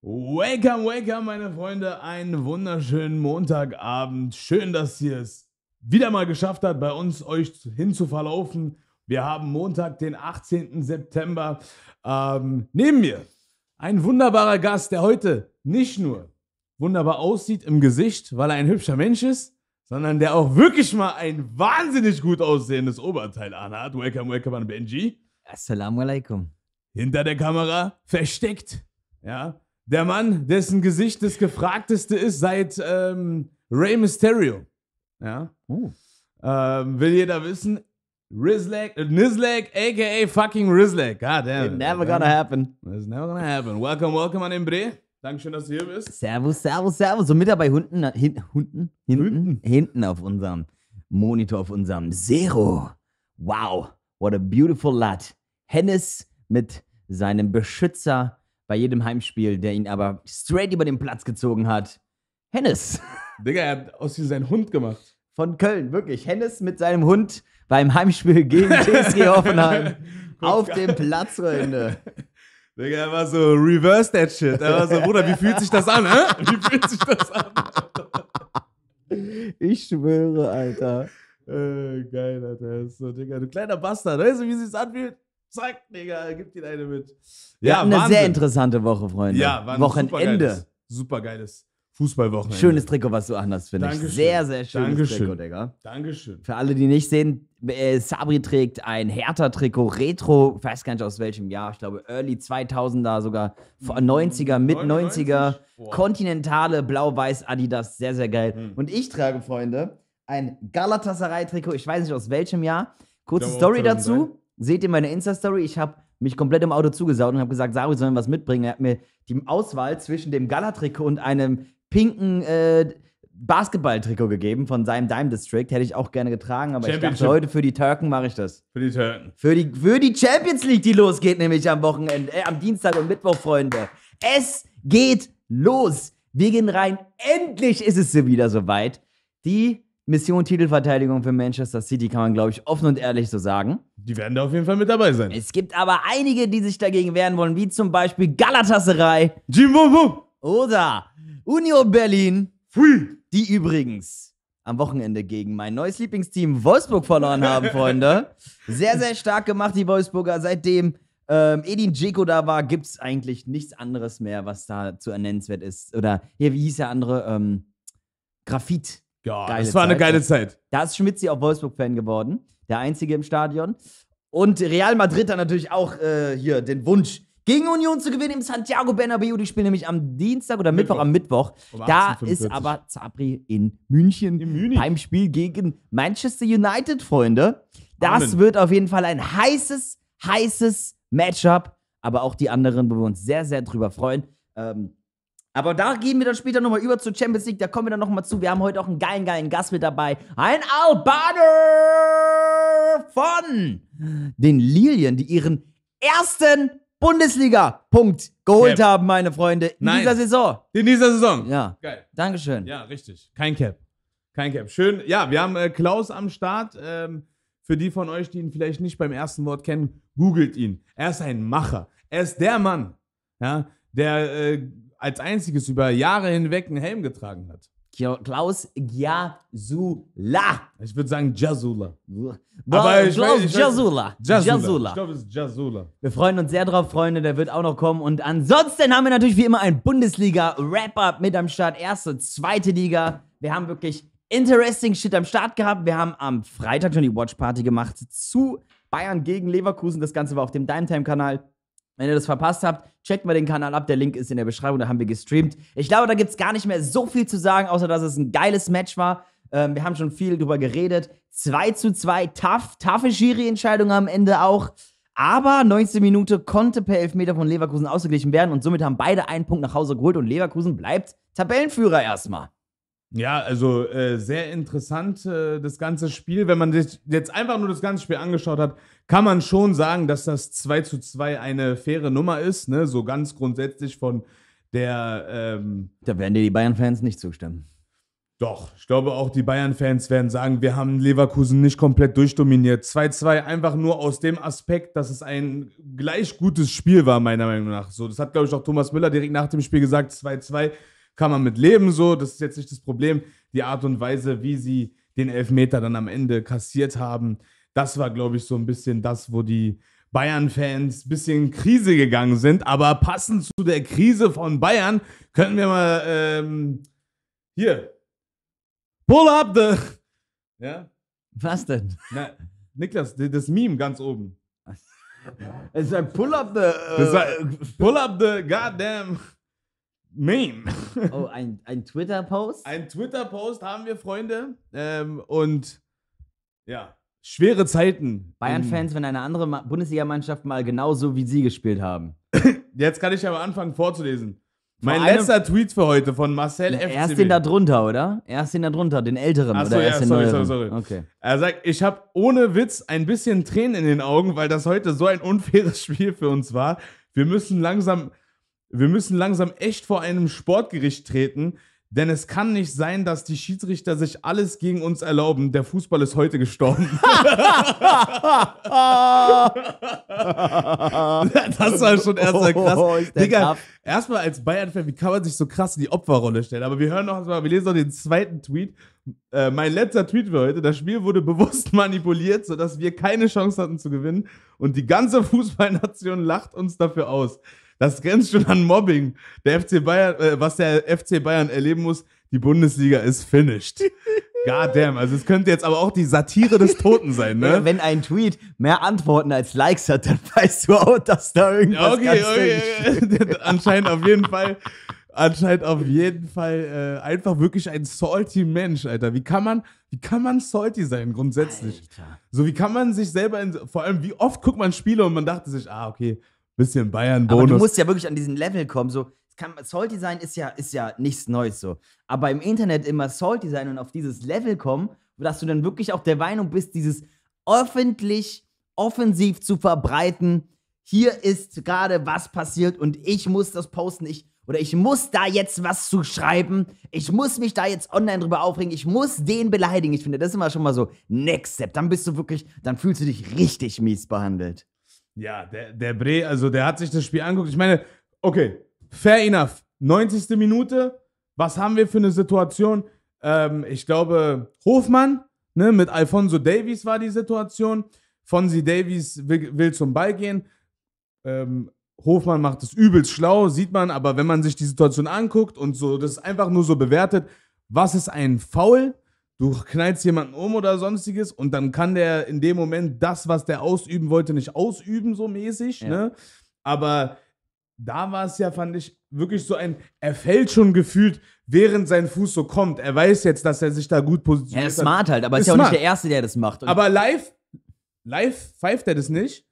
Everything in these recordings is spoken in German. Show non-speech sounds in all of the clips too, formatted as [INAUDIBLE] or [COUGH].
Welcome, welcome, meine Freunde. Einen wunderschönen Montagabend. Schön, dass ihr es wieder mal geschafft habt, bei uns euch hinzuverlaufen. Wir haben Montag, den 18. September. Ähm, neben mir ein wunderbarer Gast, der heute nicht nur wunderbar aussieht im Gesicht, weil er ein hübscher Mensch ist, sondern der auch wirklich mal ein wahnsinnig gut aussehendes Oberteil anhat. Welcome, welcome an Benji. Assalamu alaikum. Hinter der Kamera versteckt, ja, der Mann, dessen Gesicht das gefragteste ist seit ähm, Rey Mysterio. Ja. Uh. Ähm, will jeder wissen. Rizlag, äh, Nizleg, aka fucking Rizleg. God ah, damn it. never gonna happen. It's never gonna happen. Welcome, welcome an den Bre. Dankeschön, dass du hier bist. Servus, servus, servus. So mit dabei Hunden, äh, hin, Hunden, hinten, hinten auf unserem Monitor, auf unserem Zero. Wow, what a beautiful lad. Hennis mit seinem Beschützer bei jedem Heimspiel, der ihn aber straight über den Platz gezogen hat. Hennes. [LAUGHS] Digga, er hat aus wie sein Hund gemacht. Von Köln, wirklich. Hennes mit seinem Hund beim Heimspiel gegen [LAUGHS] TSG Hoffenheim auf dem Platz, Freunde. [LAUGHS] Digga, er war so reverse that shit. Er war so, Bruder, wie fühlt sich das an, hä? Wie fühlt sich das an? Ich schwöre, Alter. Äh, geil, Alter. So, Digga, du kleiner Bastard. Weißt du, wie sich's anfühlt? Zack, Digga, gib dir eine mit. Ja, eine sehr interessante Woche, Freunde. Ja, war ein Wochenende. geiles Fußballwochenende. Schönes Trikot, was du anhast, finde ich. Sehr, sehr schönes Dankeschön. Trikot, Digga. Dankeschön. Für alle, die nicht sehen, äh, Sabri trägt ein Hertha-Trikot, Retro, weiß gar nicht aus welchem Jahr, ich glaube Early 2000er sogar, 90er, mit 90er, kontinentale Blau-Weiß Adidas, sehr, sehr geil. Mhm. Und ich trage, Freunde, ein Galatasaray-Trikot, ich weiß nicht aus welchem Jahr. Kurze Story dazu. Seht ihr meine Insta-Story? Ich habe mich komplett im Auto zugesaut und habe gesagt, Saru soll was mitbringen. Er hat mir die Auswahl zwischen dem Gala-Trikot und einem pinken äh, Basketball-Trikot gegeben von seinem Dime District. Hätte ich auch gerne getragen, aber ich dachte, heute für die Türken mache ich das. Für die Türken. Für die, für die Champions League, die losgeht, nämlich am Wochenende, äh, am Dienstag und Mittwoch, Freunde. Es geht los. Wir gehen rein. Endlich ist es wieder soweit. Die Mission Titelverteidigung für Manchester City kann man, glaube ich, offen und ehrlich so sagen. Die werden da auf jeden Fall mit dabei sein. Es gibt aber einige, die sich dagegen wehren wollen, wie zum Beispiel Galatasaray. Jimbo Oder Union Berlin. Free. Die übrigens am Wochenende gegen mein neues Lieblingsteam Wolfsburg verloren haben, [LAUGHS] Freunde. Sehr, sehr stark gemacht, die Wolfsburger. Seitdem ähm, Edin Dzeko da war, gibt es eigentlich nichts anderes mehr, was da zu ernennenswert ist. Oder hier, wie hieß der andere? Ähm, Grafit. Ja, geile das war Zeit. eine geile Zeit. Da ist Schmitzi auch Wolfsburg-Fan geworden. Der einzige im Stadion. Und Real Madrid hat natürlich auch äh, hier den Wunsch, gegen Union zu gewinnen im Santiago Bernabéu. Die spielen nämlich am Dienstag oder Mittwoch, Mittwoch am Mittwoch. Um da 18, ist aber Zabri in München, in München beim Spiel gegen Manchester United, Freunde. Das Amen. wird auf jeden Fall ein heißes, heißes Matchup. Aber auch die anderen, wo wir uns sehr, sehr drüber freuen. Ähm, aber da gehen wir dann später nochmal über zur Champions League. Da kommen wir dann nochmal zu. Wir haben heute auch einen geilen, geilen Gast mit dabei. Ein Albaner von den Lilien, die ihren ersten Bundesliga-Punkt geholt Cap. haben, meine Freunde. In Nein. dieser Saison. In dieser Saison. Ja. Geil. Dankeschön. Ja, richtig. Kein Cap. Kein Cap. Schön. Ja, wir haben äh, Klaus am Start. Ähm, für die von euch, die ihn vielleicht nicht beim ersten Wort kennen, googelt ihn. Er ist ein Macher. Er ist der Mann, ja, der äh, als einziges über Jahre hinweg einen Helm getragen hat. Klaus Giasula. Ich würde sagen Jasula. Aber ich Klaus weiß, ich weiß- Jasula. Jasula. Ich glaube, es ist Jasula. Wir freuen uns sehr drauf, Freunde. Der wird auch noch kommen. Und ansonsten haben wir natürlich wie immer ein Bundesliga-Wrap-Up mit am Start. Erste, zweite Liga. Wir haben wirklich interesting Shit am Start gehabt. Wir haben am Freitag schon die Watch-Party gemacht zu Bayern gegen Leverkusen. Das Ganze war auf dem Dimetime-Kanal. Wenn ihr das verpasst habt, checkt mal den Kanal ab. Der Link ist in der Beschreibung, da haben wir gestreamt. Ich glaube, da gibt es gar nicht mehr so viel zu sagen, außer dass es ein geiles Match war. Ähm, wir haben schon viel drüber geredet. 2 zu 2, tough, taffe Schiri-Entscheidung am Ende auch. Aber 19 Minuten konnte per Elfmeter von Leverkusen ausgeglichen werden und somit haben beide einen Punkt nach Hause geholt und Leverkusen bleibt Tabellenführer erstmal. Ja, also äh, sehr interessant äh, das ganze Spiel. Wenn man sich jetzt einfach nur das ganze Spiel angeschaut hat, kann man schon sagen, dass das 2 zu 2 eine faire Nummer ist, ne? so ganz grundsätzlich von der. Ähm da werden dir die Bayern-Fans nicht zustimmen. Doch, ich glaube auch die Bayern-Fans werden sagen, wir haben Leverkusen nicht komplett durchdominiert. 2-2 einfach nur aus dem Aspekt, dass es ein gleich gutes Spiel war, meiner Meinung nach. So, das hat, glaube ich, auch Thomas Müller direkt nach dem Spiel gesagt, 2-2 kann man mit leben, so, das ist jetzt nicht das Problem. Die Art und Weise, wie sie den Elfmeter dann am Ende kassiert haben, das war, glaube ich, so ein bisschen das, wo die Bayern-Fans ein bisschen in Krise gegangen sind. Aber passend zu der Krise von Bayern können wir mal ähm, hier. Pull up the. [LAUGHS] Ja? Was denn? Na, Niklas, das Meme ganz oben. Es ist ein Pull up the. Uh, pull up the goddamn. Meme. [LAUGHS] oh, ein, ein Twitter-Post? Ein Twitter-Post haben wir, Freunde. Ähm, und ja, Schwere Zeiten. Bayern-Fans, wenn eine andere Bundesligamannschaft mal genauso wie sie gespielt haben. [COUGHS] Jetzt kann ich aber anfangen vorzulesen. Vor mein letzter Tweet für heute von Marcel F. Er ist den da drunter, oder? ist den da drunter, den älteren. Ach so, oder ja, erst sorry, den sorry, sorry, sorry. Okay. Er sagt, ich habe ohne Witz ein bisschen Tränen in den Augen, weil das heute so ein unfaires [LAUGHS] Spiel für uns war. Wir müssen langsam, wir müssen langsam echt vor einem Sportgericht treten. Denn es kann nicht sein, dass die Schiedsrichter sich alles gegen uns erlauben. Der Fußball ist heute gestorben. [LAUGHS] das war schon erstmal krass. Oh, Digga, erstmal als Bayern-Fan, wie kann man sich so krass in die Opferrolle stellen? Aber wir hören noch mal, wir lesen noch den zweiten Tweet. Äh, mein letzter Tweet für heute. Das Spiel wurde bewusst [LAUGHS] manipuliert, sodass wir keine Chance hatten zu gewinnen. Und die ganze Fußballnation lacht uns dafür aus. Das grenzt schon an Mobbing. Der FC Bayern, äh, was der FC Bayern erleben muss, die Bundesliga ist finished. Goddamn, also es könnte jetzt aber auch die Satire des Toten sein, ne? [LAUGHS] Wenn ein Tweet mehr Antworten als Likes hat, dann [LAUGHS] weißt du auch, dass da irgendwas okay, ganz okay. [LAUGHS] Anscheinend auf jeden Fall, anscheinend auf jeden Fall äh, einfach wirklich ein salty Mensch, Alter. Wie kann man, wie kann man salty sein grundsätzlich? Alter. So wie kann man sich selber, in, vor allem wie oft guckt man Spiele und man dachte sich, ah okay, bisschen Bayern-Bonus. Aber du musst ja wirklich an diesen Level kommen, so. Kann, salty sein ist ja, ist ja nichts Neues so. Aber im Internet immer salty sein und auf dieses Level kommen, dass du dann wirklich auch der Meinung bist, dieses öffentlich, offensiv zu verbreiten, hier ist gerade was passiert und ich muss das posten, ich oder ich muss da jetzt was zu schreiben, ich muss mich da jetzt online drüber aufregen, ich muss den beleidigen. Ich finde, das ist immer schon mal so next step. Dann bist du wirklich, dann fühlst du dich richtig mies behandelt. Ja, der, der Bre, also der hat sich das Spiel angeguckt. Ich meine, okay, fair enough. 90. Minute, was haben wir für eine Situation? Ähm, ich glaube, Hofmann ne, mit Alfonso Davies war die Situation. Fonsi Davies will, will zum Ball gehen. Ähm, Hofmann macht es übelst schlau, sieht man, aber wenn man sich die Situation anguckt und so das ist einfach nur so bewertet, was ist ein Foul du knallst jemanden um oder sonstiges und dann kann der in dem Moment das, was der ausüben wollte, nicht ausüben, so mäßig. Ja. Ne? Aber da war es ja, fand ich, wirklich so ein, er fällt schon gefühlt, während sein Fuß so kommt. Er weiß jetzt, dass er sich da gut positioniert. Ja, er ist smart halt, aber ist, ist ja auch smart. nicht der Erste, der das macht. Und aber live, live pfeift er das nicht,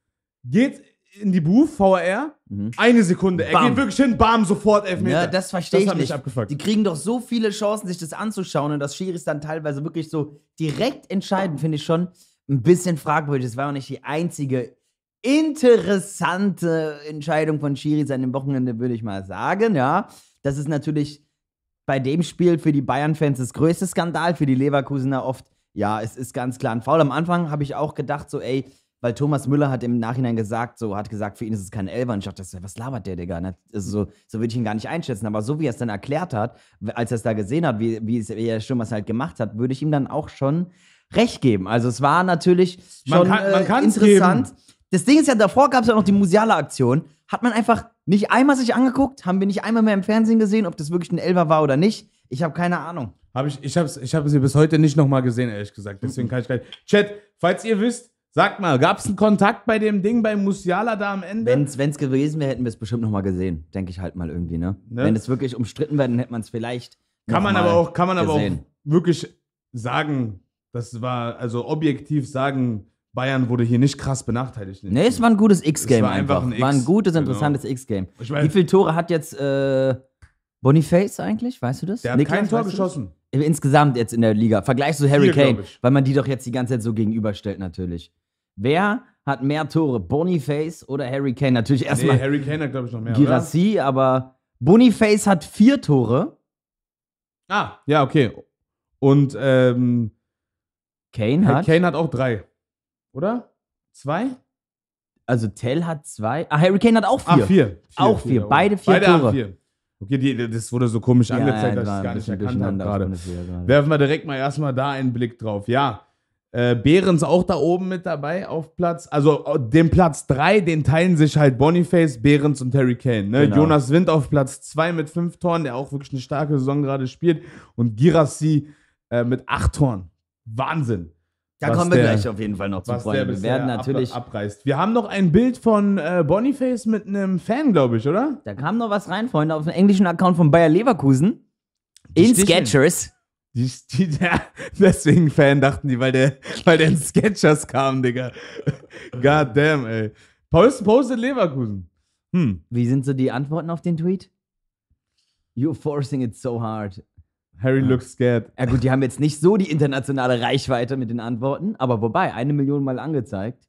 geht in die Booth, VR, mhm. eine Sekunde. Er bam. geht wirklich hin, bam, sofort Elfmeter. Ja, das verstehe ich nicht. Abgefuckt. Die kriegen doch so viele Chancen, sich das anzuschauen und dass Schiris dann teilweise wirklich so direkt entscheiden, finde ich schon ein bisschen fragwürdig. Das war auch nicht die einzige interessante Entscheidung von Schiris an dem Wochenende, würde ich mal sagen, ja. Das ist natürlich bei dem Spiel für die Bayern-Fans das größte Skandal, für die Leverkusener oft, ja, es ist ganz klar ein Foul. Am Anfang habe ich auch gedacht so, ey, weil Thomas Müller hat im Nachhinein gesagt, so hat gesagt, für ihn ist es kein Elfer. Und ich dachte, was labert der, Digga? Ne? Also so, so würde ich ihn gar nicht einschätzen. Aber so wie er es dann erklärt hat, als er es da gesehen hat, wie, wie, es, wie er schon was halt gemacht hat, würde ich ihm dann auch schon recht geben. Also es war natürlich schon man kann, man äh, interessant. Geben. Das Ding ist ja, davor gab es ja noch die Musiala-Aktion. Hat man einfach nicht einmal sich angeguckt, haben wir nicht einmal mehr im Fernsehen gesehen, ob das wirklich ein Elfer war oder nicht. Ich habe keine Ahnung. Hab ich ich habe ich hab sie bis heute nicht nochmal gesehen, ehrlich gesagt. Deswegen kann ich gar nicht. Chat, falls ihr wisst, Sag mal, gab es einen Kontakt bei dem Ding bei Musiala da am Ende? Wenn es gewesen wäre, hätten wir es bestimmt nochmal gesehen. Denke ich halt mal irgendwie, ne? ne? Wenn es wirklich umstritten wäre, dann hätte man es vielleicht. Kann man aber auch, kann man gesehen. aber auch wirklich sagen, das war, also objektiv sagen, Bayern wurde hier nicht krass benachteiligt. Ne, es war ein gutes X-Game. War einfach, einfach ein X, War ein gutes, genau. interessantes genau. X-Game. Wie viele Tore hat jetzt äh, Boniface eigentlich? Weißt du das? Der hat kein Tor geschossen. Insgesamt jetzt in der Liga. Vergleich zu so Harry Kane, weil man die doch jetzt die ganze Zeit so gegenüberstellt, natürlich. Wer hat mehr Tore, Boniface oder Harry Kane? Natürlich erstmal. Nee, Harry Kane hat, glaube ich, noch mehr. Girassi, oder? aber Boniface hat vier Tore. Ah, ja, okay. Und ähm, Kane hat. Kane hat auch drei. Oder? Zwei? Also Tell hat zwei. Ah, Harry Kane hat auch ah, vier. Ah, vier. vier auch vier. vier. Oh. Beide vier Beide Tore. Haben vier. Okay, die, das wurde so komisch ja, angezeigt, ja, dass ich es gar nicht erkannt habe gerade. Werfen wir direkt mal erstmal da einen Blick drauf. Ja, äh, Behrens auch da oben mit dabei auf Platz. Also äh, den Platz 3, den teilen sich halt Boniface, Behrens und Terry Kane. Ne? Genau. Jonas Wind auf Platz 2 mit 5 Toren, der auch wirklich eine starke Saison gerade spielt. Und Girassi äh, mit 8 Toren. Wahnsinn. Da kommen wir der, gleich auf jeden Fall noch zu Freunde. Wir werden natürlich ab, abreißt. Wir haben noch ein Bild von äh, Boniface mit einem Fan, glaube ich, oder? Da kam noch was rein, Freunde, auf dem englischen Account von Bayer Leverkusen. in Sketchers. Die, die, ja, deswegen Fan dachten die, weil der, weil der in Sketchers kam, Digga. God damn, ey. Paulsen postet Leverkusen. Hm. Wie sind so die Antworten auf den Tweet? You're forcing it so hard. Harry ja. looks scared. Ja gut, die haben jetzt nicht so die internationale Reichweite mit den Antworten, aber wobei, eine Million Mal angezeigt.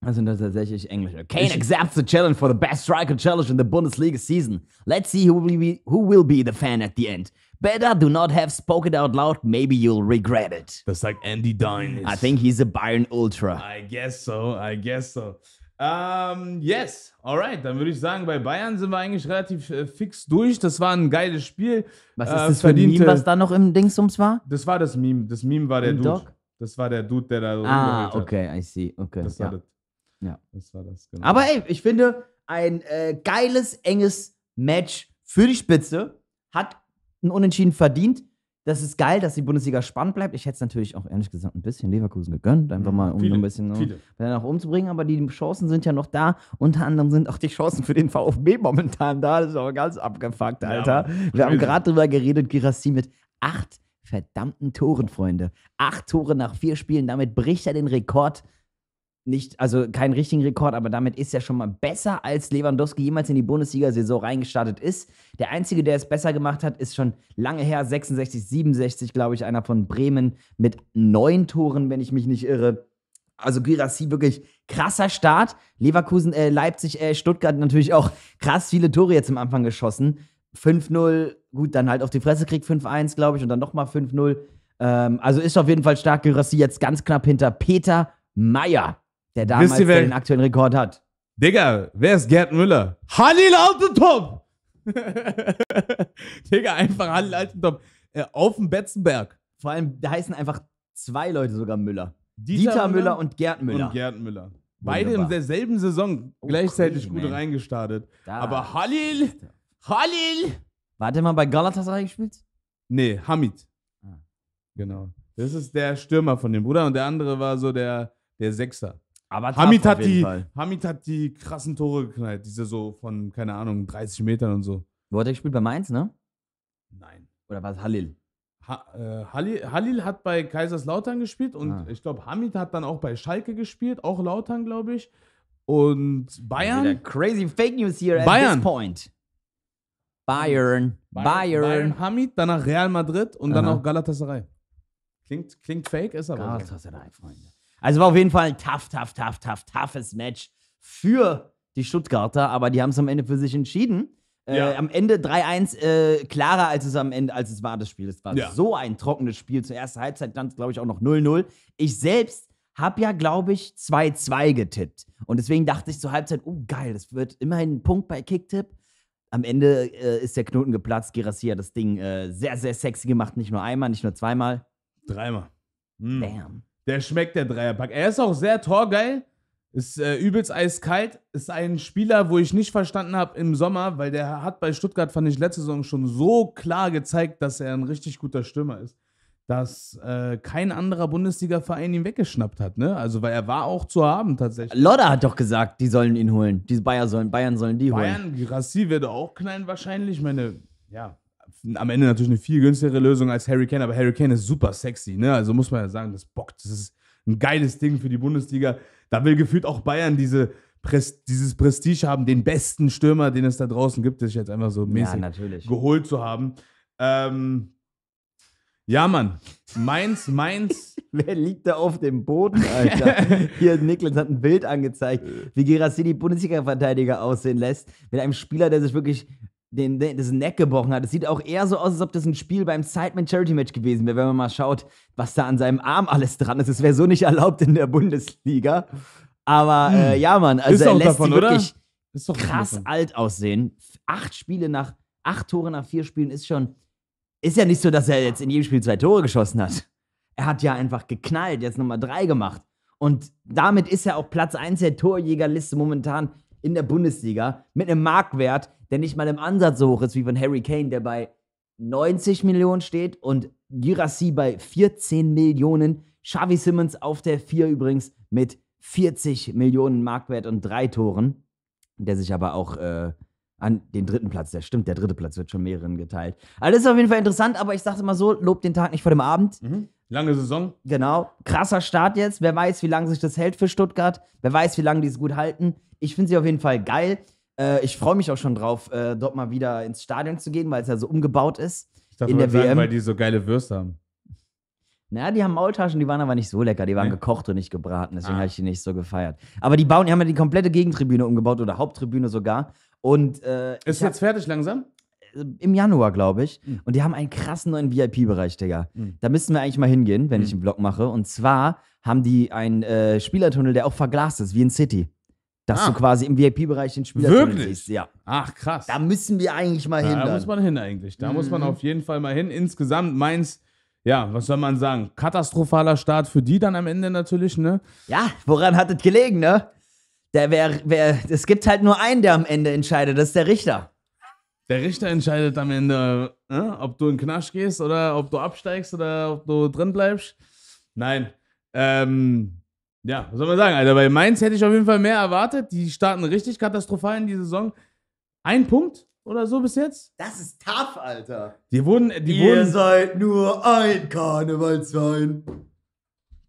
Also das ist tatsächlich Englisch. Kane accepts the challenge for the best striker challenge in the Bundesliga season. Let's see who will be, who will be the fan at the end. Better do not have spoken out loud. Maybe you'll regret it. Das sagt Andy Dine. I think he's a Bayern Ultra. I guess so. I guess so. Um, ähm, yes, alright, dann würde ich sagen, bei Bayern sind wir eigentlich relativ äh, fix durch. Das war ein geiles Spiel. Was ist äh, das äh, für ein Meme, was da noch im Dingsums war? Das war das Meme. Das Meme war der Im Dude. Dog? Das war der Dude, der da Ah, okay, hat. I see. Okay. Das ja. war das. Ja. Das war das, genau. Aber ey, ich finde, ein äh, geiles, enges Match für die Spitze hat ein Unentschieden verdient. Das ist geil, dass die Bundesliga spannend bleibt. Ich hätte es natürlich auch ehrlich gesagt ein bisschen Leverkusen gegönnt, einfach mhm, mal um viele, ein bisschen ne, nach oben zu bringen. Aber die Chancen sind ja noch da. Unter anderem sind auch die Chancen für den VfB momentan da. Das ist aber ganz abgefuckt, Alter. Ja, Wir haben gerade drüber geredet, Girassi mit acht verdammten Toren, Freunde. Acht Tore nach vier Spielen. Damit bricht er den Rekord nicht, also keinen richtigen Rekord, aber damit ist er schon mal besser, als Lewandowski jemals in die Bundesliga-Saison reingestartet ist. Der Einzige, der es besser gemacht hat, ist schon lange her, 66, 67, glaube ich, einer von Bremen mit neun Toren, wenn ich mich nicht irre. Also Girassi wirklich krasser Start. Leverkusen, äh, Leipzig, äh, Stuttgart natürlich auch krass viele Tore jetzt am Anfang geschossen. 5-0, gut, dann halt auf die Fresse kriegt 5-1, glaube ich, und dann nochmal 5-0. Ähm, also ist auf jeden Fall stark Girassi jetzt ganz knapp hinter Peter Meyer der damals Wisst ihr, wer- den aktuellen Rekord hat. Digga, wer ist Gerd Müller? Halil Altentop! [LAUGHS] Digga, einfach Halil Altentop. Äh, auf dem Betzenberg. Vor allem, da heißen einfach zwei Leute sogar Müller. Dieter, Müller und Gerd Müller. und Gerd Müller. Beide in derselben Saison oh, gleichzeitig crazy, gut man. reingestartet. Da- Aber Halil, Halil! War der mal bei Galatasaray gespielt? Nee, Hamid. Ah. Genau. Das ist der Stürmer von dem Bruder und der andere war so der, der Sechser. Aber Hamid hat, die, Hamid hat die krassen Tore geknallt, diese so von, keine Ahnung, 30 Metern und so. Wo hat er gespielt? Bei Mainz, ne? Nein. Oder war es Halil? Ha, äh, Halil? Halil hat bei Kaiserslautern gespielt und ah. ich glaube, Hamid hat dann auch bei Schalke gespielt, auch Lautern, glaube ich. Und Bayern. Also crazy Fake News hier Bayern. at this point. Bayern. Bayern. Bayern. Bayern Hamid, danach Real Madrid und Aha. dann auch Galatasaray. Klingt, klingt fake, ist aber. Galatasaray, Freunde. Also war auf jeden Fall ein tough, tough, tough, tough, toughes Match für die Stuttgarter, aber die haben es am Ende für sich entschieden. Äh, ja. Äh, am Ende 3-1 äh, klarer, als es am Ende, als es war, das Spiel. Es war ja. so ein trockenes Spiel. Zur ersten Halbzeit dann glaube ich, auch noch 0-0. Ich selbst habe ja, glaube ich, 2-2 getippt. Und deswegen dachte ich zur Halbzeit, oh geil, das wird immerhin ein Punkt bei Kicktipp. Am Ende äh, ist der Knoten geplatzt. Gerassi hat das Ding äh, sehr, sehr sexy gemacht. Nicht nur einmal, nicht nur zweimal. Dreimal. Hm. Damn. Der schmeckt, der Dreierpack. Er ist auch sehr torgeil, ist äh, übelst eiskalt, ist ein Spieler, wo ich nicht verstanden habe im Sommer, weil der hat bei Stuttgart, fand ich letzte Saison schon so klar gezeigt, dass er ein richtig guter Stürmer ist, dass äh, kein anderer Bundesliga-Verein ihn weggeschnappt hat, ne? Also, weil er war auch zu haben tatsächlich. Lodder hat doch gesagt, die sollen ihn holen. Die Bayern sollen, Bayern sollen die Bayern, holen. Bayern, Grassi würde auch knallen wahrscheinlich, meine, ja, am Ende natürlich eine viel günstigere Lösung als Harry Kane, aber Harry Kane ist super sexy, ne? Also muss man ja sagen, das bockt. Das ist ein geiles Ding für die Bundesliga. Da will gefühlt auch Bayern diese, Pres dieses Prestige haben, den besten Stürmer, den es da draußen gibt, sich jetzt einfach so mäßig ja, geholt zu haben. Ähm, ja, Mann. Mainz, Mainz. [LAUGHS] Wer liegt da auf dem Boden, Alter? [LAUGHS] Hier, Niklas hat ein Bild angezeigt, wie Gerassi die Bundesliga-Verteidiger aussehen lässt. Mit einem Spieler, der sich wirklich den, den, das Neck gebrochen hat. Es sieht auch eher so aus, als ob das ein Spiel beim Sideman Charity Match gewesen wäre, wenn man mal schaut, was da an seinem Arm alles dran ist. Es wäre so nicht erlaubt in der Bundesliga. Aber hm. äh, ja, Mann, also er lässt davon, wirklich krass davon. alt aussehen. Acht Spiele nach, acht Tore nach vier Spielen ist schon, ist ja nicht so, dass er jetzt in jedem Spiel zwei Tore geschossen hat. Er hat ja einfach geknallt, jetzt nochmal drei gemacht. Und damit ist er auch Platz 1 der Torjägerliste momentan in der Bundesliga mit einem Marktwert, der nicht mal im Ansatz so hoch ist wie von Harry Kane, der bei 90 Millionen steht und Girassi bei 14 Millionen. Xavi Simmons auf der 4 übrigens mit 40 Millionen Marktwert und drei Toren, der sich aber auch äh, an den dritten Platz, der stimmt, der dritte Platz wird schon mehreren geteilt. Alles also auf jeden Fall interessant, aber ich sagte immer so, lobt den Tag nicht vor dem Abend. Mhm. Lange Saison. Genau. Krasser Start jetzt. Wer weiß, wie lange sich das hält für Stuttgart. Wer weiß, wie lange die es gut halten. Ich finde sie auf jeden Fall geil. Äh, ich freue mich auch schon drauf, äh, dort mal wieder ins Stadion zu gehen, weil es ja so umgebaut ist. Ich dachte, in der sagen, WM. weil die so geile Würste haben. Naja, die haben Maultaschen, die waren aber nicht so lecker. Die waren nee. gekocht und nicht gebraten. Deswegen ah. habe ich die nicht so gefeiert. Aber die bauen, die haben ja die komplette Gegentribüne umgebaut oder Haupttribüne sogar. Und, äh, ist jetzt fertig langsam? Äh, im Januar, glaube ich. Mhm. Und die haben einen krassen neuen VIP-Bereich, Digga. Mhm. Da müssten wir eigentlich mal hingehen, wenn ich hm. einen Vlog mache. Und zwar haben die einen äh, Spielertunnel, der auch verglast ist, wie in City. Dass ah. du quasi im VIP-Bereich den Spielertunnel Wirklich? siehst. Ja. Ach, krass. Da müssen wir eigentlich mal Na, hin. Da muss man hin eigentlich. Da mhm. muss man mhm. auf jeden Fall mal hin. Insgesamt meins ja, was soll man sagen? Katastrophaler Start für die dann am Ende natürlich, ne? Ja, woran hat es gelegen, ne? Der, wer, wer, es gibt halt nur einen, der am Ende entscheidet, das ist der Richter der Richter entscheidet am Ende, äh, ob du in den Knast gehst oder ob du absteigst oder ob du drin bleibst. Nein. Ähm, ja, was soll man sagen, Alter? Bei Mainz hätte ich auf jeden Fall mehr erwartet. Die starten richtig katastrophal in die Saison. Ein Punkt oder so bis jetzt. Das ist tough, Alter. Die wurden. Die Ihr wurden, seid nur ein Karneval sein.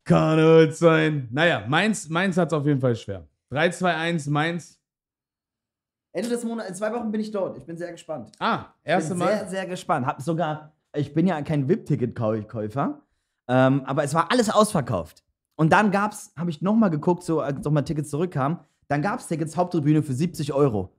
Karneval sein. Naja, Mainz, Mainz hat es auf jeden Fall schwer. 3-2-1 Mainz. Ende des Monats, in zwei Wochen bin ich dort. Ich bin sehr gespannt. Ah, erste Mal. Ich bin Sehr, sehr gespannt. Hab sogar, ich bin ja kein VIP-Ticket-Käufer, ähm, aber es war alles ausverkauft. Und dann gab es, habe ich nochmal geguckt, so als nochmal Tickets zurückkamen, dann gab es Tickets Haupttribüne für 70 Euro.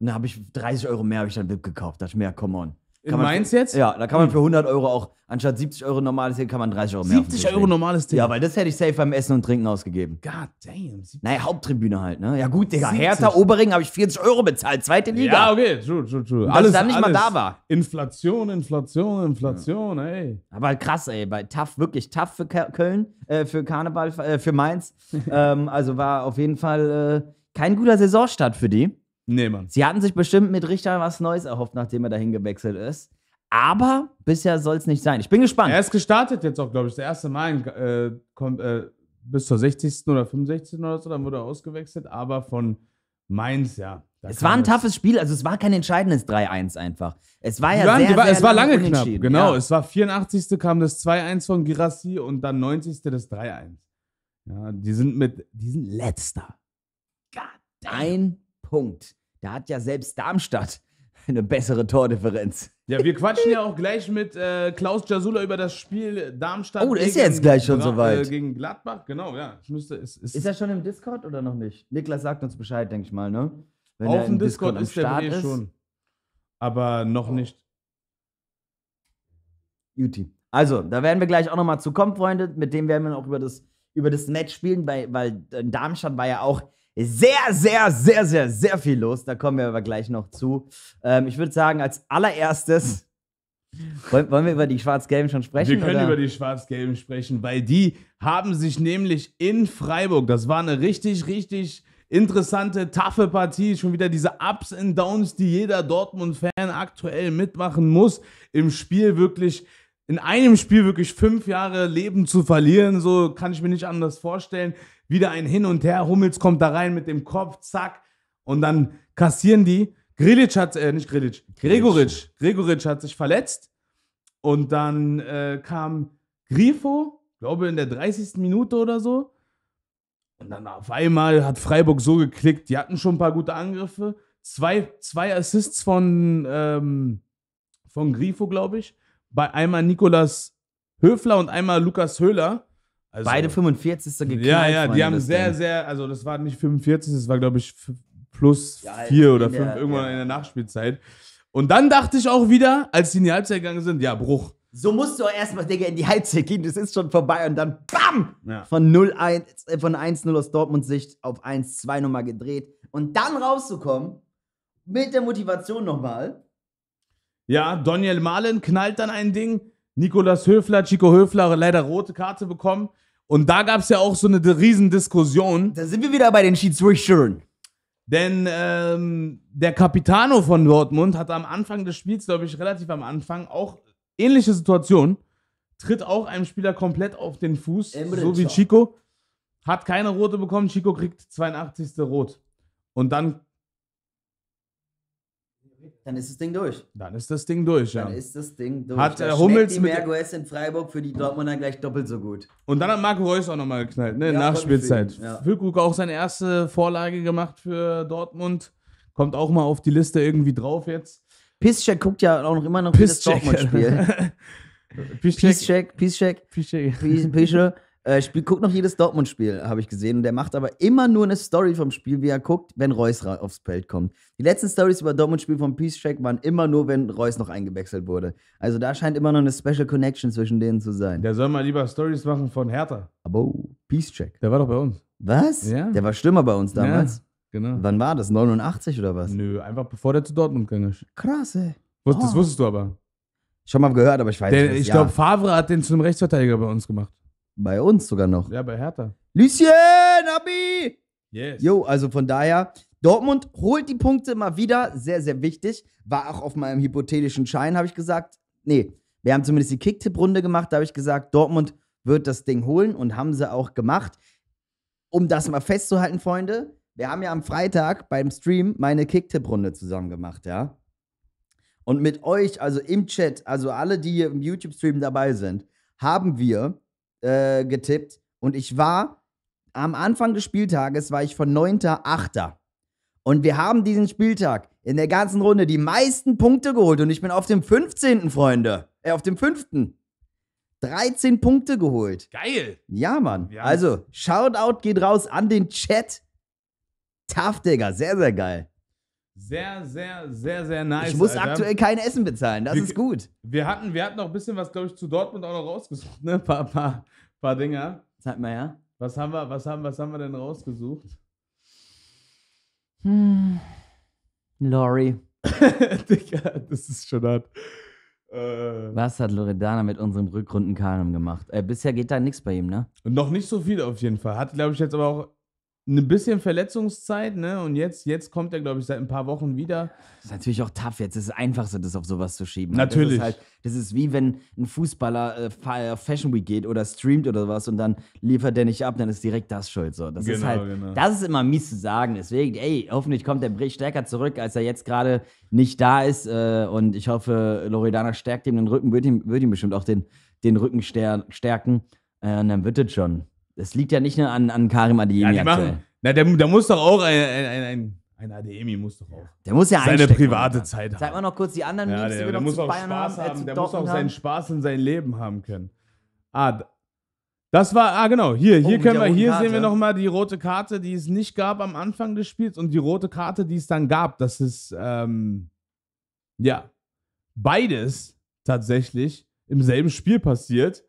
Und dann habe ich 30 Euro mehr, habe ich dann VIP gekauft. Da dachte ich mir, come on. In Mainz für, jetzt? Ja, da kann man hm. für 100 Euro auch, anstatt 70 Euro normales Ticket, kann man 30 Euro mehr 70 Euro normales Ticket? Ja, weil das hätte ich safe beim Essen und Trinken ausgegeben. God damn. Naja, Haupttribüne halt, ne? Ja gut, Digga, 70. Hertha, Oberring habe ich 40 Euro bezahlt, zweite Liga. Ja, okay, true, true, true. Alles, dann nicht alles. mal da war. Inflation, Inflation, Inflation, ja. ey. Aber halt krass, ey, bei TAF, wirklich TAF für Köln, äh, für Karneval, äh, für Mainz. [LAUGHS] ähm, also war auf jeden Fall äh, kein guter Saisonstart für die. Nee, Mann. Sie hatten sich bestimmt mit Richter was Neues erhofft, nachdem er dahin gewechselt ist. Aber bisher soll es nicht sein. Ich bin gespannt. Er ist gestartet jetzt auch, glaube ich, das erste Mal in, äh, kommt, äh, bis zur 60. oder 65. oder so, dann wurde er ausgewechselt, aber von Mainz, ja. Es war ein toughes Spiel, also es war kein entscheidendes 3-1 einfach. Es war ja, ja sehr, war, sehr Es war lange knapp, genau. Ja. Es war 84. kam das 2-1 von Girassi und dann 90. das 3-1. Ja, die sind mit, die sind letzter. God damn. Ein Punkt. Da hat ja selbst Darmstadt [LAUGHS] eine bessere Tordifferenz. Ja, wir quatschen ja auch gleich mit äh, Klaus Jasula über das Spiel Darmstadt. Oh, ist ja jetzt gleich schon soweit. Äh, gegen Gladbach, genau, ja. Müsste, ist, ist, ist, er schon im Discord oder noch nicht? Niklas sagt uns Bescheid, denke ich mal, ne? Wenn Auf dem Discord, Discord ist Start der Start eh schon. Aber noch nicht. Juti. Also, da werden wir gleich auch nochmal zu kommen, Freunde. Mit dem werden wir auch über das, über das Netz spielen, weil, weil Darmstadt war ja auch sehr, sehr, sehr, sehr, sehr viel los. Da kommen wir aber gleich noch zu. Ähm, ich würde sagen, als allererstes wollen, wollen wir über die Schwarz-Gelben schon sprechen? Wir können oder? über die Schwarz-Gelben sprechen, weil die haben sich nämlich in Freiburg, das war eine richtig, richtig interessante, taffe Partie. Schon wieder diese Ups und Downs, die jeder Dortmund-Fan aktuell mitmachen muss. Im Spiel wirklich in einem Spiel wirklich fünf Jahre Leben zu verlieren, so kann ich mir nicht anders vorstellen wieder ein Hin und Her. Hummels kommt da rein mit dem Kopf, zack. Und dann kassieren die. Grilic hat, äh, nicht Grilic, Gregoric. Gregoric hat sich verletzt. Und dann äh, kam Grifo, glaube in der 30. Minute oder so. Und dann auf einmal hat Freiburg so geklickt. Die hatten schon ein paar gute Angriffe. Zwei, zwei Assists von, ähm, von Grifo, glaube ich. Bei einmal Nikolas Höfler und einmal Lukas Höhler. Also, Beide 45. geknallt. Ja, ja, die haben sehr, Ding. sehr, also das war nicht 45, das war, glaube ich, plus ja, halt vier oder fünf der, irgendwann ja. in der Nachspielzeit. Und dann dachte ich auch wieder, als die in die Halbzeit gegangen sind, ja, Bruch. So musst du auch erstmal, Digga, in die Halbzeit gehen, das ist schon vorbei und dann BAM! Ja. Von 1-0 äh, von 1 aus Dortmund-Sicht auf 1-2 nochmal gedreht. Und dann rauszukommen, mit der Motivation nochmal. Ja, Daniel Malen knallt dann ein Ding. Nikolas Höfler, Chico Höfler leider rote Karte bekommen. Und da gab es ja auch so eine Riesendiskussion. Da sind wir wieder bei den Schiedsrichtern. Denn ähm, der Capitano von Dortmund hatte am Anfang des Spiels, glaube ich, relativ am Anfang auch ähnliche Situation. Tritt auch einem Spieler komplett auf den Fuß, Emre so wie Chico. Hat keine rote bekommen. Chico kriegt 82. Rot. Und dann dann ist das Ding durch. Dann ist das Ding durch, ja. Dann ist das Ding durch. Hat da äh, Hummels die mit in Freiburg für die Dortmunder gleich doppelt so gut. Und dann hat Marco Reus auch nochmal geknallt, ne? Ja, Nach Spielzeit. Ja. auch seine erste Vorlage gemacht für Dortmund. Kommt auch mal auf die Liste irgendwie drauf jetzt. Pisscheck guckt ja auch noch immer noch Piszczek. das Dortmund-Spiel. Pisscheck. [LAUGHS] Piszczek. Piszczek. Piszczek. Äh, Spiel, guckt noch jedes Dortmund-Spiel, habe ich gesehen. Und der macht aber immer nur eine Story vom Spiel, wie er guckt, wenn Reus aufs Feld kommt. Die letzten Stories über Dortmund-Spiel von Peace Check waren immer nur, wenn Reus noch eingewechselt wurde. Also da scheint immer noch eine Special Connection zwischen denen zu sein. Der soll mal lieber Stories machen von Hertha. Aber oh, Peace Check. Der war doch bei uns. Was? Ja. Der war Stürmer bei uns damals. Ja, genau. Wann war das? 89 oder was? Nö, einfach bevor der zu Dortmund ging. Krass, ey. Das oh. wusstest du aber. Schon mal gehört, aber ich weiß der, nicht. ich ja. glaube, Favre hat den zu einem Rechtsverteidiger bei uns gemacht. Bei uns sogar noch. Ja, bei Hertha. Lucien, Abi! Yes. Jo, also von daher, Dortmund holt die Punkte mal wieder, sehr, sehr wichtig. War auch auf meinem hypothetischen Schein, habe ich gesagt. Nee, wir haben zumindest die Kicktipp-Runde gemacht, da habe ich gesagt, Dortmund wird das Ding holen und haben sie auch gemacht. Um das mal festzuhalten, Freunde, wir haben ja am Freitag beim Stream meine Kicktipp-Runde zusammen gemacht, ja. Und mit euch, also im Chat, also alle, die hier im YouTube-Stream dabei sind, haben wir äh, getippt und ich war am Anfang des Spieltages war ich von 9. Achter. Und wir haben diesen Spieltag in der ganzen Runde die meisten Punkte geholt und ich bin auf dem 15. Freunde. Äh, auf dem 5. 13 Punkte geholt. Geil. Ja, Mann. Ja. Also, Shoutout geht raus an den Chat. Tough, Digga. Sehr, sehr geil. Sehr, sehr, sehr, sehr nice. Ich muss Alter. aktuell kein Essen bezahlen, das wir, ist gut. Wir hatten, wir hatten noch ein bisschen was, glaube ich, zu Dortmund auch noch rausgesucht, ne? Ein paar, paar, paar Dinger. Sag mal ja. Was haben wir, was haben, was haben wir denn rausgesucht? Hm. Lori. [LAUGHS] Digga, das ist schon hart. Äh, was hat Loredana mit unserem Rückrundenkarren gemacht? Äh, bisher geht da nichts bei ihm, ne? Noch nicht so viel auf jeden Fall. Hat, glaube ich, jetzt aber auch ein ne bisschen Verletzungszeit, ne? Und jetzt, jetzt kommt er, glaube ich, seit ein paar Wochen wieder. Das ist natürlich auch tough jetzt. Es ist einfachste, das auf sowas zu schieben. Natürlich. Das ist, halt, das ist wie wenn ein Fußballer äh, äh, auf Fashion Week geht oder streamt oder was und dann liefert der nicht ab, dann ist direkt das schuld. So. Das genau, ist halt, genau. das ist immer mies zu sagen. Deswegen, ey, hoffentlich kommt der stärker zurück, als er jetzt gerade nicht da ist. Äh, und ich hoffe, Loredana stärkt ihm den Rücken, würde ihm, ihm bestimmt auch den, den Rücken stärken. Äh, und dann wird es schon. Das liegt ja nicht nur an, an Karim Adeyemi ja, machen, Na, der, der muss doch auch ein, ein, ein, ein ADEMI muss doch auch. Der muss ja seine private oder? Zeit haben. Sag mal noch kurz die anderen ja, Memes, der, die wir der noch muss auch Bayern Spaß haben. haben. Der muss auch seinen Spaß in sein Leben haben können. Ah, das war, ah genau, hier, hier oh, können wir, hier Karte. sehen wir nochmal die rote Karte, die es nicht gab am Anfang des Spiels und die rote Karte, die es dann gab. Das ist, ähm, ja, beides tatsächlich im selben Spiel passiert.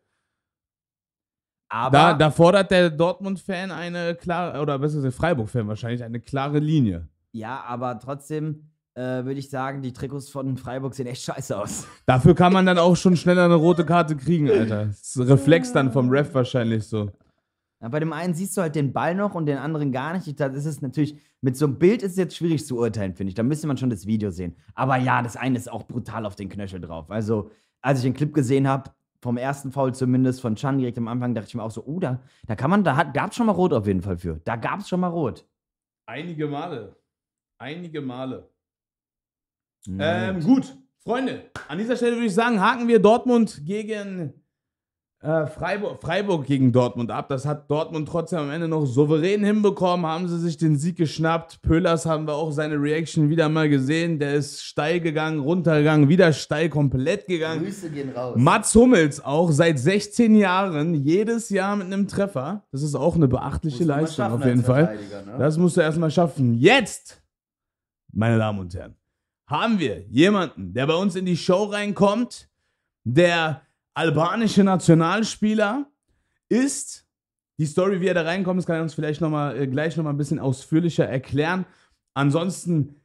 Aber da, da fordert der Dortmund-Fan eine klare, oder besser gesagt Freiburg-Fan wahrscheinlich, eine klare Linie. Ja, aber trotzdem äh, würde ich sagen, die Trikots von Freiburg sehen echt scheiße aus. [LAUGHS] Dafür kann man dann auch schon schneller eine rote Karte kriegen, Alter. Das ist ein Reflex dann vom Ref wahrscheinlich so. Ja, bei dem einen siehst du halt den Ball noch und den anderen gar nicht. Das ist es natürlich, mit so einem Bild ist es jetzt schwierig zu urteilen, finde ich. Da müsste man schon das Video sehen. Aber ja, das eine ist auch brutal auf den Knöchel drauf. Also, als ich den Clip gesehen habe, vom ersten Foul zumindest von Chan direkt am Anfang dachte ich mir auch so, oh, da, da kann man, da gab es schon mal Rot auf jeden Fall für. Da gab es schon mal Rot. Einige Male. Einige Male. Ähm, gut, Freunde, an dieser Stelle würde ich sagen, haken wir Dortmund gegen äh, Freiburg, Freiburg gegen Dortmund ab. Das hat Dortmund trotzdem am Ende noch souverän hinbekommen, haben sie sich den Sieg geschnappt. Pöllers haben wir auch seine Reaction wieder mal gesehen. Der ist steil gegangen, runtergegangen, wieder steil komplett gegangen. Grüße gehen raus. Mats Hummels auch seit 16 Jahren, jedes Jahr mit einem Treffer. Das ist auch eine beachtliche Leistung auf jeden Fall. Ne? Das musst du erstmal schaffen. Jetzt, meine Damen und Herren, haben wir jemanden, der bei uns in die Show reinkommt, der albanische Nationalspieler ist. Die Story, wie er da reinkommt, das kann er uns vielleicht noch mal, äh, gleich nochmal ein bisschen ausführlicher erklären. Ansonsten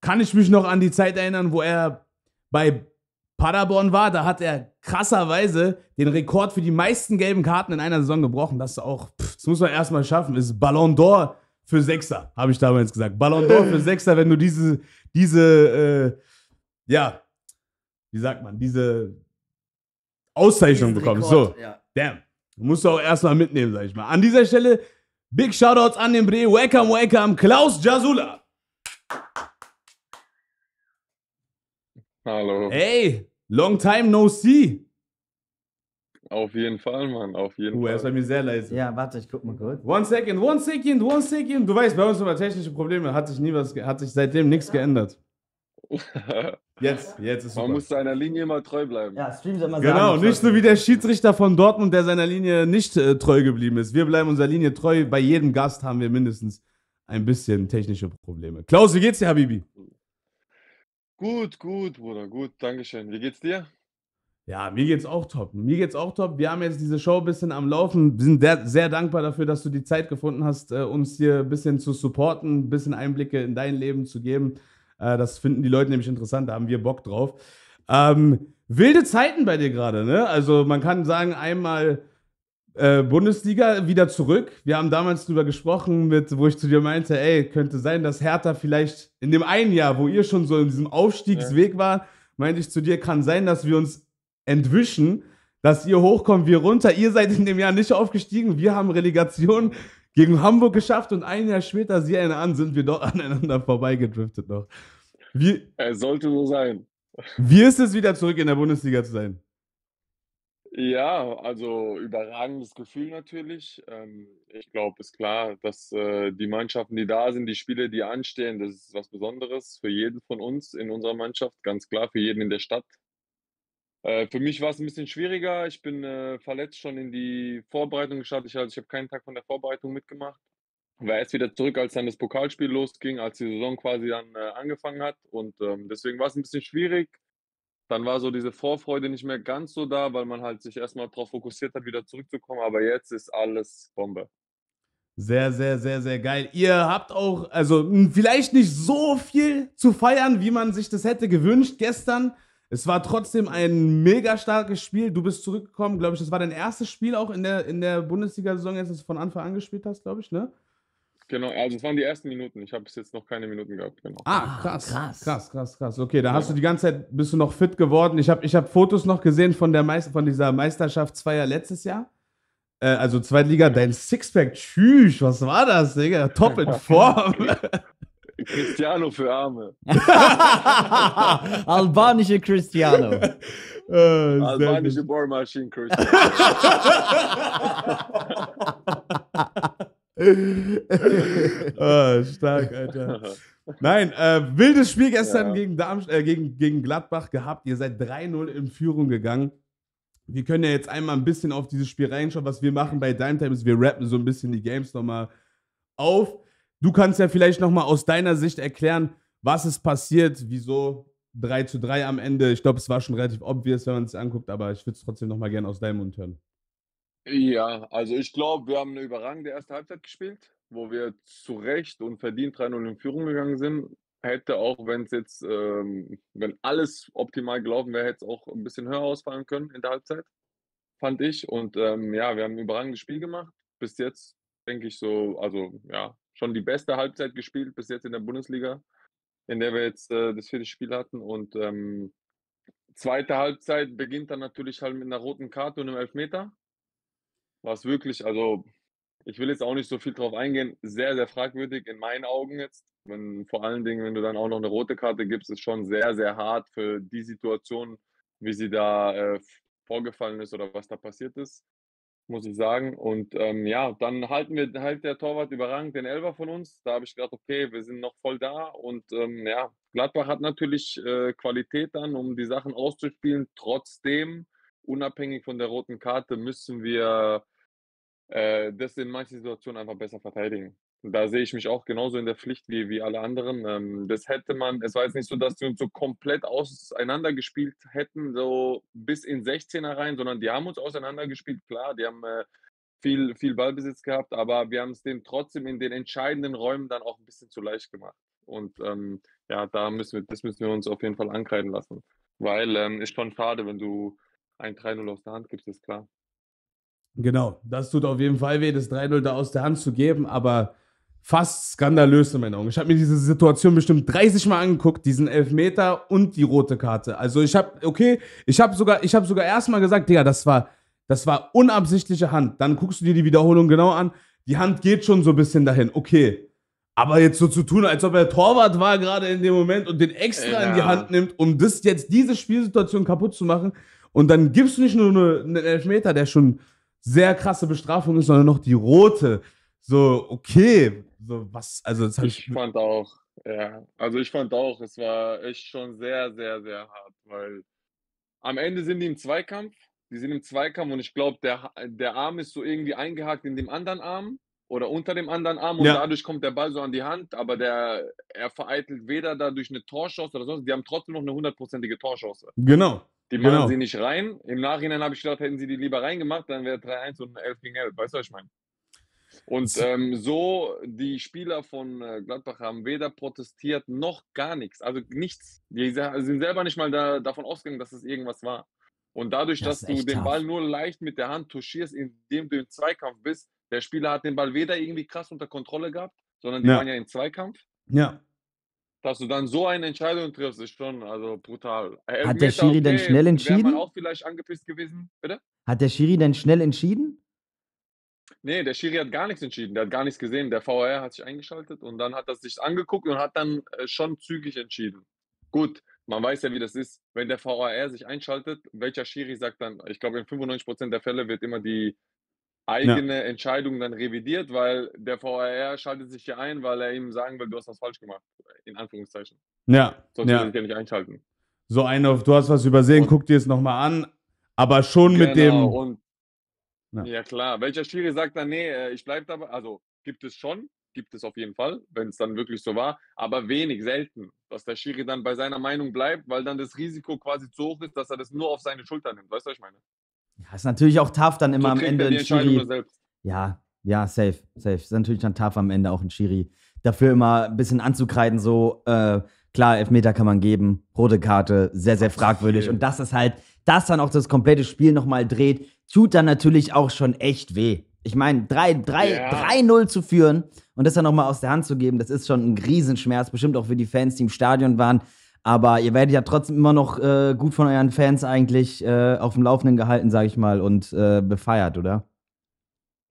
kann ich mich noch an die Zeit erinnern, wo er bei Paderborn war. Da hat er krasserweise den Rekord für die meisten gelben Karten in einer Saison gebrochen. Das ist auch, pff, das muss man erstmal schaffen, ist Ballon d'Or für Sechser, habe ich damals gesagt. Ballon d'Or für [LAUGHS] Sechser, wenn du diese, diese, äh, ja, wie sagt man, diese Auszeichnung bekommen. So, ja. damn. Musst du auch erstmal mitnehmen, sag ich mal. An dieser Stelle, big Shoutouts an den Bre. Welcome, welcome, Klaus Jasula. Hallo. Hey, long time no see. Auf jeden Fall, Mann, auf jeden uh, Fall. Er ist bei mir sehr leise. Ja, warte, ich guck mal kurz. One second, one second, one second. Du weißt, bei uns über technische Probleme hat sich nie was, hat sich seitdem nichts geändert. Jetzt, jetzt ist Man muss seiner Linie immer treu bleiben. Ja, Stream soll man Genau, sagen, nicht so wie der Schiedsrichter von Dortmund, der seiner Linie nicht äh, treu geblieben ist. Wir bleiben unserer Linie treu. Bei jedem Gast haben wir mindestens ein bisschen technische Probleme. Klaus, wie geht's dir, Habibi? Gut, gut, Bruder, gut, Dankeschön. Wie geht's dir? Ja, mir geht's auch top. Mir geht's auch top. Wir haben jetzt diese Show ein bisschen am Laufen. Wir sind sehr, sehr dankbar dafür, dass du die Zeit gefunden hast, äh, uns hier ein bisschen zu supporten, ein bisschen Einblicke in dein Leben zu geben. Äh, das finden die Leute nämlich interessant, da haben wir Bock drauf. Ähm, wilde Zeiten bei dir gerade, ne? Also man kann sagen, einmal äh, Bundesliga wieder zurück. Wir haben damals drüber gesprochen, mit, wo ich zu dir meinte, ey, könnte sein, dass Hertha vielleicht in dem einen Jahr, wo ihr schon so in diesem Aufstiegsweg ja. war, meinte ich zu dir, kann sein, dass wir uns entwischen dass ihr hochkommt, wir runter. Ihr seid in dem Jahr nicht aufgestiegen. Wir haben Relegation gegen Hamburg geschafft und ein Jahr später, sieh einen an, sind wir dort [LAUGHS] aneinander vorbeigedriftet noch. Wie, es äh, sollte so sein. Wie ist es, wieder zurück in der Bundesliga zu sein? Ja, also überragendes Gefühl natürlich. Ähm, ich glaube, ist klar, dass äh, die Mannschaften, die da sind, die Spiele, die anstehen, das ist was Besonderes für jeden von uns in unserer Mannschaft, ganz klar für jeden in der Stadt, äh, für mich war es ein bisschen schwieriger. Ich bin äh, verletzt schon in die Vorbereitung gestartet. Ich, also ich habe keinen Tag von der Vorbereitung mitgemacht. War erst wieder zurück, als dann das Pokalspiel losging, als die Saison quasi dann äh, angefangen hat. Und ähm, deswegen war es ein bisschen schwierig. Dann war so diese Vorfreude nicht mehr ganz so da, weil man halt sich erstmal darauf fokussiert hat, wieder zurückzukommen. Aber jetzt ist alles Bombe. Sehr, sehr, sehr, sehr geil. Ihr habt auch, also vielleicht nicht so viel zu feiern, wie man sich das hätte gewünscht gestern. Es war trotzdem ein mega starkes Spiel. Du bist zurückgekommen, glaube ich. Das war dein erstes Spiel auch in der, in der Bundesliga-Saison, als du es von Anfang an gespielt hast, glaube ich, ne? Genau, also es waren die ersten Minuten. Ich habe bis jetzt noch keine Minuten gehabt, genau. Ah, ah, krass. Krass, krass, krass, krass. Okay, da ja. hast du die ganze Zeit, bist du noch fit geworden. Ich habe ich hab Fotos noch gesehen von, der Meister, von dieser Meisterschaftsfeier letztes Jahr. Äh, also Zweitliga, dein Sixpack, tschüss, was war das, Digga? Top in [LAUGHS] Form. [LAUGHS] Cristiano für Arme. [LAUGHS] Albanische Cristiano. Oh, [LAUGHS] Albanische Bohrmaschine Cristiano. oh, [LAUGHS] ah, stark, Alter. Nein, äh, wildes Spiel gestern ja. gegen, Darm, äh, gegen, gegen Gladbach gehabt. Ihr seid 3-0 in Führung gegangen. Wir können ja jetzt einmal ein bisschen auf dieses Spiel reinschauen. Was wir machen bei Dime Time ist, wir rappen so ein bisschen die Games nochmal auf. Du kannst ja vielleicht nochmal aus deiner Sicht erklären, was ist passiert, wieso 3 zu 3 am Ende. Ich glaube, es war schon relativ obvious, wenn man es anguckt, aber ich würde es trotzdem nochmal gerne aus deinem Mund hören. Ja, also ich glaube, wir haben eine überragende erste Halbzeit gespielt, wo wir zu Recht und verdient 3-0 in Führung gegangen sind. Hätte auch, wenn es jetzt, ähm, wenn alles optimal gelaufen wäre, hätte es auch ein bisschen höher ausfallen können in der Halbzeit, fand ich. Und ähm, ja, wir haben ein überragendes Spiel gemacht. Bis jetzt denke ich so, also ja, schon die beste Halbzeit gespielt bis jetzt in der Bundesliga, in der wir jetzt äh, das vierte Spiel hatten. Und ähm, zweite Halbzeit beginnt dann natürlich halt mit einer roten Karte und einem Elfmeter. Was wirklich, also ich will jetzt auch nicht so viel drauf eingehen, sehr, sehr fragwürdig in meinen Augen jetzt. Wenn, vor allen Dingen, wenn du dann auch noch eine rote Karte gibst, ist schon sehr, sehr hart für die Situation, wie sie da äh, vorgefallen ist oder was da passiert ist muss ich sagen. Und ähm, ja, dann halten wir halt der Torwart überragend den Elber von uns. Da habe ich gedacht, okay, wir sind noch voll da. Und ähm, ja, Gladbach hat natürlich äh, Qualität dann, um die Sachen auszuspielen. Trotzdem, unabhängig von der roten Karte, müssen wir äh, das in manchen Situationen einfach besser verteidigen da sehe ich mich auch genauso in der Pflicht wie, wie alle anderen. Ähm, das hätte man, es war jetzt nicht so, dass die uns so komplett auseinandergespielt hätten, so bis in 16er rein, sondern die haben uns auseinandergespielt, klar, die haben äh, viel, viel Ballbesitz gehabt, aber wir haben es denen trotzdem in den entscheidenden Räumen dann auch ein bisschen zu leicht gemacht. Und ähm, ja, da müssen wir, das müssen wir uns auf jeden Fall ankreiden lassen. Weil ähm, ist schon schade, wenn du ein 3-0 aus der Hand gibst, ist klar. Genau, das tut auf jeden Fall weh, das 3-0 da aus der Hand zu geben, aber fast skandalös in meinen Augen. Ich habe mir diese Situation bestimmt 30 Mal angeguckt, diesen Elfmeter und die rote Karte. Also ich habe, okay, ich habe sogar, ich habe sogar erstmal gesagt, Digga, das war, das war unabsichtliche Hand. Dann guckst du dir die Wiederholung genau an. Die Hand geht schon so ein bisschen dahin. Okay. Aber jetzt so zu tun, als ob er Torwart war gerade in dem Moment und den extra ja. in die Hand nimmt, um das jetzt diese Spielsituation kaputt zu machen. Und dann gibst du nicht nur einen Elfmeter, der schon sehr krasse Bestrafung ist, sondern noch die rote. So, okay, so was, also das ich, fand auch, ja, also ich fand auch, es war echt schon sehr, sehr, sehr hart, weil am Ende sind die im Zweikampf, die sind im Zweikampf und ich glaube, der, der Arm ist so irgendwie eingehakt in dem anderen Arm oder unter dem anderen Arm und ja. dadurch kommt der Ball so an die Hand, aber der, er vereitelt weder dadurch eine Torschance oder sonst, die haben trotzdem noch eine hundertprozentige Torschance. Genau. Die machen genau. sie nicht rein. Im Nachhinein habe ich gedacht, hätten sie die lieber reingemacht, dann wäre 3-1 und 11 gegen 11. Weißt du, was ich meine? Und ähm, so, die Spieler von äh, Gladbach haben weder protestiert noch gar nichts. Also nichts. Die sind selber nicht mal da, davon ausgegangen, dass es irgendwas war. Und dadurch, das dass du den tough. Ball nur leicht mit der Hand touchierst, indem du im Zweikampf bist, der Spieler hat den Ball weder irgendwie krass unter Kontrolle gehabt, sondern die ja. waren ja im Zweikampf. Ja. Dass du dann so eine Entscheidung triffst, ist schon also brutal. Äh, hat der Schiri okay, denn schnell entschieden? man auch vielleicht angepisst gewesen, bitte? Hat der Schiri denn schnell entschieden? Nee, der Schiri hat gar nichts entschieden, der hat gar nichts gesehen. Der VR hat sich eingeschaltet und dann hat er sich angeguckt und hat dann äh, schon zügig entschieden. Gut, man weiß ja, wie das ist. Wenn der VAR sich einschaltet, welcher Schiri sagt dann, ich glaube, in 95% der Fälle wird immer die eigene ja. Entscheidung dann revidiert, weil der VAR schaltet sich hier ein, weil er ihm sagen will, du hast was falsch gemacht, in Anführungszeichen. Ja. Sonst ja. würde ich ja nicht einschalten. So eine, du hast was übersehen, und, guck dir es nochmal an, aber schon genau, mit dem... Und ja. ja. klar. Welcher Schiri sagt dann, nee, äh, ich bleibe dabei? Also gibt es schon, gibt es auf jeden Fall, wenn es dann wirklich so war, aber wenig, selten, dass der Schiri dann bei seiner Meinung bleibt, weil dann das Risiko quasi zu hoch ist, dass er das nur auf seine Schulter nimmt. Weißt du, was ich meine? Ja, ist natürlich auch tough, dann immer so am Ende. Die Entscheidung Schiri, selbst. Ja, ja, safe, safe. Ist natürlich dann tough am Ende auch ein Schiri. Dafür immer ein bisschen anzukreiden, so, äh, klar, Elfmeter kann man geben, rote Karte, sehr, sehr fragwürdig. Und das ist halt, das dann auch das komplette Spiel nochmal dreht tut dann natürlich auch schon echt weh. Ich meine, 3-0 ja. zu führen und das dann nochmal aus der Hand zu geben, das ist schon ein Riesenschmerz, bestimmt auch für die Fans, die im Stadion waren. Aber ihr werdet ja trotzdem immer noch äh, gut von euren Fans eigentlich äh, auf dem Laufenden gehalten, sage ich mal, und äh, befeiert, oder?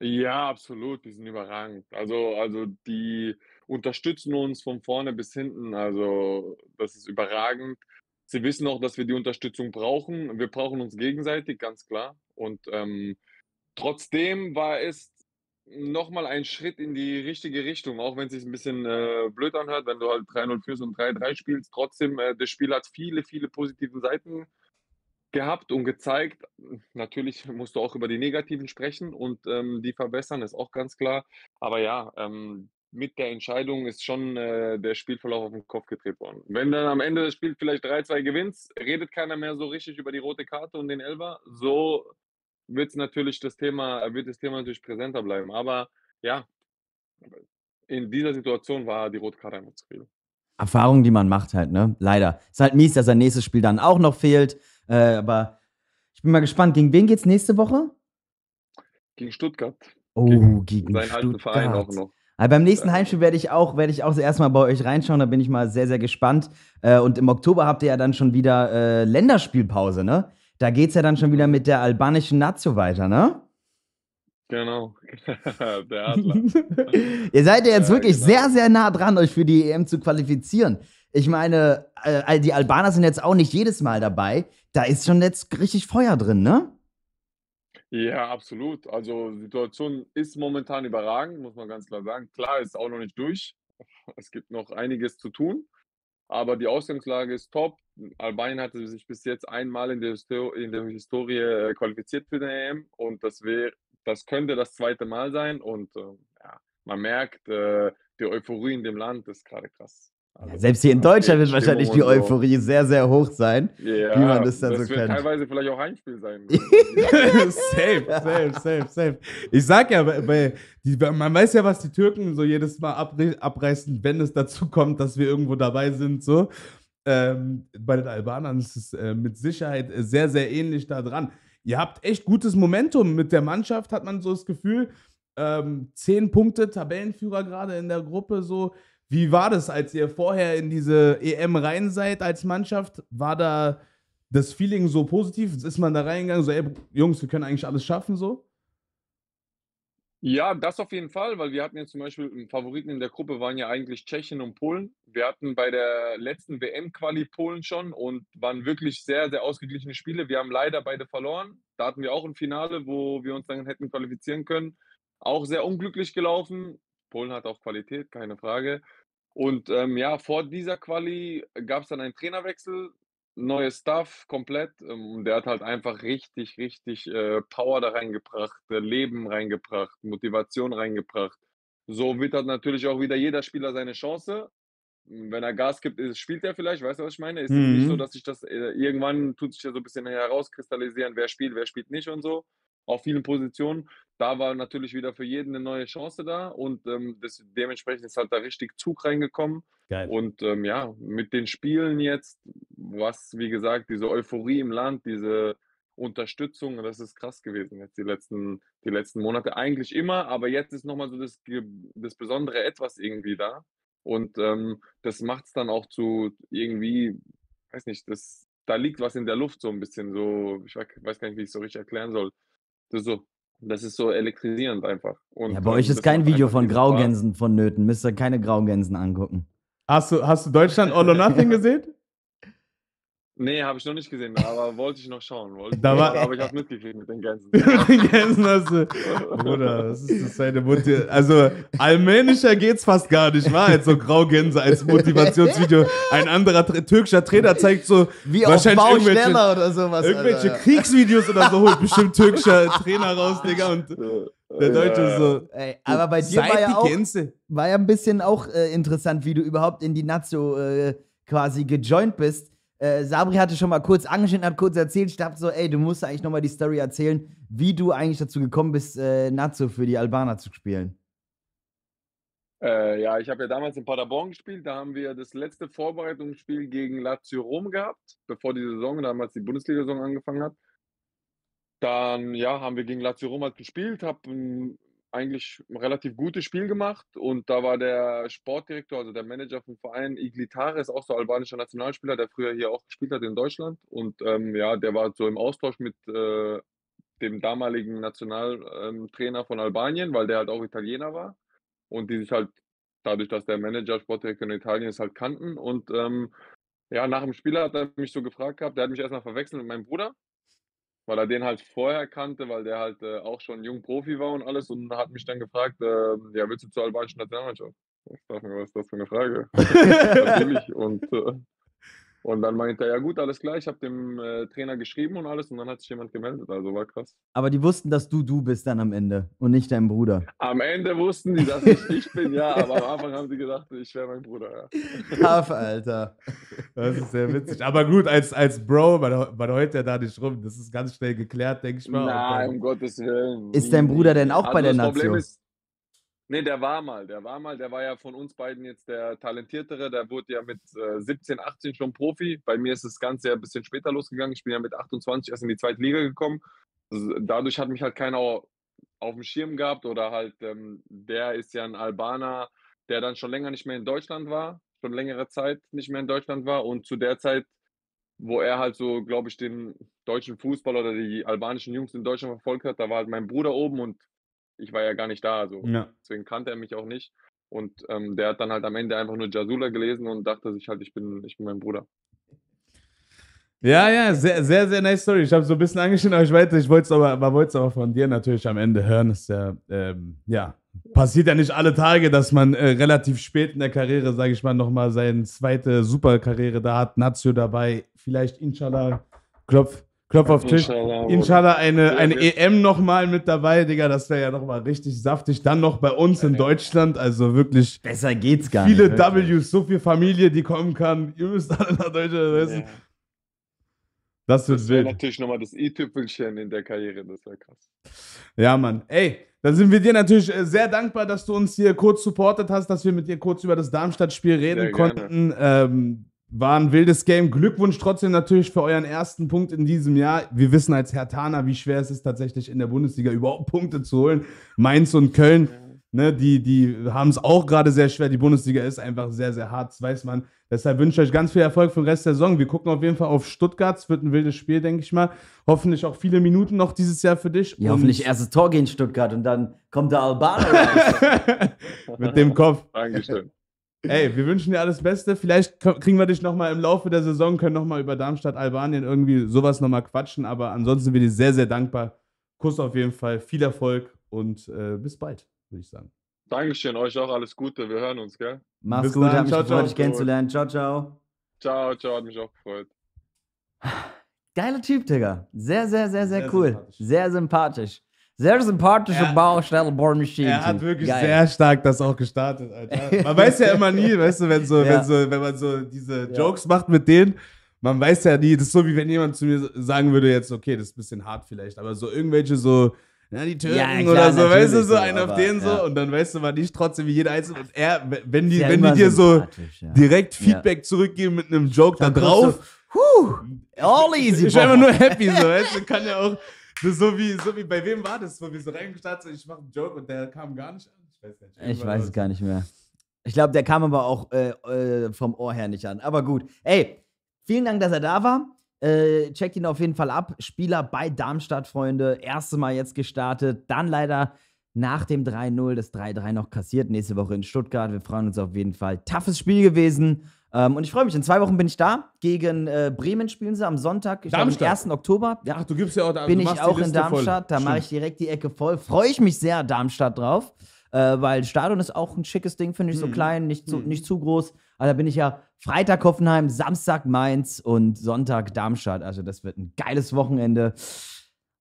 Ja, absolut. Die sind überragend. Also, also die unterstützen uns von vorne bis hinten. Also das ist überragend. Sie wissen auch, dass wir die Unterstützung brauchen. Wir brauchen uns gegenseitig, ganz klar. Und ähm, trotzdem war es nochmal ein Schritt in die richtige Richtung, auch wenn es sich ein bisschen äh, blöd anhört, wenn du halt 3-0 führst und 3-3 spielst. Trotzdem, äh, das Spiel hat viele, viele positive Seiten gehabt und gezeigt. Natürlich musst du auch über die negativen sprechen und ähm, die verbessern, ist auch ganz klar. Aber ja, ähm, mit der Entscheidung ist schon äh, der Spielverlauf auf den Kopf gedreht worden. Wenn dann am Ende des Spiels vielleicht 3-2 gewinnst, redet keiner mehr so richtig über die rote Karte und den Elber. So wird es natürlich das Thema, äh, wird das Thema natürlich präsenter bleiben. Aber ja, in dieser Situation war die Rotkarte einfach zu viel. Erfahrung, die man macht halt, ne? Leider. Ist halt mies, dass sein nächstes Spiel dann auch noch fehlt. Äh, aber ich bin mal gespannt, gegen wen geht's nächste Woche? Gegen Stuttgart. Oh, gegen, gegen seinen Stuttgart. alten Verein auch noch. Aber also beim nächsten Heimspiel werde ich auch, werde ich auch zuerst bei euch reinschauen, da bin ich mal sehr, sehr gespannt. Äh, und im Oktober habt ihr ja dann schon wieder äh, Länderspielpause, ne? Da geht es ja dann schon wieder mit der albanischen Nazio weiter, ne? Genau. [LAUGHS] der Adler. [LAUGHS] Ihr seid ja jetzt wirklich genau. sehr, sehr nah dran, euch für die EM zu qualifizieren. Ich meine, äh, die Albaner sind jetzt auch nicht jedes Mal dabei. Da ist schon jetzt richtig Feuer drin, ne? Ja, absolut. Also die Situation ist momentan überragend, muss man ganz klar sagen. Klar, ist auch noch nicht durch. [LAUGHS] Es gibt noch einiges zu tun. Aber die Ausgangslage ist top. Albanien hatte sich bis jetzt einmal in der, Histor in der Historie äh, qualifiziert für den EM und das wäre, das könnte das zweite Mal sein und äh, ja, man merkt, äh, die Euphorie in dem Land ist gerade krass. Also, ja, selbst hier in Deutschland wird wahrscheinlich die Euphorie so. sehr, sehr hoch sein, ja, wie man das dann das so wird kennt. teilweise vielleicht auch Heimspiel sein. [LAUGHS] safe, safe, safe, safe. Ich sag ja, bei, bei, man weiß ja, was die Türken so jedes Mal abreißen, wenn es dazu kommt, dass wir irgendwo dabei sind, so. Ähm, bei den Albanern ist es äh, mit Sicherheit äh, sehr, sehr ähnlich da dran. Ihr habt echt gutes Momentum mit der Mannschaft, hat man so das Gefühl. Ähm, zehn Punkte, Tabellenführer gerade in der Gruppe. So, wie war das, als ihr vorher in diese EM rein seid als Mannschaft? War da das Feeling so positiv? Ist man da reingegangen, so, ey, Jungs, wir können eigentlich alles schaffen, so? Ja, das auf jeden Fall, weil wir hatten ja zum Beispiel hm, Favoriten in der Gruppe waren ja eigentlich Tschechien und Polen. Wir hatten bei der letzten WM-Quali Polen schon und waren wirklich sehr, sehr ausgeglichene Spiele. Wir haben leider beide verloren. Da hatten wir auch ein Finale, wo wir uns dann hätten qualifizieren können. Auch sehr unglücklich gelaufen. Polen hat auch Qualität, keine Frage. Und ähm, ja, vor dieser Quali gab es dann einen Trainerwechsel neuer Stuff komplett. Ähm, der hat halt einfach richtig, richtig äh, Power da reingebracht, äh, Leben reingebracht, Motivation reingebracht. So wird halt natürlich auch wieder jeder Spieler seine Chance. Hm, wenn er Gas gibt, spielt er vielleicht, weißt du, was ich meine? Ist mhm. nicht so, mhm. dass sich das äh, irgendwann tut sich ja so ein bisschen herauskristallisieren, wer spielt, wer spielt nicht und so auf vielen Positionen. Da war natürlich wieder für jeden eine neue Chance da und ähm, das, dementsprechend ist halt da richtig Zug reingekommen. Geil. Und ähm, ja, mit den Spielen jetzt, was wie gesagt, diese Euphorie im Land, diese Unterstützung, das ist krass gewesen jetzt die letzten, die letzten Monate. Eigentlich immer, aber jetzt ist nochmal so das, das besondere Etwas irgendwie da. Und ähm, das macht es dann auch zu irgendwie, weiß nicht, das, da liegt was in der Luft so ein bisschen. So, ich weiß gar nicht, wie ich es so richtig erklären soll. Das ist so, das ist so elektrisierend einfach. Und ja, bei euch ähm, ist kein Video von Graugänsen vonnöten. Müsst ihr keine Graugänsen angucken. Hast du, hast du Deutschland All or Nothing gesehen? Nee, habe ich noch nicht gesehen, aber [LAUGHS] wollte ich noch schauen. Wollte, da war, aber ich habe mitgekriegt mit den Gänsen. [LAUGHS] mit den Gänsen hast du. Bruder, das ist das seine Motivation. Also, allmähnischer geht's fast gar nicht, war jetzt so Graugänse [LAUGHS] als Motivationsvideo. Ein anderer türkischer Trainer zeigt so Wie auch irgendwelche, oder sowas, irgendwelche Alter. Kriegsvideos oder so, holt bestimmt türkischer Trainer raus, Digga. Und der Deutsche ja. so. Ey, aber bei dir war ja, auch, Gänse. war ja ein bisschen auch äh, interessant, wie du überhaupt in die Nazio äh, quasi gejoint bist äh, Sabri hatte schon mal kurz angeschnitten, hat kurz erzählt, ich dachte so, ey, du musst eigentlich nochmal die Story erzählen, wie du eigentlich dazu gekommen bist, äh, Nazo für die Albaner zu spielen. Äh, ja, ich habe ja damals in Paderborn gespielt. Da haben wir das letzte Vorbereitungsspiel gegen Lazio Rom gehabt, bevor die Saison, damals die Bundesliga-Saison angefangen hat. Dann ja, haben wir gegen Lazio Rom halt gespielt, habe ein ähm, eigentlich ein relativ gutes Spiel gemacht und da war der Sportdirektor, also der Manager vom Verein, Iglitares, auch so albanischer Nationalspieler, der früher hier auch gespielt hat in Deutschland und ähm, ja, der war so im Austausch mit äh, dem damaligen Nationaltrainer ähm, von Albanien, weil der halt auch Italiener war und die sich halt dadurch, dass der Manager Sportdirektor in Italien ist, halt kannten und ähm, ja, nach dem Spiel hat er mich so gefragt gehabt, der hat mich erstmal verwechselt mit meinem Bruder weil er den halt vorher kannte, weil der halt äh, auch schon jung Profi war und alles und hat mich dann gefragt, äh, ja, willst du zur albanischen Nationalmannschaft? Ich dachte mir, was ist das für eine Frage? [LAUGHS] [LAUGHS] Natürlich. Und äh, und dann meinte er, ja gut, alles klar, ich habe dem äh, Trainer geschrieben und alles und dann hat sich jemand gemeldet, also war krass. Aber die wussten, dass du du bist dann am Ende und nicht dein Bruder. Am Ende wussten die, dass ich ich bin, ja, aber am Anfang haben sie gedacht, ich wäre mein Bruder, ja. Kaff, Alter. Das ist sehr witzig. Aber gut, als, als Bro, man, man heult ja da nicht rum, das ist ganz schnell geklärt, denke ich mal. Nein, um Gottes Willen. Ist dein Bruder denn auch also bei der Nation? Problem ist, Nee, der war mal, der war mal, der war ja von uns beiden jetzt der talentiertere, der wurde ja mit äh, 17, 18 schon Profi. Bei mir ist das Ganze ja ein bisschen später losgegangen. Ich bin ja mit 28 erst in die zweite Liga gekommen. dadurch hat mich halt keiner auf dem Schirm gehabt oder halt, ähm, der ist ja ein Albaner, der dann schon länger nicht mehr in Deutschland war, schon längere Zeit nicht mehr in Deutschland war und zu der Zeit, wo er halt so, glaube ich, den deutschen Fußball oder die albanischen Jungs in Deutschland verfolgt hat, da war halt mein Bruder oben und ich war ja gar nicht da. So. Ja. Deswegen kannte er mich auch nicht. Und ähm, der hat dann halt am Ende einfach nur Jasula gelesen und dachte sich halt, ich bin, ich bin mein Bruder. Ja, ja, sehr, sehr, sehr nice Story. Ich habe so ein bisschen angeschnitten, aber ich weiter. Ich wollte es aber, aber, wollt's aber von dir natürlich am Ende hören. Ist ja, ähm, ja, passiert ja nicht alle Tage, dass man äh, relativ spät in der Karriere, sage ich mal, nochmal seine zweite Superkarriere da hat. Nazio dabei, vielleicht Inshallah, Klopf. Klopf auf Tisch. Inshallah, Inshallah eine, eine EM nochmal mit dabei, Digga. Das wäre ja nochmal richtig saftig. Dann noch bei uns in Deutschland. Also wirklich. Besser geht's gar viele nicht. Viele W's, so viel Familie, die kommen kann. Ihr müsst alle nach Deutschland wissen. Ja. Das wird das wild. natürlich nochmal das i-Tüpfelchen in der Karriere. Das wäre krass. Ja, Mann. Ey, dann sind wir dir natürlich äh, sehr dankbar, dass du uns hier kurz supportet hast, dass wir mit dir kurz über das Darmstadt-Spiel reden konnten. Ähm, war ein wildes Game. Glückwunsch trotzdem natürlich für euren ersten Punkt in diesem Jahr. Wir wissen als Hertaner, wie schwer es ist, tatsächlich in der Bundesliga überhaupt Punkte zu holen. Mainz und Köln, ne, die, die haben es auch gerade sehr schwer. Die Bundesliga ist einfach sehr, sehr hart, das weiß man. Deshalb wünsche ich euch ganz viel Erfolg für den Rest der Saison. Wir gucken auf jeden Fall auf Stuttgart. Es wird ein wildes Spiel, denke ich mal. Hoffentlich auch viele Minuten noch dieses Jahr für dich. Ja, hoffentlich erstes Tor gegen Stuttgart und dann kommt der Albaner. [LAUGHS] Mit dem Kopf. Dankeschön. Ey, wir wünschen dir alles Beste. Vielleicht kriegen wir dich nochmal im Laufe der Saison, können nochmal über Darmstadt, Albanien irgendwie sowas nochmal quatschen. Aber ansonsten bin ich sehr, sehr dankbar. Kuss auf jeden Fall, viel Erfolg und äh, bis bald, würde ich sagen. Dankeschön, euch auch alles Gute. Wir hören uns, gell? Mach's bis gut, dann. hat mich ciao, gefreut, ciao. dich kennenzulernen. Ciao, ciao. Ciao, ciao, hat mich auch gefreut. Geiler Typ, Digga. Sehr, sehr, sehr, sehr, sehr cool. Sympathisch. Sehr sympathisch. Sehr sympathische ja. Baustellenbohrmaschine. Er hat wirklich Geil. sehr stark das auch gestartet, Alter. [LAUGHS] Man weiß ja immer nie, weißt du, wenn, so, ja. wenn, so, wenn man so diese Jokes macht mit denen, man weiß ja nie, das ist so wie wenn jemand zu mir sagen würde, jetzt, okay, das ist ein bisschen hart vielleicht, aber so irgendwelche so, na, die Türken ja, klar, oder so, weißt du, so einen auf den so und dann weißt du mal nicht trotzdem wie jeder Einzelne. Und er, wenn die, wenn die dir so direkt Feedback zurückgeben mit einem Joke da drauf, so, huh, all easy. Ich bin einfach nur happy, so, weißt du, kann ja auch, so, wie, so wie, bei wem war das, wo wir so reingestartet sind, ich mache einen Joke und der kam gar nicht an. Ich weiß, nicht, ich weiß es gar nicht mehr. Ich glaube, der kam aber auch äh, äh, vom Ohr her nicht an. Aber gut. Ey, vielen Dank, dass er da war. Äh, checkt ihn auf jeden Fall ab. Spieler bei Darmstadt, Freunde. Erstes Mal jetzt gestartet. Dann leider nach dem 3-0 das 3-3 noch kassiert. Nächste Woche in Stuttgart. Wir freuen uns auf jeden Fall. Toughes Spiel gewesen. Ähm, und ich freue mich. In zwei Wochen bin ich da. Gegen äh, Bremen spielen sie am Sonntag. Ich Darmstadt. Glaub, am 1. Oktober. Ja, Ach, du gibst ja auch da, Bin ich auch in Darmstadt. Voll. Da mache ich direkt die Ecke voll. Freue ich mich sehr, Darmstadt drauf. Äh, weil Stadion ist auch ein schickes Ding, finde ich, hm. so mhm. klein, nicht, so, hm. nicht zu groß. Aber also, da bin ich ja Freitag Hoffenheim, Samstag Mainz und Sonntag Darmstadt. Also, das wird ein geiles Wochenende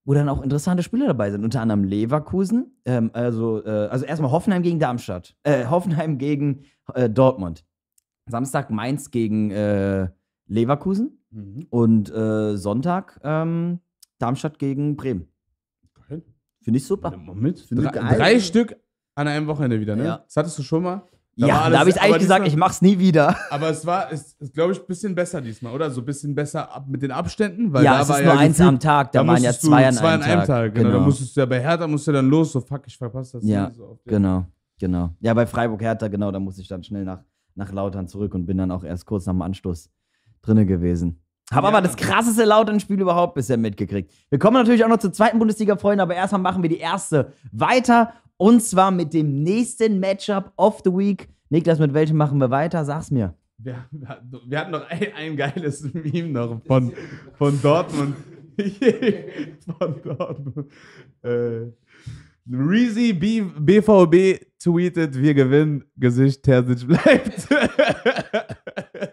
wo dann auch interessante Spieler dabei sind, unter anderem Leverkusen. Ähm, also, äh, also erstmal Hoffenheim gegen Darmstadt, äh, Hoffenheim gegen äh, Dortmund. Samstag Mainz gegen äh, Leverkusen mhm. und äh, Sonntag ähm, Darmstadt gegen Bremen. Geil. Finde ich super. Moment, Find drei, geil. drei Stück an einem Wochenende wieder, ne? Ja. Das hattest du schon mal. Da ja, alles, da habe ich eigentlich gesagt, diesmal, ich mach's nie wieder. [LAUGHS] Aber es war, es ist, glaube ich, ein bisschen besser diesmal, oder? So ein bisschen besser ab mit den Abständen, weil ja, da es war ist nur eins am Tag, da, da waren ja zwei an, zwei an einem Tag. genau. genau. Da musstest du ja bei Hertha musst du dann los, so fuck, ich verpasse das. Ja, so genau, genau. Ja, bei Freiburg Hertha, genau, da muss ich dann schnell nach nach Lautern zurück und bin dann auch erst kurz nach dem Anstoß drinne gewesen. Habe ja. aber das krasseste Lautern-Spiel überhaupt bisher mitgekriegt. Wir kommen natürlich auch noch zur zweiten Bundesliga, Freunde, aber erstmal machen wir die erste weiter und zwar mit dem nächsten Matchup of the Week. Niklas, mit welchem machen wir weiter? Sag's mir. Wir, wir hatten noch ein, ein, geiles Meme noch von, von Dortmund. [LAUGHS] von Dortmund. Äh, Reezy BVB tweetet, wir gewinnen, Gesicht Terzic bleibt.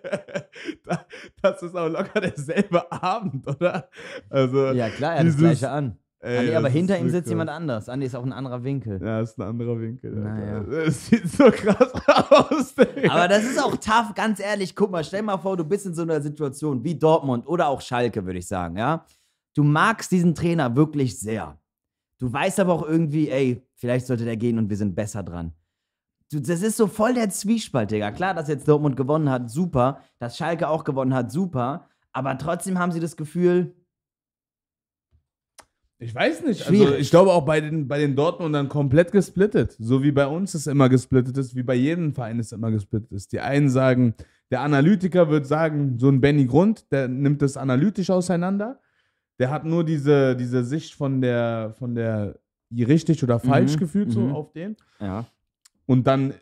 [LAUGHS] das ist auch locker derselbe Abend, oder? Also, ja, klar, er hat dieses, das gleiche an. Ah, ey, Andi, aber hinter ihm sitzt krass. jemand anders. Andi ah, ist auch ein anderer Winkel. Ja, ist ein anderer Winkel. Naja. Das sieht so krass [LAUGHS] aus. Digga. Aber das ist auch tough, ganz ehrlich. Guck mal, stell mal vor, du bist in so einer Situation wie Dortmund oder auch Schalke, würde ich sagen, ja. Du magst diesen Trainer wirklich sehr. Du weißt aber auch irgendwie, ey, Vielleicht sollte der gehen und wir sind besser dran. Das ist so voll der Zwiespalt, Digga. Klar, dass jetzt Dortmund gewonnen hat, super. Dass Schalke auch gewonnen hat, super. Aber trotzdem haben sie das Gefühl. Ich weiß nicht. Also, Schwierig. Also ich glaube auch bei den, bei den Dortmundern komplett gesplittet. So wie bei uns es immer gesplittet ist, wie bei jedem Verein es immer gesplittet ist. Die einen sagen, der Analytiker wird sagen, so ein Benny Grund, der nimmt das analytisch auseinander. Der hat nur diese, diese Sicht von der, von der richtig oder falsch mhm. gefühlt so mhm. auf den. Ja. Und dann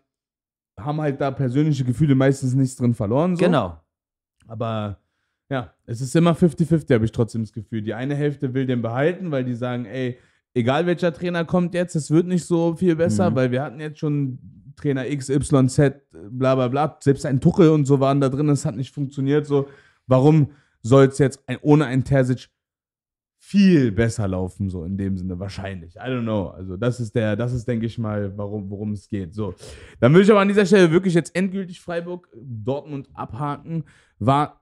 haben halt da persönliche Gefühle meistens nichts drin verloren. So. Genau. Aber ja, es ist immer 50-50, habe ich trotzdem das Gefühl. Die eine Hälfte will den behalten, weil die sagen, ey, egal welcher Trainer kommt jetzt, es wird nicht so viel besser, mhm. weil wir hatten jetzt schon Trainer XYZ, bla bla bla, selbst ein Tuchel und so waren da drin, es hat nicht funktioniert. So, warum soll es jetzt ein, ohne einen Terzic viel besser laufen, so in dem Sinne, wahrscheinlich. I don't know. Also, das ist der, das ist, denke ich mal, warum, worum es geht. So. Dann würde ich aber an dieser Stelle wirklich jetzt endgültig Freiburg, Dortmund abhaken. War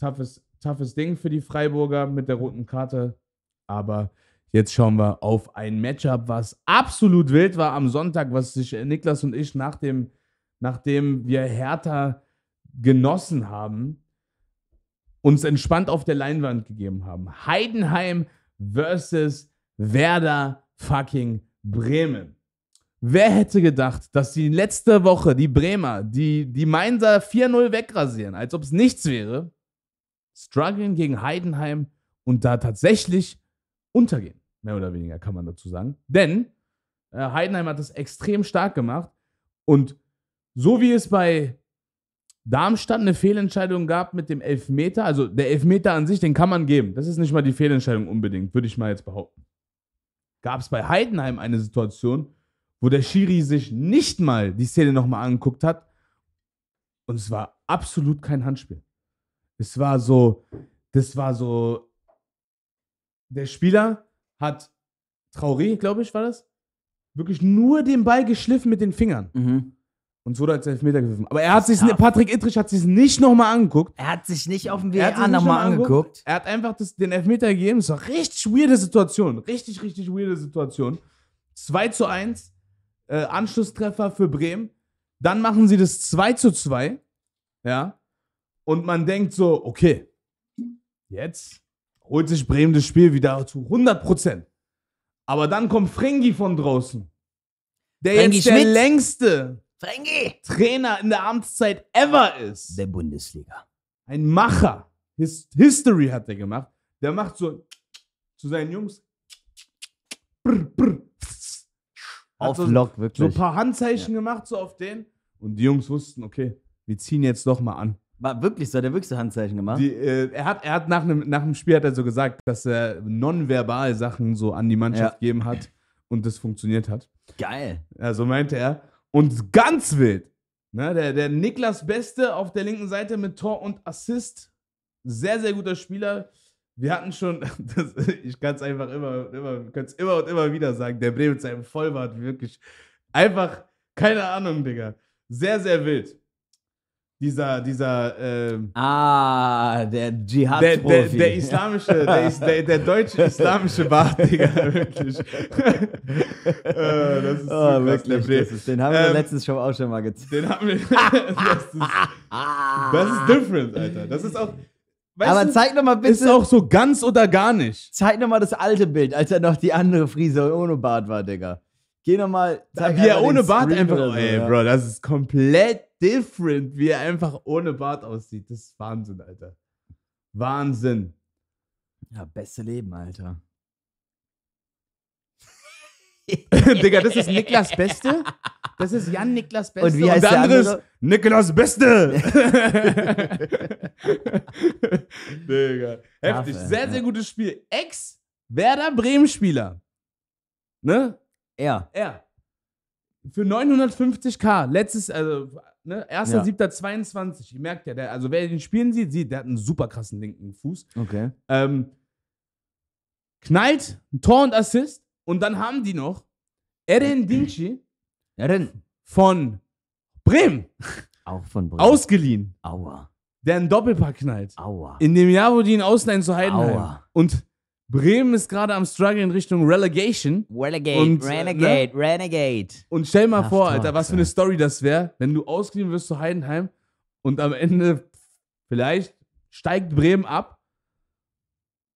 toughes, toughes Ding für die Freiburger mit der roten Karte. Aber jetzt schauen wir auf ein Matchup, was absolut wild war am Sonntag, was sich Niklas und ich, nach dem, nachdem wir Hertha genossen haben, uns entspannt auf der Leinwand gegeben haben. Heidenheim versus Werder fucking Bremen. Wer hätte gedacht, dass die letzte Woche die Bremer, die, die Mainzer 4-0 wegrasieren, als ob es nichts wäre, strugglen gegen Heidenheim und da tatsächlich untergehen. Mehr oder weniger kann man dazu sagen. Denn äh, Heidenheim hat es extrem stark gemacht und so wie es bei Darmstadt eine Fehlentscheidung gab mit dem Elfmeter. Also der Elfmeter an sich, den kann man geben. Das ist nicht mal die Fehlentscheidung unbedingt, würde ich mal jetzt behaupten. Gab es bei Heidenheim eine Situation, wo der Schiri sich nicht mal die Szene nochmal angeguckt hat. Und es war absolut kein Handspiel. Es war so, das war so, der Spieler hat Traoré, glaube ich, war das, wirklich nur den Ball geschliffen mit den Fingern. Mhm. Und so hat er Elfmeter gewiffen. Aber er hat sich, Patrick Ittrich hat sich nicht nochmal angeguckt. Er hat sich nicht auf dem WR nochmal angeguckt. angeguckt. Er hat einfach das, den Elfmeter gegeben. Das war richtig weirde Situation. Richtig, richtig weirde Situation. 2 zu 1, äh, Anschlusstreffer für Bremen. Dann machen sie das 2 zu 2. Ja. Und man denkt so, okay, jetzt holt sich Bremen das Spiel wieder zu 100 Prozent. Aber dann kommt Fringi von draußen. Der Frengi jetzt der Schmidt. längste Frenkie! Trainer in der Amtszeit ever ist. Der Bundesliga. Ein Macher. His History hat er gemacht. Der macht so zu seinen Jungs. Brr, brr, auf so, Lock, wirklich. So ein paar Handzeichen ja. gemacht, so auf den. Und die Jungs wussten, okay, wir ziehen jetzt doch mal an. War wirklich so, hat er wirklich so Handzeichen gemacht? Die, äh, er hat, er hat nach, einem, nach dem Spiel hat er so gesagt, dass er nonverbal Sachen so an die Mannschaft ja. gegeben hat und das funktioniert hat. Geil. Also meinte er, und ganz wild. Ne, der, der Niklas Beste auf der linken Seite mit Tor und Assist. Sehr, sehr guter Spieler. Wir hatten schon, [LAUGHS] das, ich kann es einfach immer, immer, kann immer und immer wieder sagen, der Bremen mit seinem Vollbart wirklich einfach, keine Ahnung, Digga. Sehr, sehr wild dieser, dieser. Äh, ah, der Dschihad. Der, der, der, islamische, der, der, der, deutsche [LAUGHS] islamische Bart, Digga, wirklich. [LAUGHS] Äh, das ist oh, so wirklich. Das ist, den haben wir ähm, letztens schon auch schon mal gezeigt. Den haben wir. [LAUGHS] das, ist, das ist different, Alter. Das ist auch. Weißt Aber du, zeig noch mal bitte. Ist auch so ganz oder gar nicht. Zeig noch mal das alte Bild, als er noch die andere Frise ohne Bart war, Digga. Geh nochmal. Wie er ohne Bart Screen einfach. So, ey, ja. Bro, das ist komplett different, wie er einfach ohne Bart aussieht. Das ist Wahnsinn, Alter. Wahnsinn. Ja, beste Leben, Alter. [LAUGHS] Digga, das ist Niklas Beste. Das ist Jan Niklas Beste. Und wie heißt und der, andere? Ist Niklas Beste. [LAUGHS] Digga. Heftig. Sehr, sehr gutes Spiel. Ex-Werder Bremen-Spieler. Ne? Er. Er. Für 950k, letztes, also, ne, 1.7.22, ihr merkt ja, der, also wer den spielen sieht, sieht, der hat einen super krassen linken Fuß. Okay. Ähm, knallt, Tor und Assist und dann haben die noch Eren Dinci Eren. von Bremen. Auch von Bremen. Ausgeliehen. Aua. Der einen Doppelpack knallt. Aua. In dem Jahr, wo die ihn ausleihen zu Heidenheim. Aua. Und Bremen ist gerade am Struggle in Richtung Relegation. Relegate, und, äh, Renegade, ne? Renegade. Und stell mal Ach, vor, Alter, was für eine Story das wäre, wenn du ausgeliehen wirst zu Heidenheim und am Ende vielleicht steigt Bremen ab.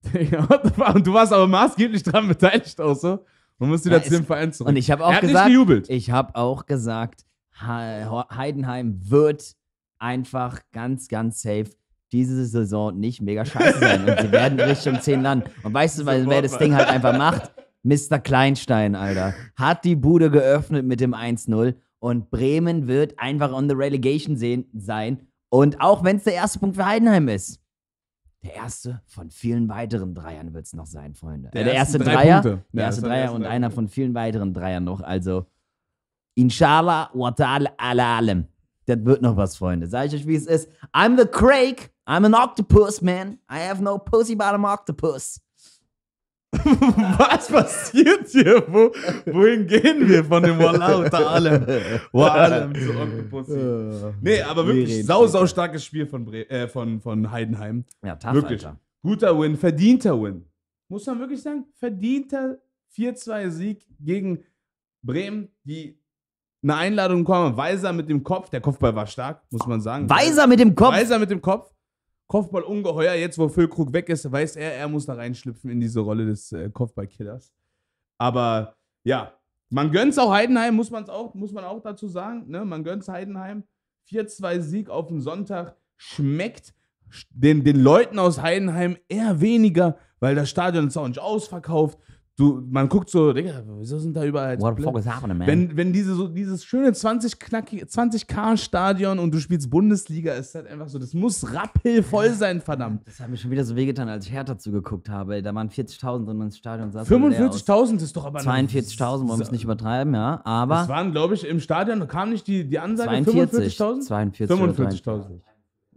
[LAUGHS] und du warst aber maßgeblich daran beteiligt auch so. Man muss wieder ja, zu dem Verein zurück. Und ich habe auch er gesagt, ich habe auch gesagt, Heidenheim wird einfach ganz, ganz safe diese Saison nicht mega scheiße sein. Und sie werden Richtung 10 landen. Und weißt du, wer das Ding halt einfach macht? Mr. Kleinstein, Alter. Hat die Bude geöffnet mit dem 1-0 und Bremen wird einfach on the relegation sehen, sein. Und auch wenn es der erste Punkt für Heidenheim ist, der erste von vielen weiteren Dreiern wird es noch sein, Freunde. Der, der erste Dreier, Punkte. der erste ja, Dreier und einer von vielen weiteren Dreiern noch. Also, inshallah, Watal, ta'ala, alalem. Das wird noch was, Freunde. Sag ich euch, wie es ist. I'm the Craig. I'm an octopus, man. I have no pussy bottom octopus. [LAUGHS] Was passiert hier? Wo, wohin gehen wir von dem Wallah unter allem? Wallah zu Octopus. Äh, nee, aber wirklich sau, sau starkes Spiel von, Bre äh, von, von Heidenheim. Ja, tough, wirklich. Alter. Guter Win, verdienter Win. Muss man wirklich sagen, verdienter 4-2-Sieg gegen Bremen, die eine Einladung bekommen. haben. Weiser mit dem Kopf, der Kopfball war stark, muss man sagen. Weiser mit dem Kopf? Weiser mit dem Kopf. Kopfballungeheuer, jetzt wo Füllkrug weg ist, weiß er, er muss da reinschlüpfen in diese Rolle des äh, Kopfballkillers. Aber ja, man gönnt es auch Heidenheim, muss, man's auch, muss man auch dazu sagen. Ne? Man gönnt es Heidenheim. 4-2-Sieg auf den Sonntag schmeckt den, den Leuten aus Heidenheim eher weniger, weil das Stadion ist auch nicht ausverkauft. Du, man guckt so, Digga, wieso sind da überall. What the fuck is happening, man? Wenn, wenn diese, so, dieses schöne 20-K-Stadion 20 und du spielst Bundesliga, ist halt einfach so, das muss rappelvoll sein, verdammt. Das hat mir schon wieder so wehgetan, als ich Hertha zugeguckt habe. Da waren 40.000 und man ins Stadion. saß. 45.000 ist doch aber nicht. 42.000, wollen wir es nicht übertreiben, ja. Aber. Das waren, glaube ich, im Stadion, da kam nicht die, die Ansage 42.000? 42.000. 45.000.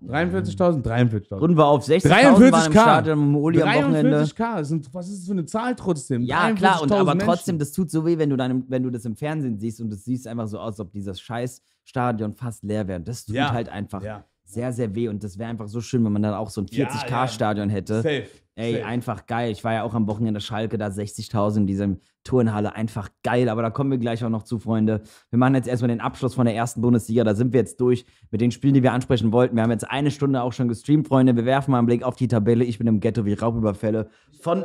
43.000? 43.000. Runden wir auf 60.000 43 waren im Stadion am Wochenende. 43k, was ist das für eine Zahl trotzdem? Ja, klar, und, aber Menschen. trotzdem, das tut so weh, wenn du, deinem, wenn du das im Fernsehen siehst und es siehst einfach so aus, als ob dieses scheiß Stadion fast leer wäre. das tut ja. halt einfach ja. sehr, sehr weh und das wäre einfach so schön, wenn man dann auch so ein 40k-Stadion ja, hätte. Safe. Ey, Safe. einfach geil. Ich war ja auch am Wochenende Schalke, da 60.000 in diesem Turnhalle einfach geil. Aber da kommen wir gleich auch noch zu, Freunde. Wir machen jetzt erstmal den Abschluss von der ersten Bundesliga. Da sind wir jetzt durch mit den Spielen, die wir ansprechen wollten. Wir haben jetzt eine Stunde auch schon gestreamt, Freunde. Wir werfen mal einen Blick auf die Tabelle. Ich bin im Ghetto wie Raubüberfälle. Von.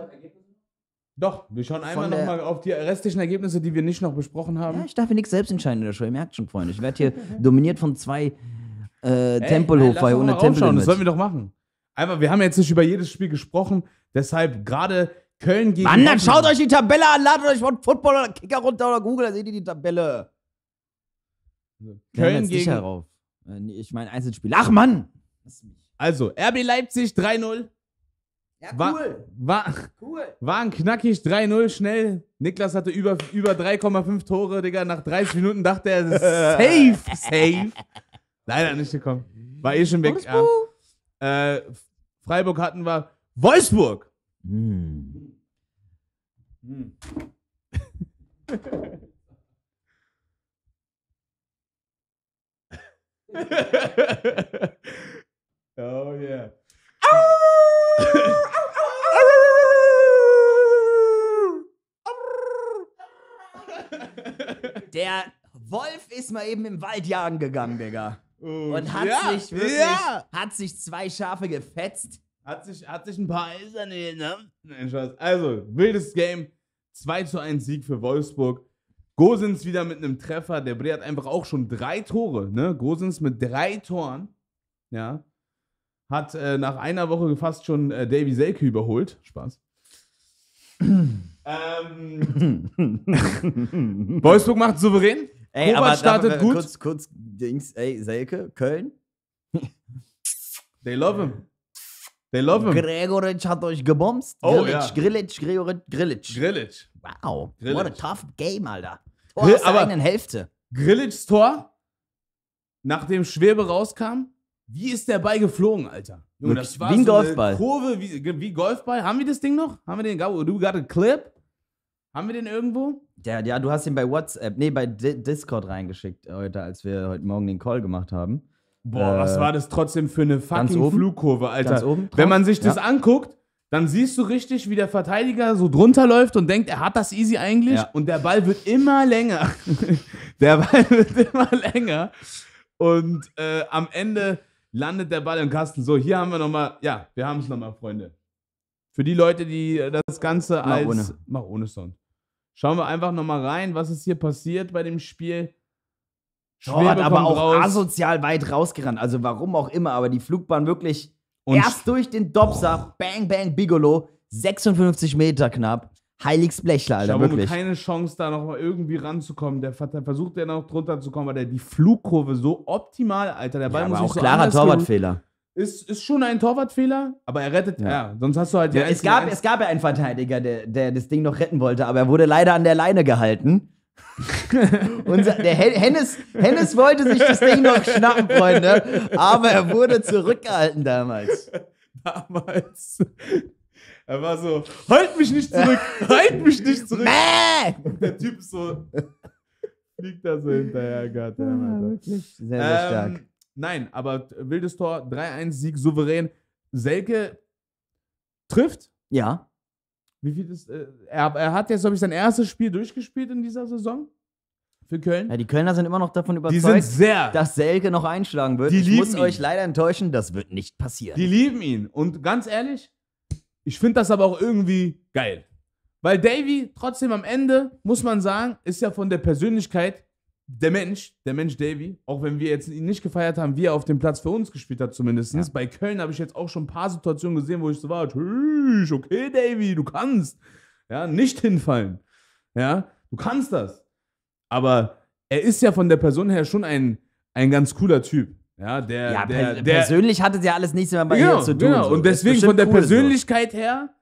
Doch, wir schauen einmal nochmal auf die restlichen Ergebnisse, die wir nicht noch besprochen haben. Ja, ich darf hier nichts selbst entscheiden in der Show. Ihr merkt schon, Freunde. Ich werde hier [LAUGHS] dominiert von zwei äh, Tempelhofer ohne Tempel. Das sollen wir doch machen. Einfach, wir haben jetzt nicht über jedes Spiel gesprochen. Deshalb gerade Köln gegen. Mann, dann schaut euch die Tabelle an, ladet euch von Football oder Kicker runter oder Google, dann seht ihr die Tabelle. Also, Köln ja, gegen. Sicher rauf. Äh, ich meine Einzelspiel. Ach, Mann! Also, RB Leipzig 3-0. Ja, cool. War, war, cool. war ein knackig 3-0 schnell. Niklas hatte über, über 3,5 Tore, Digga. Nach 30 Minuten dachte er, [LAUGHS] safe, safe. Leider nicht gekommen. War eh schon weg. Wolfsburg. Ja. Äh, Freiburg hatten wir. Wolfsburg! Hm. Hm. oh yeah. Der Wolf ist mal eben im Wald jagen gegangen, Digga. Und, oh, und hat ja, sich wirklich, ja. hat sich zwei Schafe gefetzt. Hat sich, hat sich ein paar ne? Nein, genommen. Also, wildes Game. 2 zu 1 Sieg für Wolfsburg. Gosens wieder mit einem Treffer. Der Bre hat einfach auch schon drei Tore. Ne? Gosens mit drei Toren. Ja. Hat äh, nach einer Woche fast schon äh, Davy Selke überholt. Spaß. [CLEARS THROAT] ähm, [LAUGHS] Wolfsburg macht souverän. Ey, Robert aber startet gut. Kurz, kurz, Dings, ey, Selke, Köln. They love him. They love him. Gregoric hat euch gebomst. Oh, Grilic, ja. Grilic, Gregoric, Grilic. Grilic. Wow. Grilic. What a tough game, Alter. Tor Gril aus der eigenen Hälfte. Grilics Tor, nachdem Schwebe rauskam, wie ist der Ball geflogen, Alter? Junge, das war wie ein so Golfball. Kurve, wie, wie Golfball. Haben wir das Ding noch? Haben wir den? Du got a clip? Haben wir den irgendwo? Ja, ja, du hast ihn bei WhatsApp, nee, bei D Discord reingeschickt heute, als wir heute Morgen den Call gemacht haben. Boah, äh, was war das trotzdem für eine fucking Flugkurve, Alter. Wenn man sich das ja. anguckt, dann siehst du richtig, wie der Verteidiger so drunter läuft und denkt, er hat das easy eigentlich. Ja. Und der Ball wird immer länger. [LAUGHS] der Ball wird immer länger. Und äh, am Ende landet der Ball im Kasten. So, hier haben wir nochmal, ja, wir haben es nochmal, Freunde. Für die Leute, die äh, das Ganze als. Mach ohne, mach ohne Sound. Schauen wir einfach nochmal rein, was ist hier passiert bei dem Spiel. Schwert, aber auch raus. asozial weit rausgerannt. Also warum auch immer, aber die Flugbahn wirklich und erst durch den Dopser, bang, bang, Bigolo, 56 Meter knapp. Heiliges Blechler, Alter, ich habe wirklich. keine Chance, da nochmal irgendwie ranzukommen. Der versucht ja noch drunter zu kommen, aber die Flugkurve so optimal, Alter. Der Ball ja, muss aber auch so klarer Torwartfehler. Ist, ist schon ein Torwartfehler, aber er rettet, ja, ja sonst hast du halt... Ja, es, gab, es gab ja einen Verteidiger, der, der das Ding noch retten wollte, aber er wurde leider an der Leine gehalten. [LAUGHS] Unser, der Hennes, Hennes wollte sich das Ding noch schnappen, Freunde, aber er wurde zurückgehalten damals. [LAUGHS] Damals. Er war so, halt mich nicht zurück, halt mich nicht zurück. Und der Typ so, fliegt da so hinterher, Gott. Ja, wirklich sehr, sehr ähm, stark. nein, aber wildes Tor, 3-1-Sieg, souverän. Selke trifft. Ja. Wie viel ist. Äh, er, er hat jetzt, glaube ich, sein erstes Spiel durchgespielt in dieser Saison. Für Köln? Ja, die Kölner sind immer noch davon überzeugt, dass Selke noch einschlagen wird. Die ich muss ihn. euch leider enttäuschen, das wird nicht passieren. Die lieben ihn. Und ganz ehrlich, ich finde das aber auch irgendwie geil. Weil Davy trotzdem am Ende, muss man sagen, ist ja von der Persönlichkeit der Mensch, der Mensch Davy, auch wenn wir jetzt ihn nicht gefeiert haben, wie er auf dem Platz für uns gespielt hat, zumindest. Ja. Bei Köln habe ich jetzt auch schon ein paar Situationen gesehen, wo ich so war, okay, Davy, du kannst. Ja, nicht hinfallen. Ja, du kannst das. Aber er ist ja von der Person her schon ein, ein ganz cooler Typ. Ja, der, ja, der, per der persönlich hatte ja alles nichts mehr bei genau, ihr zu tun. Genau. So. Und deswegen von der cool Persönlichkeit so. her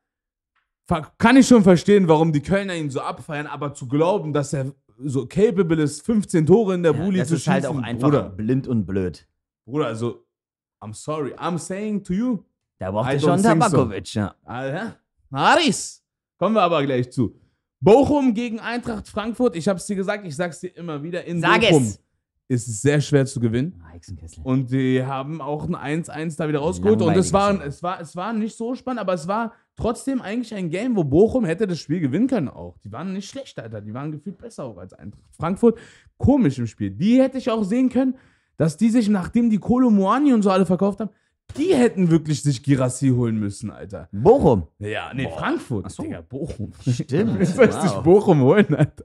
kann ich schon verstehen, warum die Kölner ihn so abfeiern, aber zu glauben, dass er so capable ist, 15 Tore in der ja, Bulli zu schießen. Das ist halt auch einfach Bruder. blind und blöd. Bruder, also, I'm sorry, I'm saying to you. Da braucht ihr schon Tabakovic, so. ja. Alter, Haris. Kommen wir aber gleich zu. Bochum gegen Eintracht Frankfurt. Ich hab's dir gesagt, ich sag's dir immer wieder in Sag Bochum. Es ist sehr schwer zu gewinnen. Ah, Hexenkessel. Und die haben auch ein 1-1 da wieder rausgeholt. Und es war, es, war, es war nicht so spannend, aber es war trotzdem eigentlich ein Game, wo Bochum hätte das Spiel gewinnen können auch. Die waren nicht schlecht, Alter. Die waren gefühlt besser auch als Eintracht Frankfurt. Komisch im Spiel. Die hätte ich auch sehen können, dass die sich, nachdem die Kolo Moani und so alle verkauft haben, die hätten wirklich sich Girassi holen müssen, Alter. Bochum. Ja, nee, Boah. Frankfurt. Achso. Digga, Bochum. Stimmt. [LAUGHS] Jetzt sollst wow. dich Bochum holen, Alter.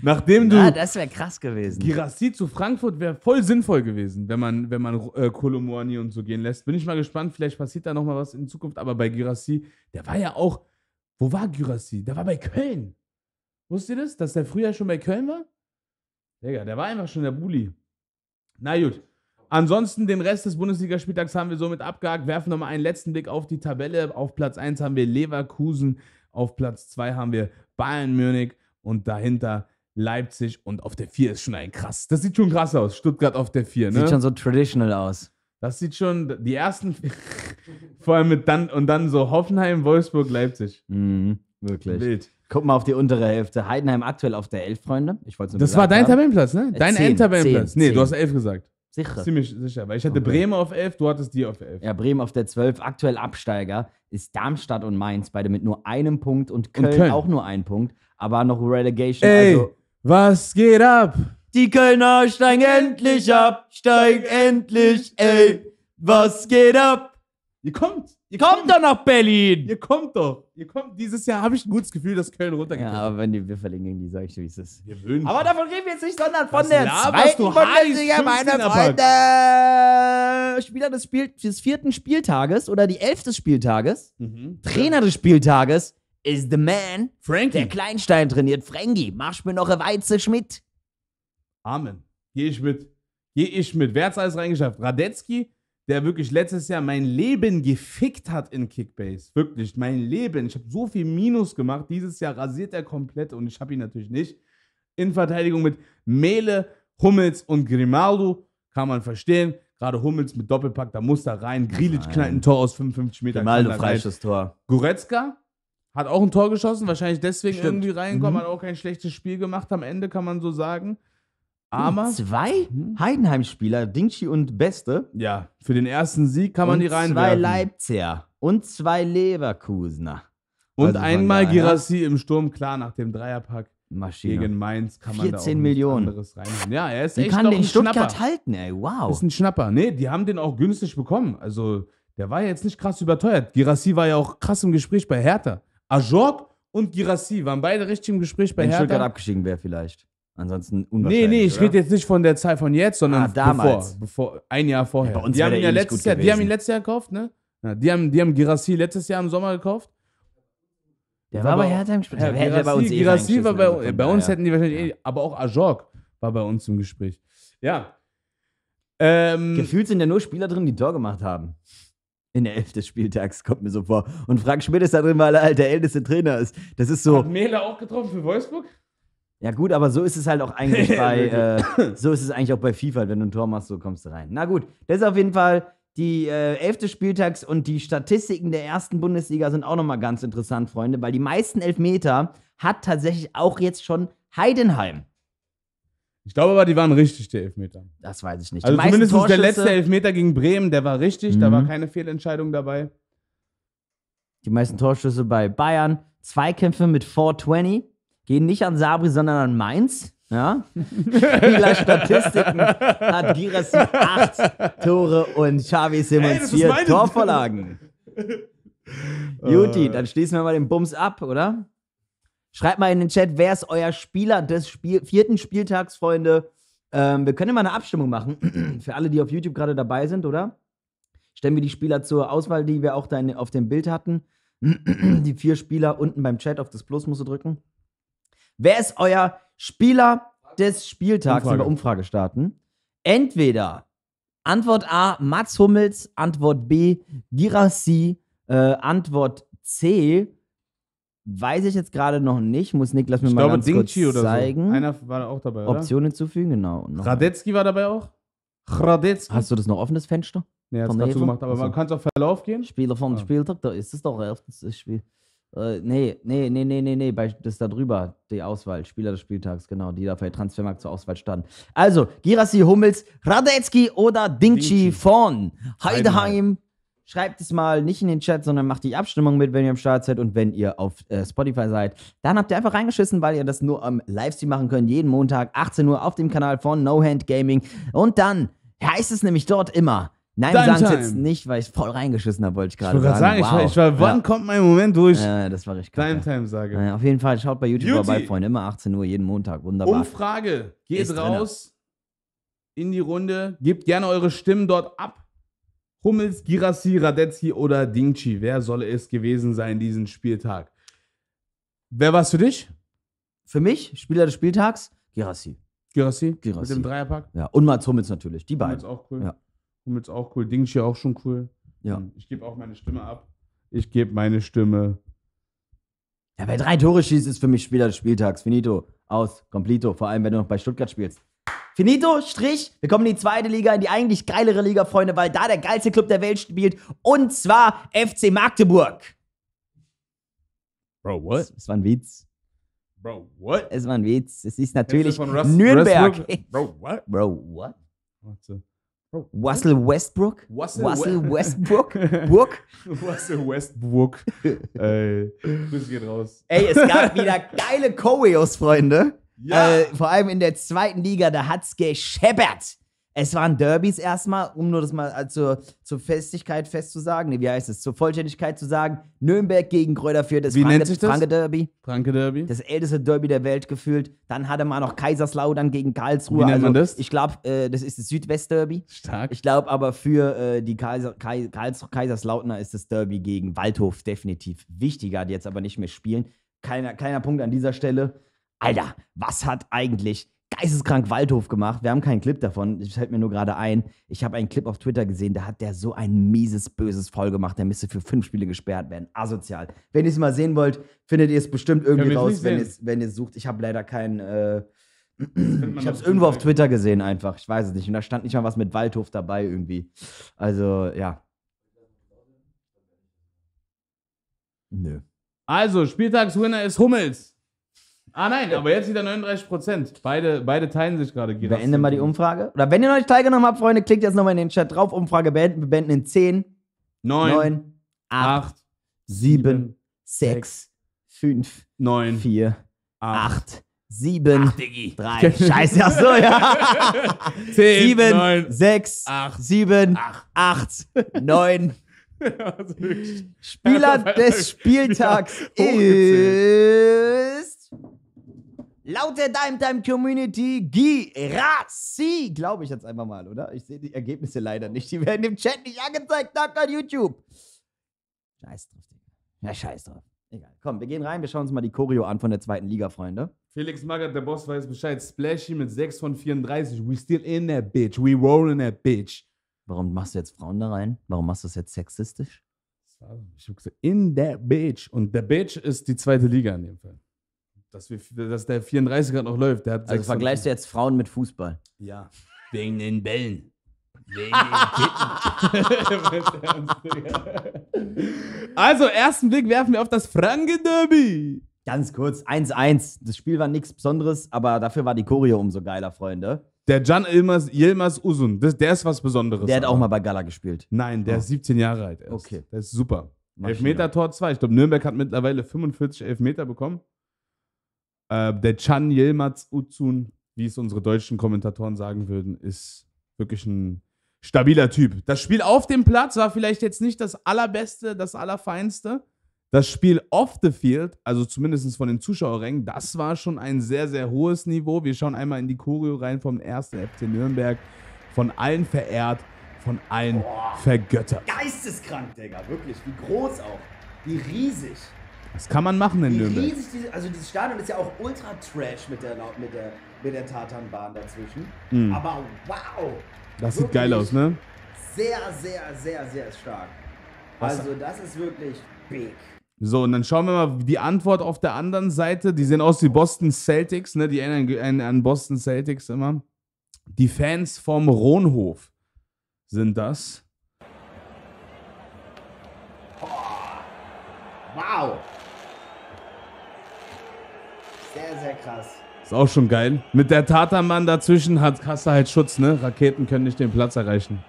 Nachdem du. Ja, das wäre krass gewesen. Girassi zu Frankfurt wäre voll sinnvoll gewesen, wenn man, wenn man äh, Kolomorni und so gehen lässt. Bin ich mal gespannt, vielleicht passiert da nochmal was in Zukunft. Aber bei Girassi, der war ja auch. Wo war Girassi? Der war bei Köln. Wusst ihr das? Dass der früher schon bei Köln war? Digga, der war einfach schon der Bulli. Na gut. Ansonsten den Rest des Bundesligaspieltags haben wir somit abgehakt. Werfen nochmal einen letzten Blick auf die Tabelle. Auf Platz 1 haben wir Leverkusen, auf Platz 2 haben wir Bayern München und dahinter Leipzig und auf der 4 ist schon ein krass. Das sieht schon krass aus. Stuttgart auf der 4, ne? Sieht schon so traditional aus. Das sieht schon die ersten [LAUGHS] vor allem mit dann und dann so Hoffenheim, Wolfsburg, Leipzig. Mhm, wirklich. Wild. Guck mal auf die untere Hälfte. Heidenheim aktuell auf der 11, Freunde. Ich wollte Das war dein haben. Tabellenplatz, ne? Äh, dein Endtabellenplatz. Nee, 10. du hast 11 gesagt. Sicher. Ziemlich sicher, weil ich hatte okay. Bremen auf 11, du hattest die auf 11. Ja, Bremen auf der 12, aktuell Absteiger, ist Darmstadt und Mainz, beide mit nur einem Punkt und Köln, und Köln. auch nur ein Punkt, aber noch Relegation. Ey, also was geht ab? Die Kölner steigen endlich ab, steigen endlich, ey, was geht ab? Ihr kommt. Ihr kommt, kommt doch nach Berlin! Ihr kommt doch. Ihr kommt. Dieses Jahr habe ich ein gutes Gefühl, dass Köln runtergeht. Ja, aber wenn die, wir verlinken die, sag ich, wie es ist. Wir würden. Aber davon reden wir jetzt nicht, sondern von das der zweiten Bundesliga, meine Freunde. Spieler des, Spiel, des vierten Spieltages oder die elf des Spieltages. Mhm. Trainer des Spieltages ist the man. Frankie. Der Kleinstein trainiert. Frankie, mach mir noch eine Weize Schmidt. Amen. Geh ich mit. Geh ich mit. Wer hat's alles reingeschafft? Radetzky, der wirklich letztes Jahr mein Leben gefickt hat in Kickbase. Wirklich, mein Leben. Ich habe so viel Minus gemacht. Dieses Jahr rasiert er komplett und ich habe ihn natürlich nicht. In Verteidigung mit Mele, Hummels und Grimaldo. Kann man verstehen. Gerade Hummels mit Doppelpack, da muss er rein. Grilic knallt ein Tor aus 55 Metern. Grimaldo freisches Tor. Goretzka hat auch ein Tor geschossen, wahrscheinlich deswegen Stimmt. irgendwie reingekommen, mhm. hat auch kein schlechtes Spiel gemacht am Ende, kann man so sagen. Aber zwei hm? Heidenheim-Spieler, Dingshi und Beste. Ja, für den ersten Sieg kann man die reinwerfen. Zwei Leipziger und zwei Leverkusener. Und also einmal ne? Girassi im Sturm, klar, nach dem Dreierpack Maschine. gegen Mainz kann man 14 da auch anderes reinhaben. Ja, er ist die echt kann den ein Stuttgart Schnapper. halten, ey, wow. Ist ein Schnapper. Nee, die haben den auch günstig bekommen. Also, der war ja jetzt nicht krass überteuert. Girassi war ja auch krass im Gespräch bei Hertha. Ajorg und Girassi waren beide richtig im Gespräch bei Wenn Hertha. Wenn Stuttgart abgestiegen wäre vielleicht. Ansonsten unwahrscheinlich. Nee, nee, ich rede jetzt nicht von der Zeit von jetzt, sondern ah, damals. Bevor, bevor, ein Jahr vorher. Ja, bei uns die, haben ihn ja eh letztes Jahr, die haben ihn letztes Jahr gekauft, ne? Ja, die haben, die haben Girassi letztes Jahr im Sommer gekauft. Der war, war bei Hertha im Gespräch. Ja, Girassi, bei uns eh war bei, gefunden, bei uns ja. hätten die wahrscheinlich eh, aber auch Ajork war bei uns im Gespräch. Ja. Ähm, Gefühlt sind ja nur Spieler drin, die Tor gemacht haben. In der Elf des Spieltags, kommt mir so vor. Und Frank Schmidt ist da drin, weil er halt der älteste Trainer ist. Das ist so. Hat Mähler auch getroffen für Wolfsburg? Ja gut, aber so ist es halt auch eigentlich [LAUGHS] bei, äh, so ist es eigentlich auch bei FIFA, wenn du ein Tor machst, so kommst du rein. Na gut, das ist auf jeden Fall die äh, elfte Spieltags und die Statistiken der ersten Bundesliga sind auch nochmal ganz interessant, Freunde, weil die meisten Elfmeter hat tatsächlich auch jetzt schon Heidenheim. Ich glaube aber, die waren richtig, die Elfmeter. Das weiß ich nicht. Also zumindest der letzte Elfmeter gegen Bremen, der war richtig, mhm. da war mhm. keine Fehlentscheidung dabei. Die meisten Torschüsse bei Bayern, Zweikämpfe mit 420, Gehen nicht an Sabri, sondern an Mainz. Ja. [LAUGHS] Spielerstatistiken hat Girassi acht Tore und Xavi Simmons vier Torvorlagen. [LAUGHS] Juti, äh. dann schließen wir mal den Bums ab, oder? Schreibt mal in den Chat, wer ist euer Spieler des Spiel vierten Spieltags, Freunde? Ähm, wir können mal eine Abstimmung machen [CLEARS THROAT] für alle, die auf YouTube gerade dabei sind, oder? Stellen wir die Spieler zur Auswahl, die wir auch da in, auf dem Bild hatten. [CLEARS THROAT] die vier Spieler unten beim Chat auf das Plus musst du drücken. Wer ist euer Spieler des Spieltags? Umfrage. Über Umfrage starten. Entweder Antwort A, Mats Hummels, Antwort B, Girassi, äh, Antwort C, weiß ich jetzt gerade noch nicht, muss Niklas mir ich mal glaube, ganz Dingchi kurz zeigen. So. Einer war auch dabei, oder? Option hinzufügen, genau. Radetzky war dabei auch? Radetzky. Hast du das noch offenes Fenster? Nee, hat es gerade gemacht, aber also. man kann es auf Verlauf gehen. Spieler vom ja. Ah. Spieltag, da ist es doch das Spiel. Äh, nee, nee, nee, nee, nee, nee, das ist da drüber, die Auswahl, Spieler des Spieltags, genau, die da für den Transfermarkt zur Auswahl standen. Also, Girassi, Hummels, Radetzky oder Dingchi von Heideheim. Schreibt es mal nicht in den Chat, sondern macht die Abstimmung mit, wenn ihr am Start seid und wenn ihr auf äh, Spotify seid. Dann habt ihr einfach reingeschissen, weil ihr das nur am Livestream machen könnt, jeden Montag, 18 Uhr auf dem Kanal von No Hand Gaming. Und dann heißt es nämlich dort immer, Nein, wir sagen jetzt nicht, weil ich voll reingeschissen habe, wollte ich gerade sagen. sagen. Wow. Ich war, ich war wann ja. kommt mein Moment, durch? ja, das war richtig Dime Time sage? Ja, auf jeden Fall, schaut bei YouTube vorbei, Freunde. Immer 18 Uhr, jeden Montag. Wunderbar. Umfrage. Geht Ist raus drinne. in die Runde. Gebt gerne eure Stimmen dort ab. Hummels, Girassi, Radetzky oder Dingchi. Wer soll es gewesen sein diesen Spieltag? Wer war es für dich? Für mich, Spieler des Spieltags, Girassi. Girassi? Girassi. Mit dem Dreierpack? Ja, und Mats Hummels natürlich, die beiden. Hummels auch cool. Ja. Hummels auch cool. hier auch schon cool. Ja. Ich gebe auch meine Stimme ab. Ich gebe meine Stimme. Ja, wer drei Tore schießt, ist für mich Spieler des Spieltags. Finito. Aus. Completo. Vor allem, wenn du noch bei Stuttgart spielst. Finito, Strich. Wir kommen in die zweite Liga, in die eigentlich geilere Liga, Freunde, weil da der geilste Club der Welt spielt. Und zwar FC Magdeburg. Bro, what? Das, das war ein Witz. Bro, what? Es war ein Witz. Es ist natürlich Nürnberg. Bro, what? Bro, what? Warte. Oh. Russell Westbrook? Russell, Westbrook? [LAUGHS] Burg? Russell Westbrook. [LAUGHS] Ey, Grüße gehen raus. Ey, es gab wieder geile Choreos, Freunde. Ja. Äh, vor allem in der zweiten Liga, da hat's gescheppert. Es waren Derbys erstmal, um nur das mal äh, zur, zur Festigkeit festzusagen. Nee, wie heißt es? Zur Vollständigkeit zu sagen. Nürnberg gegen Kräuter Fürth. Das wie Franke, Derby. Franke Derby. Das älteste Derby der Welt gefühlt. Dann hatte man noch Kaiserslautern gegen Karlsruhe. Wie nennt also, man das? Ich glaube, äh, das ist das Südwest-Derby. Stark. Ich glaube aber für äh, die Kaiser, Kaiserslautner ist das Derby gegen Waldhof definitiv wichtiger, die jetzt aber nicht mehr spielen. Kleiner, kleiner Punkt an dieser Stelle. Alter, was hat eigentlich geisteskrank Waldhof gemacht. Wir haben keinen Clip davon. Ich fällt mir nur gerade ein. Ich habe einen Clip auf Twitter gesehen, da hat der so ein mieses, böses Voll gemacht. Der müsste für fünf Spiele gesperrt werden. Asozial. Wenn ihr es mal sehen wollt, findet ihr es bestimmt irgendwie raus, wenn ihr es wenn ihr's sucht. Ich habe leider keinen. Äh, ich habe es irgendwo auf Twitter gesehen einfach. Ich weiß es nicht. Und da stand nicht mal was mit Waldhof dabei irgendwie. Also, ja. Nö. Also, Spieltagswinner ist Hummels. Ah nein, aber jetzt wieder 39 Prozent. Beide, beide teilen sich gerade. Beende mal die Umfrage. Oder wenn ihr noch nicht teilgenommen habt, Freunde, klickt jetzt nochmal in den Chat drauf. Umfrage beenden. Wir beenden in 10, 9, 9 8, 8 7, 7, 6, 5, 9, 4, 8, 8 7, 8, 3. Scheiße, ach so, ja. 10, 7, 9, 6, 8, 7, 8, 8 9. Spieler [LAUGHS] des Spieltags ist... Laut der Dime Time Community, Girassi, glaube ich jetzt einfach mal, oder? Ich sehe die Ergebnisse leider nicht. Die werden im Chat nicht angezeigt. Danke an YouTube. Scheiß drauf, Digga. Ja, scheiß drauf. Egal. Komm, wir gehen rein, wir schauen uns mal die Choreo an von der zweiten Liga, Freunde. Felix Magath, der Boss, weiß Bescheid. Splashy mit 6 von 34. We still in that bitch. We roll in that bitch. Warum machst du jetzt Frauen da rein? Warum machst du das jetzt sexistisch? Ich hab gesagt, in that bitch. Und der bitch ist die zweite Liga in dem Fall dass, wir, dass der 34 Grad noch läuft. Der hat also vergleichst du jetzt Frauen mit Fußball? Ja. Wegen den Bällen. Wegen den Kitten. [LAUGHS] also, ersten Blick werfen wir auf das franke derby Ganz kurz, 1-1. Das Spiel war nichts Besonderes, aber dafür war die Choreo umso geiler, Freunde. Der Can Ilmas, Yilmaz Uzun, das, der ist was Besonderes. Der hat aber. auch mal bei Gala gespielt. Nein, der oh. ist 17 Jahre alt. Erst. Okay. Der ist super. Elfmeter-Tor 2. Ich glaube, Nürnberg hat mittlerweile 45 Elfmeter bekommen. Äh, der Chan Yilmaz Utsun, wie es unsere deutschen Kommentatoren sagen würden, ist wirklich ein stabiler Typ. Das Spiel auf dem Platz war vielleicht jetzt nicht das allerbeste, das allerfeinste. Das Spiel off the field, also zumindest von den Zuschauerrängen, das war schon ein sehr, sehr hohes Niveau. Wir schauen einmal in die Choreo rein vom ersten FC Nürnberg. Von allen verehrt, von allen Boah. vergöttert. Geisteskrank, Digga, wirklich. Wie groß auch. Wie riesig. Das kann man machen in Nürnberg. Riesig, diese, also dieses Stadion ist ja auch ultra trash mit der, mit der, mit der Tatanbahn dazwischen. Mhm. Aber wow! Das sieht geil aus, ne? Sehr, sehr, sehr, sehr stark. Also das ist wirklich big. So, und dann schauen wir mal die Antwort auf der anderen Seite. Die sehen aus wie Boston Celtics, ne? Die erinnern an Boston Celtics immer. Die Fans vom Ronhof sind das. Wow! Sehr, sehr krass. Ist auch schon geil. Mit der Tatermann dazwischen hat Kasse halt Schutz, ne? Raketen können nicht den Platz erreichen.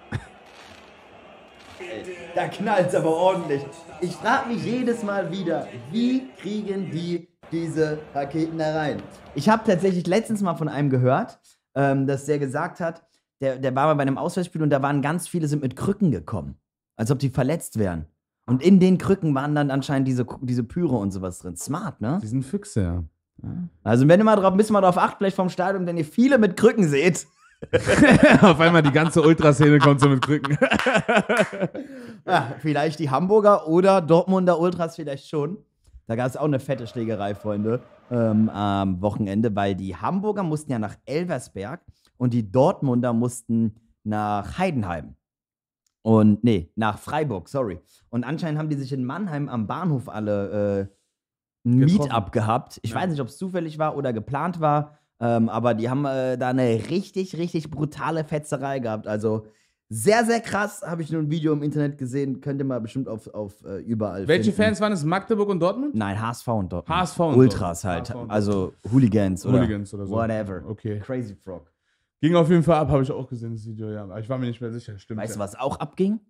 Da knallt's aber ordentlich. Ich frage mich jedes Mal wieder, wie kriegen die diese Raketen da rein? Ich habe tatsächlich letztens mal von einem gehört, ähm, dass der gesagt hat, der, der war mal bei einem Auswärtsspiel und da waren ganz viele sind mit Krücken gekommen, als ob die verletzt wären. Und in den Krücken waren dann anscheinend diese, diese Pyre und sowas drin. Smart, ne? Die sind Füchse, ja. Also wenn ihr mal drauf, ein bisschen mal drauf acht, vielleicht vom Stadion, wenn ihr viele mit Krücken seht. [LAUGHS] Auf einmal die ganze Ultraszene kommt so mit Krücken. [LAUGHS] ja, vielleicht die Hamburger oder Dortmunder Ultras vielleicht schon. Da gab es auch eine fette Schlägerei, Freunde, ähm, am Wochenende, weil die Hamburger mussten ja nach Elversberg und die Dortmunder mussten nach Heidenheim. Und nee, nach Freiburg, sorry. Und anscheinend haben die sich in Mannheim am Bahnhof alle äh, Meetup gehabt. Ich ja. weiß nicht, ob es zufällig war oder geplant war, ähm, aber die haben äh, da eine richtig, richtig brutale Fetzerei gehabt. Also sehr, sehr krass, habe ich nur ein Video im Internet gesehen, könnt ihr mal bestimmt auf, auf äh, überall. Welche finden. Fans waren es? Magdeburg und Dortmund? Nein, HSV und Dortmund. HSV und Ultras Dortmund. halt, HSV also Hooligans oder, Hooligans oder so. Whatever. Okay. Crazy Frog. Ging auf jeden Fall ab, habe ich auch gesehen, das Video, ja. Aber ich war mir nicht mehr sicher, stimmt. Weißt du, ja. was auch abging?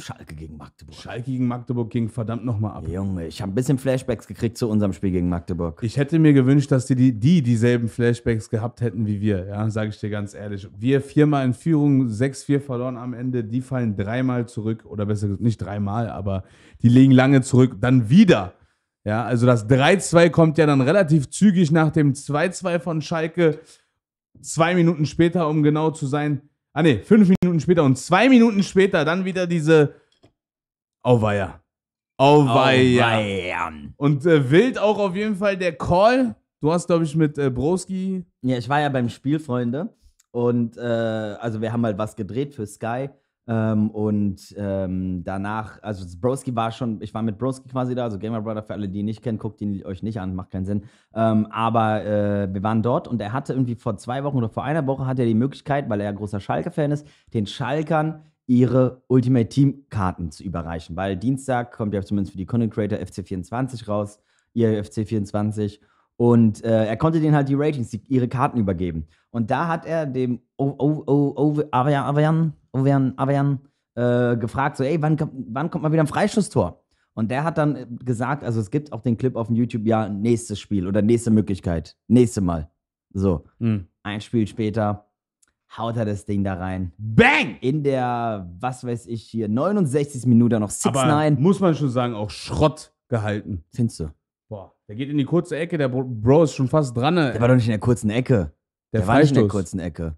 Schalke gegen Magdeburg. Schalke gegen Magdeburg ging verdammt nochmal ab. Junge, ich habe ein bisschen Flashbacks gekriegt zu unserem Spiel gegen Magdeburg. Ich hätte mir gewünscht, dass die, die, dieselben Flashbacks gehabt hätten wie wir, ja, sage ich dir ganz ehrlich. Wir viermal in Führung, 6-4 verloren am Ende, die fallen dreimal zurück, oder besser gesagt, nicht dreimal, aber die legen lange zurück, dann wieder. Ja, also das 3-2 kommt ja dann relativ zügig nach dem 2-2 von Schalke. Zwei Minuten später, um genau zu sein, Ah ne, fünf Minuten später und zwei Minuten später dann wieder diese Auweia. Auweia. Auweia. Und äh, wild auch auf jeden Fall der Call. Du hast, glaube ich, mit äh, Broski. Ja, ich war ja beim Spiel, Freunde. Und äh, also wir haben halt was gedreht für Sky. Ähm, und ähm, danach, also Broski war schon, ich war mit Broski quasi da, also Gamer Brother für alle, die ihn nicht kennen, guckt ihn euch nicht an, macht keinen Sinn. Ähm, aber äh, wir waren dort und er hatte irgendwie vor zwei Wochen oder vor einer Woche hat er die Möglichkeit, weil er ja großer Schalke-Fan ist, den Schalkern ihre Ultimate Team-Karten zu überreichen. Weil Dienstag kommt ja zumindest für die Content Creator FC24 raus, ihr FC24. Und äh, er konnte denen halt die Ratings, die, ihre Karten übergeben. Und da hat er dem Avian äh, gefragt, so, ey, wann, wann kommt mal wieder ein Freischusstor? Und der hat dann gesagt, also es gibt auch den Clip auf YouTube, ja, nächstes Spiel oder nächste Möglichkeit, nächste Mal. So, mhm. ein Spiel später haut er das Ding da rein. Bang! In der, was weiß ich hier, 69. Minute noch 6-9. Muss man schon sagen, auch Schrott gehalten. Findest du? Boah, der geht in die kurze Ecke, der Bro ist schon fast dran. Ne? Der war doch nicht in der kurzen Ecke. Der, der war nicht in der kurzen Ecke.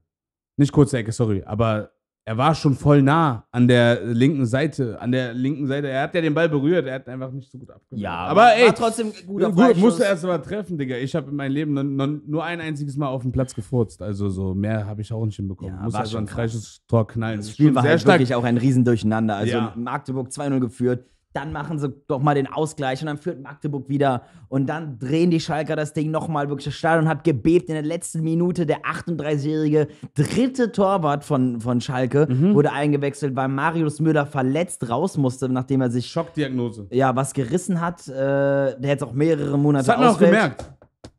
Nicht kurze Ecke, sorry, aber er war schon voll nah an der linken Seite, an der linken Seite. Er hat ja den Ball berührt, er hat einfach nicht so gut abgewehrt. Ja, aber, ey, war trotzdem guter gut, musste erst mal treffen, Digga. Ich habe in meinem Leben nur ein einziges Mal auf den Platz gefurzt, also so mehr habe ich auch nicht hinbekommen. Ja, Muss also ein Freischuss-Tor knallen. Das Spiel war halt wirklich auch ein Riesendurcheinander. Also ja. Magdeburg 2-0 geführt, dann machen sie doch mal den Ausgleich und dann führt Magdeburg wieder und dann drehen die Schalker das Ding nochmal. Wirklich, das Stadion hat gebebt in der letzten Minute. Der 38-jährige dritte Torwart von, von Schalke mhm. wurde eingewechselt, weil Marius Müller verletzt raus musste, nachdem er sich Schockdiagnose. Ja, was gerissen hat. Äh, der jetzt auch mehrere Monate Das hat man auch gemerkt.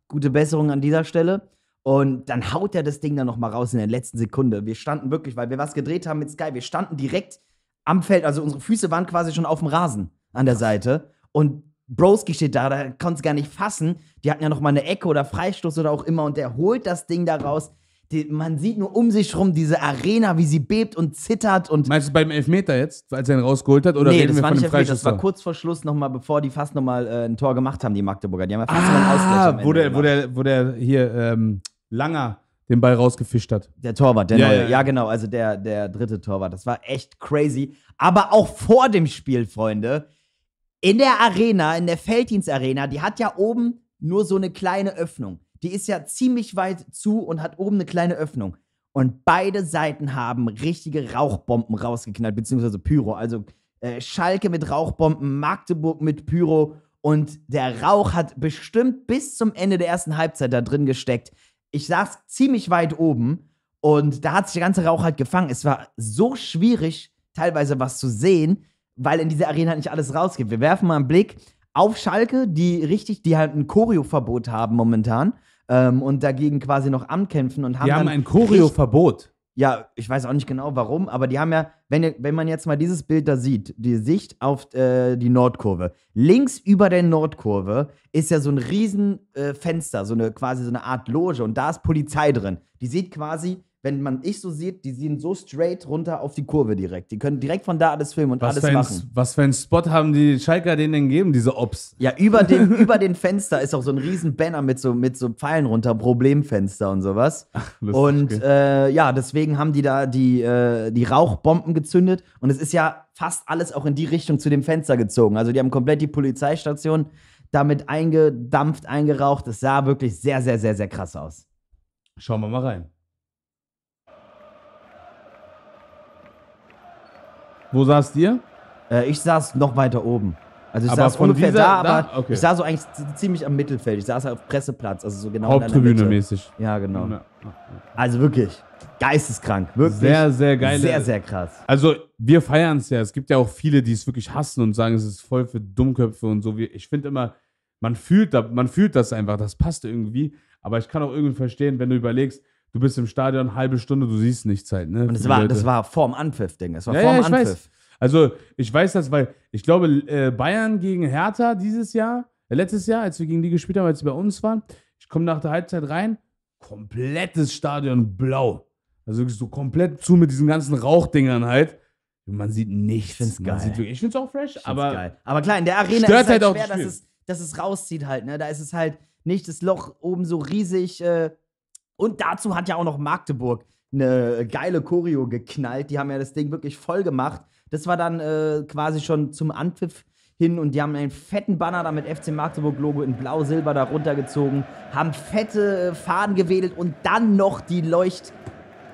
Gute Besserung an dieser Stelle. Und dann haut er das Ding dann nochmal raus in der letzten Sekunde. Wir standen wirklich, weil wir was gedreht haben mit Sky, wir standen direkt am Feld. Also unsere Füße waren quasi schon auf dem Rasen an der Seite. Und Broski steht da, da konnte es gar nicht fassen. Die hatten ja noch mal eine Ecke oder Freistoß oder auch immer und der holt das Ding da raus. Die, man sieht nur um sich rum diese Arena, wie sie bebt und zittert und. Meinst du beim Elfmeter jetzt, als er ihn rausgeholt hat? Oder nee, das war nicht Elfmeter, das war kurz vor Schluss nochmal, bevor die fast nochmal äh, ein Tor gemacht haben, die Magdeburger. Die haben ja fast ah, einen Ausgleich. Ah, am Ende wo der, wo, der, wo der hier ähm, Langer den Ball rausgefischt hat. Der Torwart, der ja, neue. Ja. ja, genau, also der, der dritte Torwart. Das war echt crazy. Aber auch vor dem Spiel, Freunde, in der Arena, in der Felddienst-Arena, die hat ja oben nur so eine kleine Öffnung. Die ist ja ziemlich weit zu und hat oben eine kleine Öffnung. Und beide Seiten haben richtige Rauchbomben rausgeknallt, beziehungsweise Pyro. Also äh, Schalke mit Rauchbomben, Magdeburg mit Pyro. Und der Rauch hat bestimmt bis zum Ende der ersten Halbzeit da drin gesteckt ich saß ziemlich weit oben und da hat sich der ganze Rauch halt gefangen. Es war so schwierig, teilweise was zu sehen, weil in dieser Arena nicht alles rausgeht. Wir werfen mal einen Blick auf Schalke, die richtig, die halt ein Choreo-Verbot haben momentan ähm, und dagegen quasi noch ankämpfen und haben. Die haben ein Choreo-Verbot ja, ich weiß auch nicht genau warum, aber die haben ja, wenn, wenn man jetzt mal dieses Bild da sieht, die Sicht auf äh, die Nordkurve, links über der Nordkurve ist ja so ein Riesenfenster, äh, so eine quasi so eine Art Loge und da ist Polizei drin. Die sieht quasi wenn man ich so sieht, die sehen so straight runter auf die Kurve direkt. Die können direkt von da alles filmen und was alles machen. Was für einen Spot haben die Schalker denen denn gegeben, diese Ops? Ja, über dem [LAUGHS] über den Fenster ist auch so ein riesen Banner mit so, mit so Pfeilen runter, Problemfenster und sowas. Ach, lustig, und okay. äh, ja, deswegen haben die da die, äh, die Rauchbomben gezündet und es ist ja fast alles auch in die Richtung zu dem Fenster gezogen. Also die haben komplett die Polizeistation damit eingedampft, eingeraucht. Es sah wirklich sehr, sehr, sehr, sehr krass aus. Schauen wir mal rein. Wo saßt ihr? Äh, ich saß noch weiter oben. Also ich aber saß ungefähr dieser, da, aber da? Okay. ich saß so eigentlich ziemlich am Mittelfeld. Ich saß auf Presseplatz, also so genau Haupttribüne mäßig. Ja, genau. Also wirklich geisteskrank, wirklich. Sehr, sehr geil. Sehr, sehr krass. Also wir feiern es ja. Es gibt ja auch viele, die es wirklich hassen und sagen, es ist voll für Dummköpfe und so. Ich finde immer, man fühlt, man fühlt das einfach. Das passt irgendwie. Aber ich kann auch irgendwie verstehen, wenn du überlegst, du bist im Stadion, halbe Stunde, du siehst nichts halt. Ne, Und es war, das war vorm Anpfiff, Ding. Das war ja, vorm ja, ich Anpfiff. Weiß. Also ich weiß das, weil ich glaube, äh, Bayern gegen Hertha dieses Jahr, äh, letztes Jahr, als wir gegen die gespielt haben, als sie bei uns waren, ich komme nach der Halbzeit rein, komplettes Stadion blau. Also so komplett zu mit diesen ganzen Rauchdingern halt. Man sieht nichts. Ich find's geil. Sieht, ich es auch fresh, aber. Geil. Aber klar, in der Arena ist es halt, halt schwer, dass es, dass es rauszieht halt, ne? Da ist es halt nicht das Loch oben so riesig. Äh, und dazu hat ja auch noch Magdeburg eine geile Choreo geknallt. Die haben ja das Ding wirklich voll gemacht. Das war dann äh, quasi schon zum Anpfiff hin und die haben einen fetten Banner da mit FC Magdeburg Logo in blau-silber da runtergezogen, haben fette äh, Faden gewedelt und dann noch die Leucht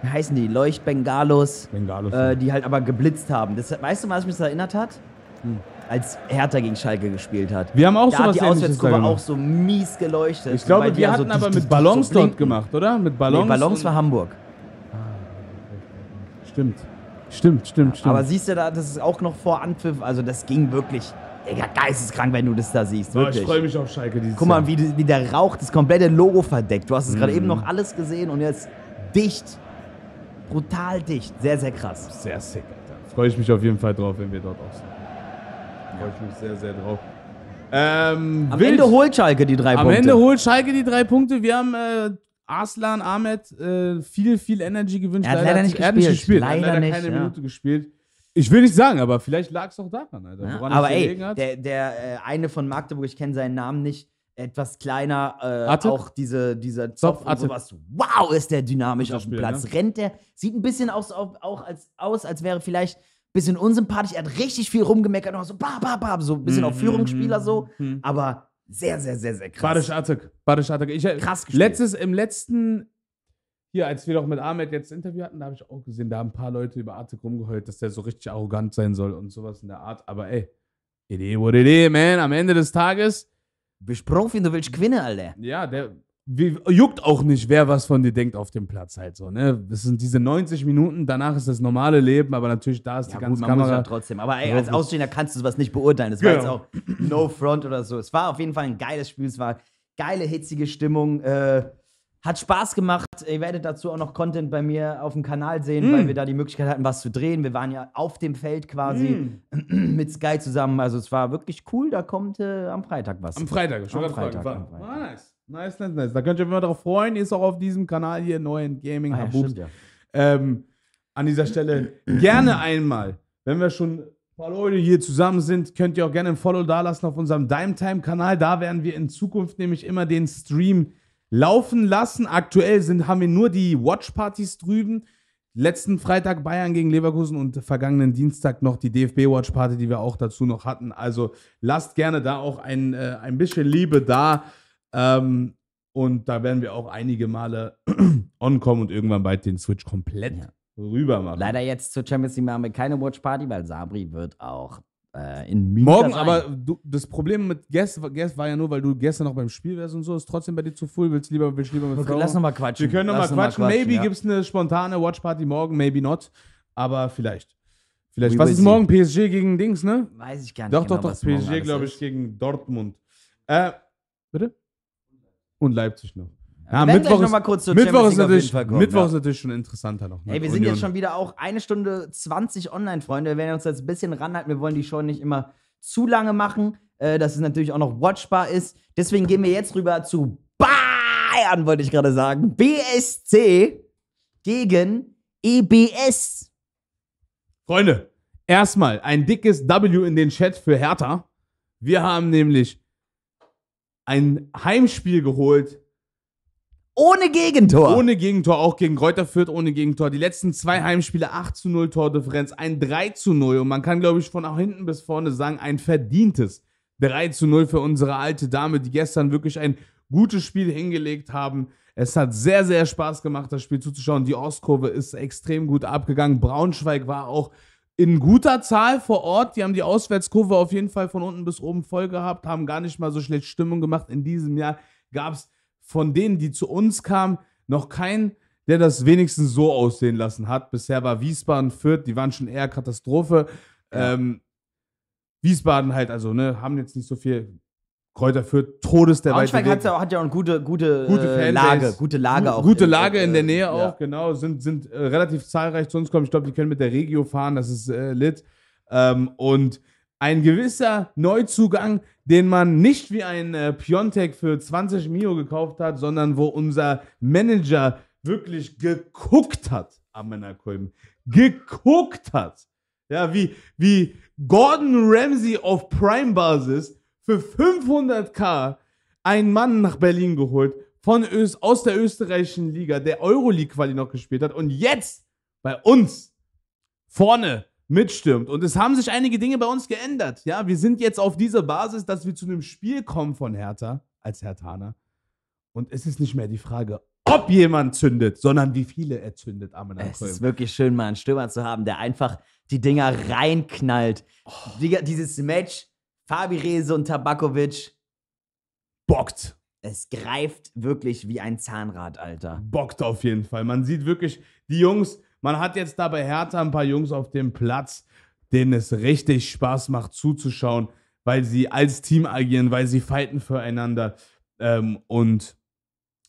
wie heißen die Leuchtbengalos, Bengalos, äh, die halt aber geblitzt haben. Das, weißt du, was mich das erinnert hat? Hm als Hertha gegen Schalke gespielt hat. Wir haben auch da so hat die Auswärtskurve auch so mies geleuchtet. Ich glaube, wir hatten so aber mit Ballons so dort gemacht, oder? Mit Ballons. Nee, Ballons war Hamburg. Stimmt. Stimmt, stimmt, stimmt. Aber siehst du da, das ist auch noch vor Anpfiff, also das ging wirklich. Digga, geisteskrank, wenn du das da siehst. Wirklich. Ja, ich freue mich auf Schalke dieses Guck mal, wie, wie der Rauch das komplette Logo verdeckt. Du hast es mhm. gerade eben noch alles gesehen und jetzt dicht. Brutal dicht. Sehr, sehr krass. Sehr sick, Alter. Freue ich mich auf jeden Fall drauf, wenn wir dort auch sind. Freue ich mich sehr, sehr drauf. Ähm, am Wild. Ende holt Schalke die drei am Punkte. Am Ende holt Schalke die drei Punkte. Wir haben äh, Arslan Ahmed äh, viel, viel Energy gewünscht. Er hat leider, leider nicht, gespielt. Nicht gespielt. Leider, leider nicht, keine ja. Minute gespielt. Ich will nicht sagen, aber vielleicht lag es auch daran, Alter. woran Ja, aber ey, der, der äh, eine von Magdeburg, ich kenne seinen Namen nicht, etwas kleiner, äh, auch diese, dieser Zopf, Zopf und sowas. Wow, ist der dynamisch auf dem Platz. Ne? Rennt der, sieht ein bisschen aus, auch, auch als, aus, als wäre vielleicht bisschen unsympathisch. Er hat richtig viel rumgemeckert, noch so ba, ba, ba, so ein bisschen mm auf mhm, Führungsspieler mhm, so. Mm Aber sehr, sehr, sehr, sehr krass. Badisch Atak. Badisch Atak. Ich, äh, krass gespielt. Letztes, Im letzten, hier, als wir doch mit Ahmed jetzt Interview hatten, da habe ich auch gesehen, da haben ein paar Leute über Atak rumgeheult, dass der so richtig arrogant sein soll und sowas in der Art. Aber ey, Idee wurde Idee, man. Am Ende des Tages. Bist Profi und du willst gewinnen, Alter. Ja, der juckt auch nicht, wer was von dir denkt auf dem Platz halt so. Ne? Das sind diese 90 Minuten, danach ist das normale Leben, aber natürlich da ist ja, die ganze gut, man Kamera. Muss ja trotzdem. Aber ey, als Ausstehender kannst du sowas nicht beurteilen. Das war ja. jetzt genau. auch No Front oder so. Es war auf jeden Fall ein geiles Spiel. Es war geile, hitzige Stimmung. Äh, hat Spaß gemacht. Ihr werdet dazu auch noch Content bei mir auf dem Kanal sehen, mm. weil wir da die Möglichkeit hatten, was zu drehen. Wir waren ja auf dem Feld quasi mm. [CLEARS THROAT] mit Sky zusammen. Also es war wirklich cool. Da kommt äh, am Freitag was. Am Freitag, schon am Freitag. Freitag, am Freitag. War nice. Nice, nice, nice. Da könnt ihr euch immer drauf freuen. Ist auch auf diesem Kanal hier, neuen Gaming ah, ja, stimmt, ja. Ähm, an dieser Stelle gerne einmal, wenn wir schon ein paar Leute hier zusammen sind, könnt ihr auch gerne ein Follow dalassen auf unserem dimetime Kanal. Da werden wir in Zukunft nämlich immer den Stream laufen lassen. Aktuell sind, haben wir nur die Watchpartys drüben. Letzten Freitag Bayern gegen Leverkusen und vergangenen Dienstag noch die DFB-Watch-Party, die wir auch dazu noch hatten. Also lasst gerne da auch ein, äh, ein bisschen Liebe da. Ähm, und da werden wir auch einige Male [CLEARS THROAT] onkommen und irgendwann bald den Switch komplett ja. rüber machen. Leider jetzt zur Champions League machen wir keine Watch Party, weil Sabri wird auch äh, in München. Morgen, sein. aber du, das Problem mit gestern Guest war ja nur, weil du gestern noch beim Spiel wärst und so, ist trotzdem bei dir zu full. Willst lieber, willst lieber mit okay, Frau? Lass nochmal quatschen. Wir können nochmal quatschen. quatschen. Maybe ja. gibt es eine spontane Watch Party morgen, maybe not. Aber vielleicht. Vielleicht. was ist see. morgen? PSG gegen Dings, ne? Weiß ich gar nicht. Doch, genau, doch, doch. PSG, glaube ich, gegen Dortmund. Äh, bitte? und Leipzig noch. Ja, wir Mittwoch, ist, kurz zur Mittwoch, ist natürlich, kommen, Mittwoch ja. ist natürlich schon interessanter noch. Ne? Ey, wir Union. sind jetzt schon wieder auch eine Stunde 20 online, Freunde. Wir werden uns jetzt ein bisschen ranhalten. Wir wollen die Show nicht immer zu lange machen, äh, dass es natürlich auch noch watchbar ist. Deswegen gehen wir jetzt rüber zu Bayern, wollte ich gerade sagen. BSC gegen EBS. Freunde, erstmal ein dickes W in den Chat für Hertha. Wir haben nämlich ein Heimspiel geholt. Ohne Gegentor. Ohne Gegentor, auch gegen Kräuter Fürth ohne Gegentor. Die letzten zwei Heimspiele 8 zu 0 Tordifferenz, ein 3 zu 0. Und man kann, glaube ich, von auch hinten bis vorne sagen, ein verdientes 3 zu 0 für unsere alte Dame, die gestern wirklich ein gutes Spiel hingelegt haben. Es hat sehr, sehr Spaß gemacht, das Spiel zuzuschauen. Die Ostkurve ist extrem gut abgegangen. Braunschweig war auch in guter Zahl vor Ort. Die haben die Auswärtskurve auf jeden Fall von unten bis oben voll gehabt, haben gar nicht mal so schlecht Stimmung gemacht. In diesem Jahr gab es von denen, die zu uns kamen, noch keinen, der das wenigstens so aussehen lassen hat. Bisher war Wiesbaden, Fürth, die waren schon eher Katastrophe. Ja. Ähm, Wiesbaden halt, also, ne, haben jetzt nicht so viel Kräuter Fürth, todesderweite Weg. Braunschweig hat ja auch eine gute, gute, äh, gute äh, Lage, gute Lage auch. Gute Lage in, in der Nähe äh, auch, ja. genau, sind, sind äh, relativ zahlreich zu uns kommen. Ich glaube, die können mit der Regio fahren, das ist äh, lit. Ähm, und ein gewisser Neuzugang, den man nicht wie ein äh, Piontech für 20 Mio gekauft hat, sondern wo unser Manager wirklich geguckt hat am Männerkolben. Geguckt hat. Ja, wie, wie Gordon Ramsay auf Prime-Basis für 500k einen Mann nach Berlin geholt von Öst, aus der österreichischen Liga, der Euroleague-Quali noch gespielt hat und jetzt bei uns vorne mitstürmt. Und es haben sich einige Dinge bei uns geändert. Ja, wir sind jetzt auf dieser Basis, dass wir zu einem Spiel kommen von Hertha als Herthaner. Und es ist nicht mehr die Frage, ob jemand zündet, sondern wie viele er zündet. Amen. Es ist wirklich schön, mal einen Stürmer zu haben, der einfach die Dinger reinknallt. Oh. Digga, dieses Match Fabi Rehse und Tabakovic bockt. Es greift wirklich wie ein Zahnrad, Alter. Bockt auf jeden Fall. Man sieht wirklich die Jungs, man hat jetzt da bei Hertha ein paar Jungs auf dem Platz, denen es richtig Spaß macht zuzuschauen, weil sie als Team agieren, weil sie fighten füreinander. Ähm, und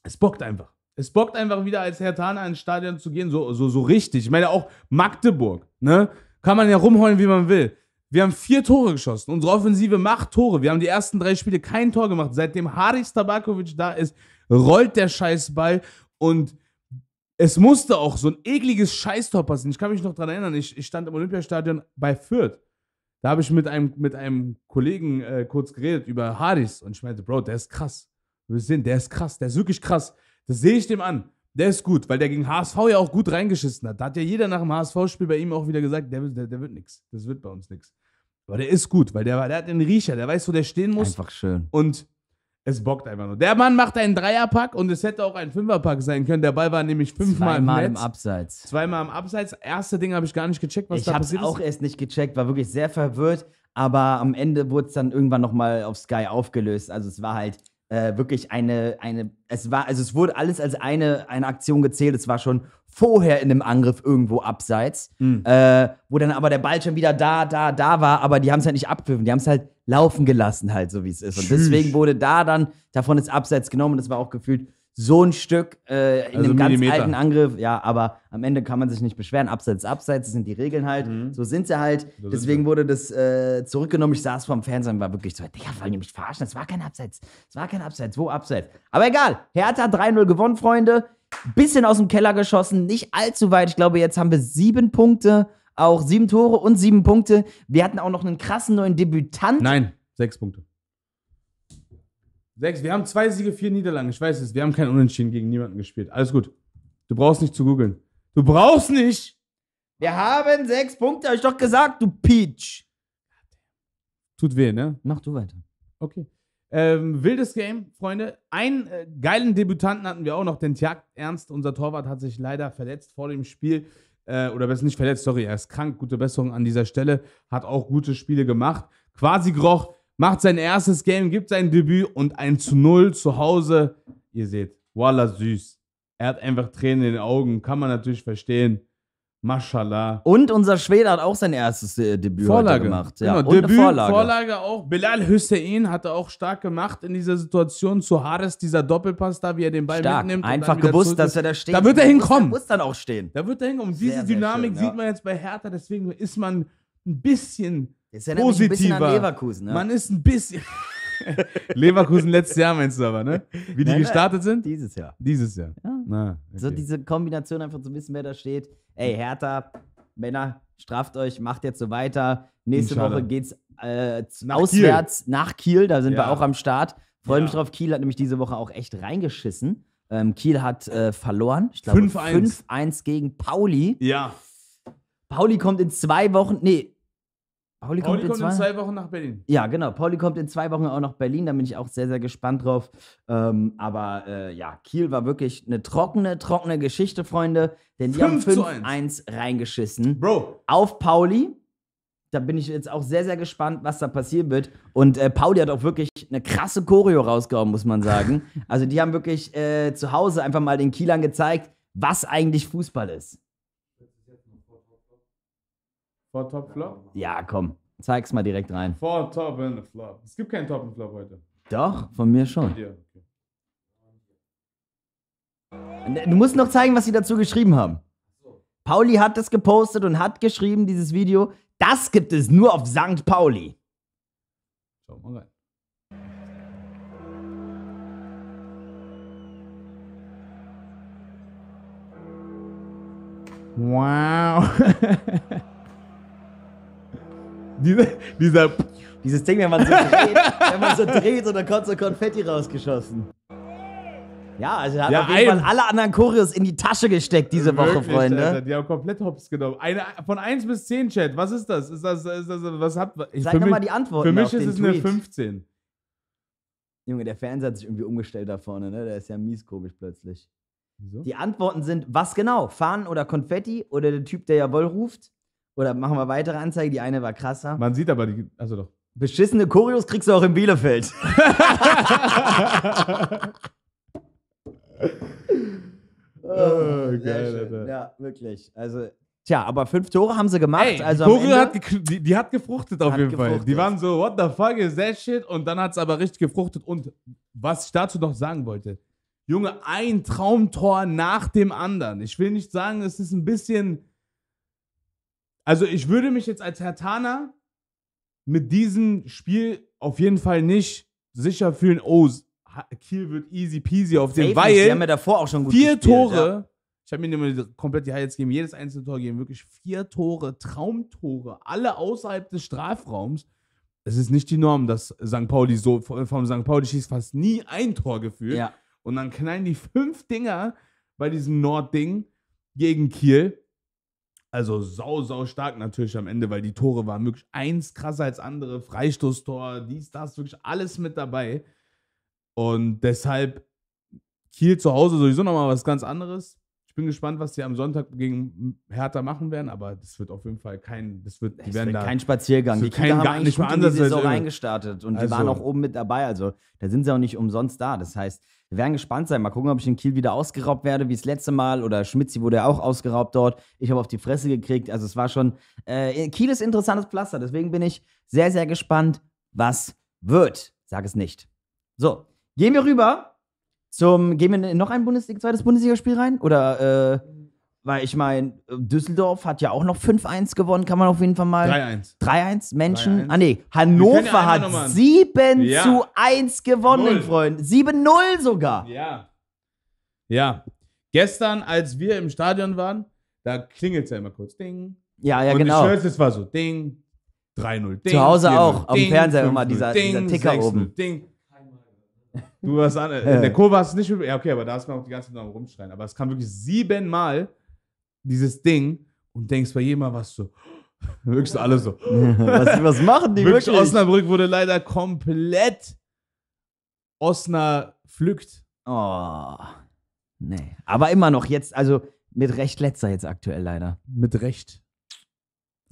es bockt einfach. Es bockt einfach wieder als Hertaner ins Stadion zu gehen, so, so, so richtig. Ich meine auch Magdeburg, ne? Kann man ja rumheulen, wie man will. Wir haben vier Tore geschossen. Unsere Offensive macht Tore. Wir haben die ersten drei Spiele kein Tor gemacht. Seitdem Haris Tabakovic da ist, rollt der Scheißball und es musste auch so ein ekliges Scheißtor passieren. Ich kann mich noch daran erinnern, ich, ich stand im Olympiastadion bei Fürth. Da habe ich mit einem, mit einem Kollegen äh, kurz geredet über Haris und ich meinte, Bro, der ist krass. Wir sehen, der ist krass, der ist wirklich krass. Das sehe ich dem an. Der ist gut, weil der gegen HSV ja auch gut reingeschissen hat. Da hat ja jeder nach dem HSV-Spiel bei ihm auch wieder gesagt, der, der, der wird nichts. Das wird bei uns nichts. Aber der ist gut, weil der, der hat den Riecher, der weiß, wo der stehen muss. Einfach schön. Und es bockt einfach nur. Der Mann macht einen Dreierpack und es hätte auch ein Fünferpack sein können. Der Ball war nämlich fünfmal Zweimal im, Netz, im Abseits. Zweimal im Abseits. Erste Ding habe ich gar nicht gecheckt, was ich da passiert ist. Ich habe auch erst nicht gecheckt, war wirklich sehr verwirrt. Aber am Ende wurde es dann irgendwann nochmal auf Sky aufgelöst. Also es war halt äh, wirklich eine, eine, es war, also es wurde alles als eine, eine Aktion gezählt. Es war schon vorher in dem Angriff irgendwo abseits, mhm. äh, wo dann aber der Ball schon wieder da, da, da war, aber die haben es halt nicht abpfiffen, die haben es halt laufen gelassen, halt so wie es ist. Und deswegen wurde da dann, davon ist abseits genommen und das war auch gefühlt so ein Stück äh, in also einem ganz Millimeter. alten Angriff. Ja, aber am Ende kann man sich nicht beschweren. Abseits, abseits, das sind die Regeln halt. Mhm. So sind sie halt. So Deswegen wurde das äh, zurückgenommen. Ich saß vorm Fernseher und war wirklich so, Digga, wollen die mich verarschen? Das war kein Abseits. Das war kein Abseits. Wo Abseits? Aber egal. Hertha 3-0 gewonnen, Freunde. Bisschen aus dem Keller geschossen. Nicht allzu weit. Ich glaube, jetzt haben wir sieben Punkte. Auch sieben Tore und sieben Punkte. Wir hatten auch noch einen krassen neuen Debütanten. Nein, sechs Punkte. Sechs. Wir haben zwei Siege, vier Niederlagen. Ich weiß es. Wir haben kein Unentschieden gegen niemanden gespielt. Alles gut. Du brauchst nicht zu googeln. Du brauchst nicht. Wir haben sechs Punkte, hab ich doch gesagt, du Peach. Tut weh, ne? Mach du weiter. Okay. Ähm, wildes Game, Freunde. Einen äh, geilen Debütanten hatten wir auch noch, den Tjag Ernst. Unser Torwart hat sich leider verletzt vor dem Spiel. Äh, oder besser nicht verletzt, sorry, er ist krank. Gute Besserung an dieser Stelle. Hat auch gute Spiele gemacht. Quasi Groch macht sein erstes Game, gibt sein Debüt und ein zu Null zu Hause. Ihr seht, voila süß. Er hat einfach Tränen in den Augen, kann man natürlich verstehen. Mashallah. Und unser Schwede hat auch sein erstes äh, Debüt Vorlage. gemacht. Ja. Genau, Debüt, Vorlage. Vorlage. auch. Bilal Hussein hatte auch stark gemacht in dieser Situation zu Haris, dieser Doppelpass da, wie er den Ball stark. mitnimmt. Einfach gewusst, dass er da steht. Da wird er hinkommen. Da Muss dann auch stehen. Da wird er hinkommen. diese sehr, sehr Dynamik schön, ja. sieht man jetzt bei Hertha, deswegen ist man ein bisschen Jetzt erinnert positiver. Mich ein bisschen an Leverkusen, ne? Man ist ein bisschen. [LAUGHS] Leverkusen letztes Jahr meinst du aber, ne? Wie die nein, gestartet sind? Dieses Jahr. Dieses Jahr. Ja. Na, okay. So diese Kombination einfach zu wissen, wer da steht. Ey, Hertha, Männer, straft euch, macht jetzt so weiter. Nächste Schade. Woche geht's äh, nach auswärts Kiel. nach Kiel, da sind ja. wir auch am Start. Freue ja. mich drauf. Kiel hat nämlich diese Woche auch echt reingeschissen. Ähm, Kiel hat äh, verloren. Ich glaube 5-1 gegen Pauli. Ja. Pauli kommt in zwei Wochen, nee, Pauli kommt, Pauli in, kommt zwei in, zwei Wochen nach Berlin. Ja, genau. Pauli kommt in zwei Wochen auch nach Berlin. Da bin ich auch sehr, sehr gespannt drauf. Ähm, aber äh, ja, Kiel war wirklich eine trockene, trockene Geschichte, Freunde. Denn die 5 haben 5-1 reingeschissen. Bro. Auf Pauli. Da bin ich jetzt auch sehr, sehr gespannt, was da passieren wird. Und äh, Pauli hat auch wirklich eine krasse Choreo rausgehauen, muss man sagen. [LAUGHS] also die haben wirklich äh, zu Hause einfach mal den Kielern gezeigt, was eigentlich Fußball ist. Vor Top Flop? Ja, komm. Zeig's mal direkt rein. Vor Top und Flop. Es gibt keinen Top und Flop heute. Doch, von mir schon. Du musst noch zeigen, was sie dazu geschrieben haben. Pauli hat es gepostet und hat geschrieben, dieses Video, das gibt es nur auf St. Pauli. Schau mal rein. Wow. [LAUGHS] Diese, dieser. Dieses Ding, wenn man so dreht, wenn man so dreht und dann kommt so Konfetti rausgeschossen. Ja, also hat ja, auf jeden Fall alle anderen Choreos in die Tasche gesteckt diese Woche, Freunde. Alter, die haben komplett hops genommen. Eine, von 1 bis 10, Chat, was ist das? Ist das, ist das was hat, ich, Sag nochmal die Antworten Für mich ist es Tweet. eine 15. Junge, der Fernseher hat sich irgendwie umgestellt da vorne, ne? Der ist ja mies komisch plötzlich. Wieso? Die Antworten sind, was genau? Fahnen oder Konfetti oder der Typ, der ja wohl ruft? Oder machen wir weitere Anzeigen? Die eine war krasser. Man sieht aber die. Also doch. Beschissene Choreos kriegst du auch in Bielefeld. [LAUGHS] oh, oh geil, Ja, wirklich. Also, tja, aber fünf Tore haben sie gemacht. Ey, also Choreo hat die, die, hat gefruchtet auf hat jeden gefruchtet. Fall. Die waren so, what the fuck is that shit? Und dann hat es aber richtig gefruchtet. Und was ich dazu noch sagen wollte, Junge, ein Traumtor nach dem anderen. Ich will nicht sagen, es ist ein bisschen also ich würde mich jetzt als Herr Hertaner mit diesem Spiel auf jeden Fall nicht sicher fühlen, oh, Kiel wird easy peasy auf dem, weil nicht. haben ja davor auch schon gut vier gespielt, Tore, ja. ich habe mir immer komplett die Highlights gegeben, jedes einzelne Tor geben wirklich vier Tore, Traumtore, alle außerhalb des Strafraums. Es ist nicht die Norm, dass St. Pauli so, vom St. Pauli schießt fast nie ein Tor gefühlt. Ja. Und dann knallen die fünf Dinger bei diesem Nordding gegen Kiel. Also sau, sau stark natürlich am Ende, weil die Tore waren wirklich eins krasser als andere. Freistoßtor, dies, das, wirklich alles mit dabei. Und deshalb Kiel zu Hause sowieso nochmal was ganz anderes. Ich bin gespannt, was sie am Sonntag gegen Hertha machen werden, aber das wird auf jeden Fall kein, das wird, die das werden wird da, kein Spaziergang. Die Kinder haben gar nicht mal anders die Saison reingestartet und also. die waren also auch oben mit dabei, also da sind sie auch nicht umsonst da. Das heißt, wir werden gespannt sein. Mal gucken, ob ich in Kiel wieder ausgeraubt werde, wie das letzte Mal. Oder Schmitzi wurde ja auch ausgeraubt dort. Ich habe auf die Fresse gekriegt. Also es war schon äh, Kiel ist interessantes Pflaster. Deswegen bin ich sehr, sehr gespannt, was wird. Sag es nicht. So, gehen wir rüber zum, gehen wir in noch ein Bundesliga, zweites Bundesligaspiel rein? Oder, äh, weil ich meine, Düsseldorf hat ja auch noch 5-1 gewonnen, kann man auf jeden Fall mal. 3-1. 3-1, Menschen. 3-1. Ah, nee, Hannover ja hat 7 ja. zu 1 gewonnen, Freund. 7-0 sogar. Ja. Ja. Gestern, als wir im Stadion waren, da klingelt es ja immer kurz. Ding. Ja, ja, Und genau. Und es war so Ding, 3-0 Ding. Zu Hause auch, auf dem Fernseher immer dieser, Ding, dieser Ticker oben. Ding. Du warst an, in der äh. Kurve hast du nicht mitbekommen. Ja, okay, aber da ist man auch die ganze Zeit noch rumschreien. Aber es kam wirklich siebenmal dieses Ding und denkst bei jedem Mal was so. [LAUGHS] Wirkst du alle so. [LAUGHS] was, was, machen die wirklich? wirklich? Osnabrück wurde leider komplett Osnabrückt. Oh. Nee. Aber immer noch jetzt, also mit Recht letzter jetzt aktuell leider. Mit Recht.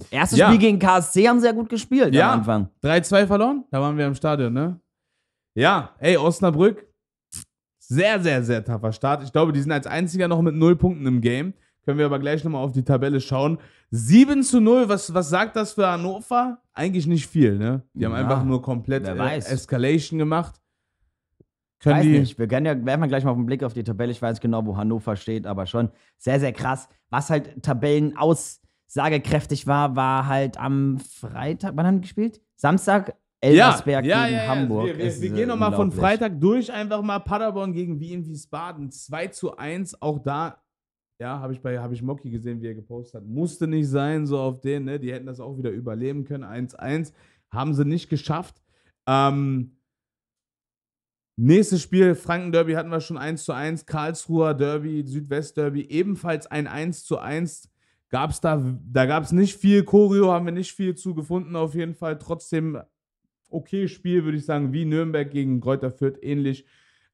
Erstes ja. Spiel gegen KSC haben sehr gut gespielt ja. am Anfang. 3-2 verloren, da waren wir im Stadion, ne? Ja, ey, Osnabrück, sehr, sehr, sehr taffer Start. Ich glaube, die sind als einziger noch mit null Punkten im Game. Können wir aber gleich nochmal auf die Tabelle schauen. 7 zu 0, was, was sagt das für Hannover? Eigentlich nicht viel, ne? Die haben ja, einfach nur komplett äh, Escalation gemacht. Können weiß die nicht, wir können ja, werfen wir gleich mal einen Blick auf die Tabelle. Ich weiß genau, wo Hannover steht, aber schon sehr, sehr krass. Was halt Tabellen aussagekräftig war, war halt am Freitag, wann haben die gespielt? Samstag Elversberg ja, gegen ja, ja, Hamburg. Wir, wir, wir äh, gehen nochmal von Freitag durch, einfach mal Paderborn gegen Wien Wiesbaden. 2 zu 1, auch da, ja, habe ich bei hab ich Mocky gesehen, wie er gepostet hat. Musste nicht sein, so auf den, ne? Die hätten das auch wieder überleben können. 1-1. Haben sie nicht geschafft. Ähm, nächstes Spiel, Franken Derby hatten wir schon 1 zu 1. Karlsruher Derby, Südwest Derby, ebenfalls ein 1 zu 1 gab es da, da gab es nicht viel Choreo, haben wir nicht viel zu gefunden auf jeden Fall. Trotzdem okay Spiel, würde ich sagen, wie Nürnberg gegen Kräuter Fürth, ähnlich.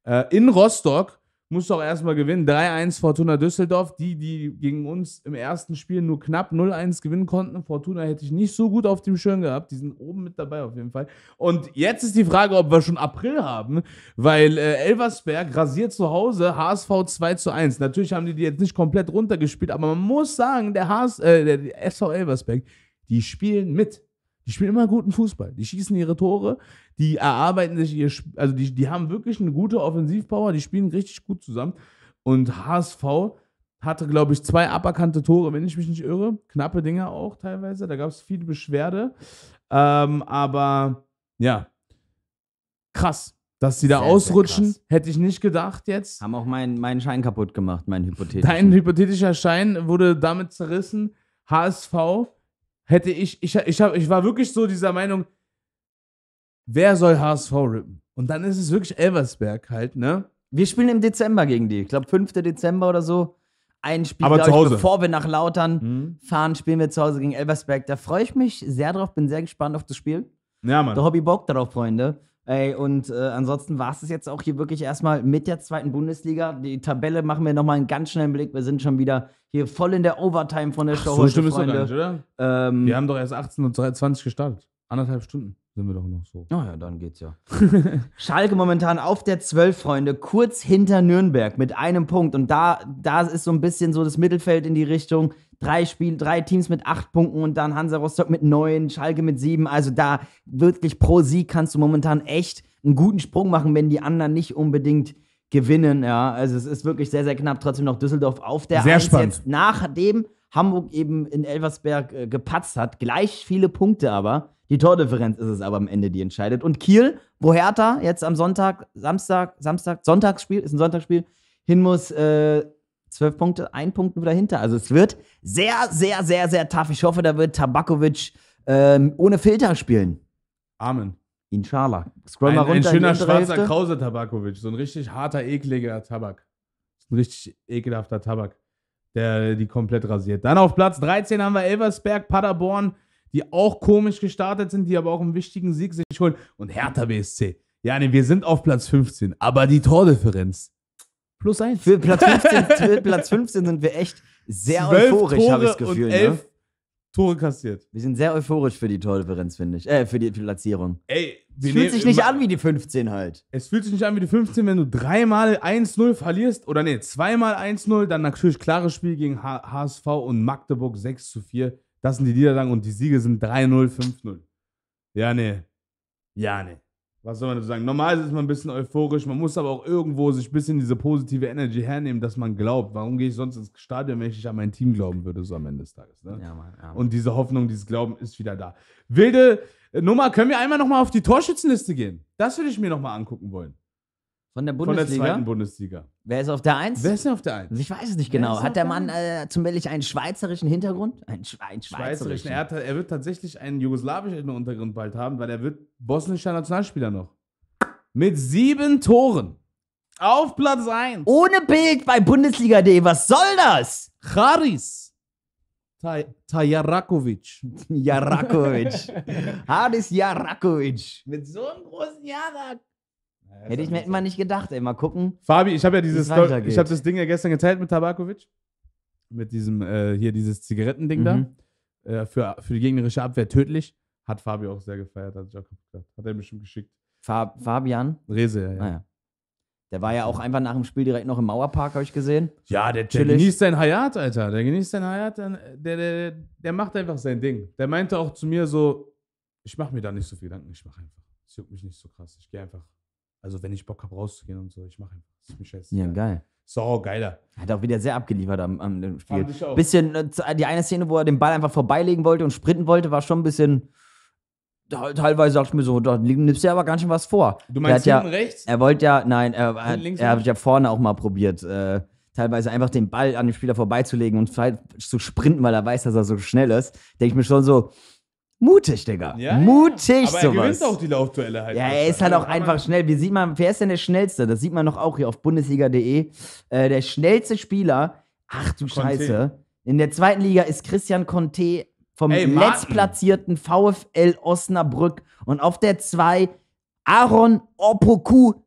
Äh, in Rostock musst du auch erstmal gewinnen. 3-1 Fortuna Düsseldorf, die, die gegen uns im ersten Spiel nur knapp 0-1 gewinnen konnten. Fortuna hätte ich nicht so gut auf dem Schirm gehabt. Die sind oben mit dabei auf jeden Fall. Und jetzt ist die Frage, ob wir schon April haben, weil äh, Elversberg rasiert zu Hause HSV 2 1. Natürlich haben die die jetzt nicht komplett runtergespielt, aber man muss sagen, der, HS, äh, der SV Elversberg, die spielen mit. Die spielen immer guten Fußball. Die schießen ihre Tore, die erarbeiten sich ihr, Spiel. also die, die haben wirklich eine gute Offensivpower, die spielen richtig gut zusammen. Und HSV hatte, glaube ich, zwei aberkannte Tore, wenn ich mich nicht irre. Knappe Dinge auch teilweise. Da gab es viele Beschwerde. Ähm, aber ja, krass. Dass sie da sehr, ausrutschen, sehr hätte ich nicht gedacht jetzt. Haben auch meinen, meinen Schein kaputt gemacht, mein hypothetischer. Dein hypothetischer Schein wurde damit zerrissen. HSV hätte ich, ich, ich, hab, ich war wirklich so dieser Meinung, wer soll HSV rippen? Und dann ist es wirklich Elversberg halt, ne? Wir spielen im Dezember gegen die. Ich glaube, 5. Dezember oder so. Ein Spiel, Aber zu Hause. Ich, bevor wir nach Lautern mhm. fahren, spielen wir zu Hause gegen Elversberg. Da freue ich mich sehr drauf, bin sehr gespannt auf das Spiel. Ja, Mann. Der Hobby Bock darauf, Freunde. Ey, und äh, ansonsten war es das jetzt auch hier wirklich erstmal mit der zweiten Bundesliga. Die Tabelle machen wir nochmal einen ganz schnellen Blick. Wir sind schon wieder hier voll in der Overtime von der Ach, Show. So heute, stimmt Freunde. es doch nicht, oder? Ähm, wir haben doch erst 18.20 Uhr gestartet. Anderthalb Stunden sind wir doch noch so. Naja, ah dann geht's ja. [LAUGHS] Schalke momentan auf der 12, Freunde, kurz hinter Nürnberg mit einem Punkt. Und da, da ist so ein bisschen so das Mittelfeld in die Richtung. Drei Spiel, drei Teams mit acht Punkten und dann Hansa Rostock mit neun, Schalke mit sieben. Also da wirklich pro Sieg kannst du momentan echt einen guten Sprung machen, wenn die anderen nicht unbedingt gewinnen. Ja, also es ist wirklich sehr, sehr knapp. Trotzdem noch Düsseldorf auf der sehr 1 spannend. jetzt nach dem Hamburg eben in Elversberg äh, gepatzt hat. Gleich viele Punkte aber. Die Tordifferenz ist es aber am Ende, die entscheidet. Und Kiel, wo Hertha jetzt am Sonntag, Samstag, Samstag, Sonntagsspiel, ist ein Sonntagsspiel, hin muss, äh, zwölf Punkte, ein Punkt nur dahinter. Also es wird sehr, sehr, sehr, sehr tough. Ich hoffe, da wird Tabakovic ähm, ohne Filter spielen. Amen. Inshallah. Scroll ein, mal runter. Ein schöner schwarzer, Krause Tabakovic. So ein richtig harter, ekliger Tabak. Ein richtig ekelhafter Tabak der die komplett rasiert. Dann auf Platz 13 haben wir Elversberg, Paderborn, die auch komisch gestartet sind, die aber auch einen wichtigen Sieg sich holen. Und Hertha BSC. Ja, nee, wir sind auf Platz 15, aber die Tordifferenz plus 1. Für Platz 15, Platz 15 sind wir echt sehr euphorisch, habe ich das Gefühl. Und ne? elf ne? Tore kassiert. Wir sind sehr euphorisch für die Tordifferenz, finde ich. Äh, für die Platzierung. Ey, es fühlt sich nicht an wie die 15 halt. Es fühlt sich nicht an wie die 15, wenn du dreimal 1-0 verlierst oder nee, zweimal 1-0, dann natürlich klares Spiel gegen HSV und Magdeburg 6 zu 4. Das sind die Niederlagen und die Siege sind 3-0, 5-0. Ja, nee. Ja, nee was soll man dazu sagen? Normal ist man ein bisschen euphorisch, man muss aber auch irgendwo sich ein bisschen diese positive Energy hernehmen, dass man glaubt. Warum gehe ich sonst ins Stadion, wenn ich nicht an mein Team glauben würde, so am Ende des Tages? Ne? Ja, Mann, ja, Mann. Und diese Hoffnung, dieses Glauben ist wieder da. Wilde äh, Nummer, können wir einmal nochmal auf die Torschützenliste gehen? Das würde ich mir nochmal angucken wollen. Von der Bundesliga? Von der zweiten Bundesliga. Wer ist auf der Eins? Wer ist denn auf der Eins? Ich weiß es nicht genau. Hat der, der Mann äh, zumindest einen schweizerischen Hintergrund? Ein, Sch ein schweizerischen. schweizerischen. Er, hat, er, wird tatsächlich einen jugoslawischen Untergrund bald haben, weil er wird bosnischer Nationalspieler noch. Mit sieben Toren. Auf Platz 1. Ohne Bild bei Bundesliga.de. Was soll das? Haris. Tajarakovic. Jarakovic. [LAUGHS] Haris Jarakovic. Mit so einem großen Jarak. Hätte ich mir immer nicht gedacht, ey. Mal gucken. Fabi, ich habe ja dieses, weitergeht. ich habe das Ding ja gestern geteilt mit Tabakovic. Mit diesem, äh, hier dieses Zigarettending mhm. da. Äh, für, für die gegnerische Abwehr tödlich. Hat Fabi auch sehr gefeiert, hat Hat er bestimmt geschickt. Fab Fabian? Rese, ja, ja. Ah, ja. Der war ja auch einfach nach dem Spiel direkt noch im Mauerpark, habe ich gesehen. Ja, der, der genießt sein Hayat, Alter. Der genießt sein Hayat. Der, der, der macht einfach sein Ding. Der meinte auch zu mir so, ich mache mir da nicht so viel Gedanken. Ich mache einfach. Es juckt mich nicht so krass. Ich gehe einfach also wenn ich Bock habe, rauszugehen und so, ich mache einfach. Das ist mir scheißegal. Ja, geil. So, geiler. Hat auch wieder sehr abgeliefert am, am Spiel. Bisschen, äh, die eine Szene, wo er den Ball einfach vorbeilegen wollte und sprinten wollte, war schon ein bisschen. Teilweise dachte ich mir so, da nimmst du ja aber ganz schön was vor. Du meinst hinten ja, rechts? Er wollte ja, nein, er, er, hat ja vorne auch mal probiert. Äh, teilweise einfach den Ball an dem Spieler vorbeizulegen und halt zu sprinten, weil er weiß, dass er so schnell ist, denke ich mir schon so, Mutig, Digga. Ja, Mutig aber sowas. Aber er gewinnt auch die Laufduelle halt. Ja, er ist halt auch einfach schnell. Wie sieht man, wer ist denn der Schnellste? Das sieht man noch auch hier auf bundesliga.de. Äh, der schnellste Spieler, ach du Conte. Scheiße. In der zweiten Liga ist Christian Conte vom Ey, letztplatzierten VfL Osnabrück. Und auf der 2 Aaron Opoku von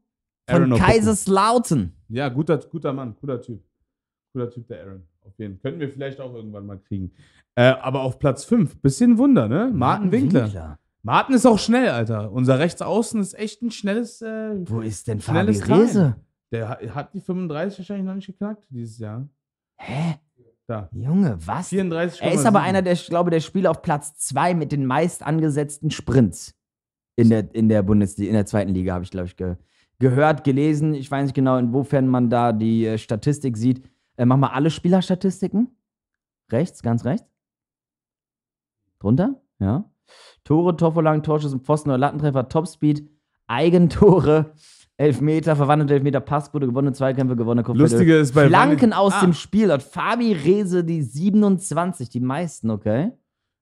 Aaron Kaiserslautern. Ja, guter, guter Mann, guter Typ. Guter Typ, der Aaron. Auf jeden den könnten wir vielleicht auch irgendwann mal kriegen. Äh, aber auf Platz 5, bisschen Wunder, ne? Martin, Winkler. Winkler. Martin ist auch schnell, Alter. Unser Rechtsaußen ist echt ein schnelles. Äh, Wo ist denn Fabi Rese? Der hat die 35 wahrscheinlich noch nicht geknackt dieses Jahr. Hä? Da. Junge, was? 34, er ist aber einer der, ich glaube, der Spieler auf Platz 2 mit den meist angesetzten Sprints in der, in der Bundesliga, in der zweiten Liga, habe ich, glaube ich, ge gehört, gelesen. Ich weiß nicht genau, inwiefern man da die äh, Statistik sieht. Äh, mach mal alle Spielerstatistiken. Rechts, ganz rechts drunter, ja. Tore, Torvorlagen, Torschüsse, Pfosten oder Lattentreffer, Topspeed, Eigentore, Elfmeter, verwandelte Elfmeter, Passquote, gewonnene Zweikämpfe, gewonnene Kopfbälle. Lustige ist bei Flanken aus ah. dem Spiel. Und Fabi Rehse die 27, die meisten, okay?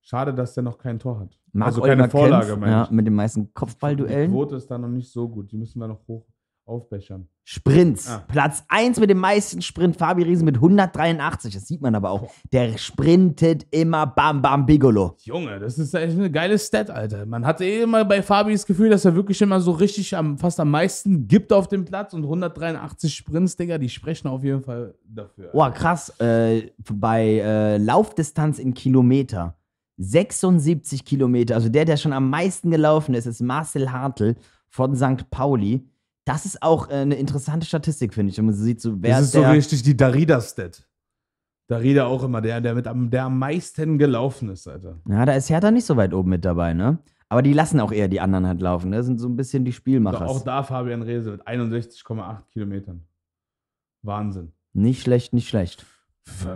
Schade, dass der noch kein Tor hat. Marc also keine Oliver Vorlage, Kempf, ja, Mit den meisten Kopfballduellen. Die Quote ist da noch nicht so gut. Die müssen da noch hoch. Aufbechern. Sprints. Ah. Platz 1 mit dem meisten Sprint, Fabi Riesen mit 183. Das sieht man aber auch. Der sprintet immer Bam Bam Bigolo. Junge, das ist echt eine geile Stat, Alter. Man hatte eh immer bei Fabi das Gefühl, dass er wirklich immer so richtig am, fast am meisten gibt auf dem Platz und 183 Sprints, Digga, die sprechen auf jeden Fall dafür. Boah, krass. Äh, bei äh, Laufdistanz in Kilometer. 76 Kilometer. Also der, der schon am meisten gelaufen ist, ist Marcel Hartl von St. Pauli das ist auch äh, eine interessante Statistik, finde ich, wenn man sieht, so wer Das ist so richtig die Darida-Stat. Darida auch immer, der, der mit am, der am meisten gelaufen ist, Alter. Ja, da ist Hertha nicht so weit oben mit dabei, ne? Aber die lassen auch eher die anderen halt laufen, ne? Sind so ein bisschen die Spielmacher. Auch da Fabian Rehse mit 61,8 Kilometern. Wahnsinn. Nicht schlecht, nicht schlecht.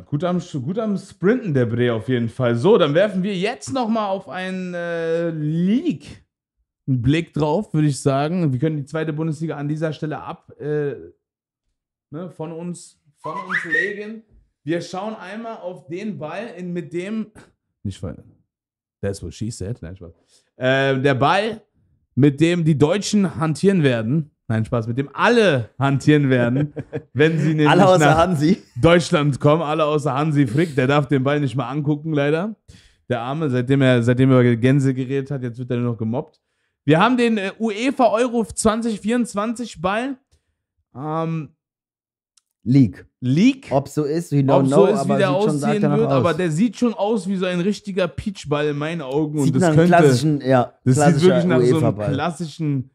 Gut am, gut am Sprinten der Bre auf jeden Fall. So, dann werfen wir jetzt nochmal auf einen äh, League einen Blick drauf, würde ich sagen. Wir können die zweite Bundesliga an dieser Stelle ab äh, ne, von, uns, von uns legen. Wir schauen einmal auf den Ball, in, mit dem. Nicht weil. That's what she said. Nein, Spaß. Äh, der Ball, mit dem die Deutschen hantieren werden. Nein, Spaß, mit dem alle hantieren werden, [LAUGHS] wenn sie nämlich alle außer nach Hansi. Deutschland kommen, alle außer Hansi Frick. Der darf den Ball nicht mal angucken, leider. Der Arme, seitdem er, seitdem er über Gänse geredet hat, jetzt wird er nur noch gemobbt. Wir haben den äh, UEFA Euro 2024 Ball. Ähm, League. League. Ob so ist, we don't so know, ist, wie der aussehen wird, aus. aber der sieht schon aus wie so ein richtiger Peachball in meinen Augen. Sieht und das könnte, klassischen, ja, das sieht wirklich nach so einem klassischen,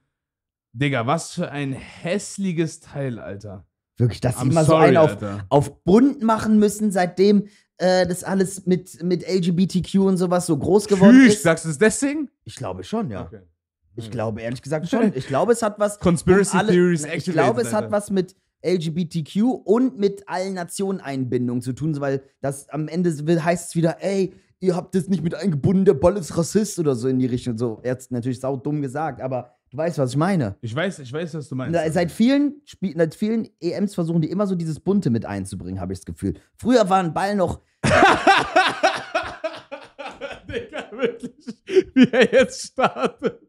Digga, was für ein hässliches Teil, Alter. Wirklich, dass sie mal so einen auf, Alter. auf bunt machen müssen, seitdem äh, das alles mit, mit LGBTQ und sowas so groß geworden Tschüss, ist. Sagst du es deswegen? Ich glaube schon, ja. Okay. Ich hm. glaube ehrlich gesagt [LAUGHS] schon. Ich glaube, es hat was. Conspiracy um alle, Theories ne, Ich glaube, es hat was mit LGBTQ und mit allen Nationen Einbindung zu tun, weil das am Ende heißt es wieder, ey, ihr habt das nicht mit eingebunden, der Ball ist Rassist oder so in die Richtung. So, jetzt natürlich sau dumm gesagt, aber du weißt, was ich meine. Ich weiß, ich weiß, was du meinst. seit vielen, seit vielen EMs versuchen die immer so dieses Bunte mit einzubringen, habe ich das Gefühl. Früher war ein Ball noch. [LAUGHS] Digga, wirklich, wie er jetzt startet.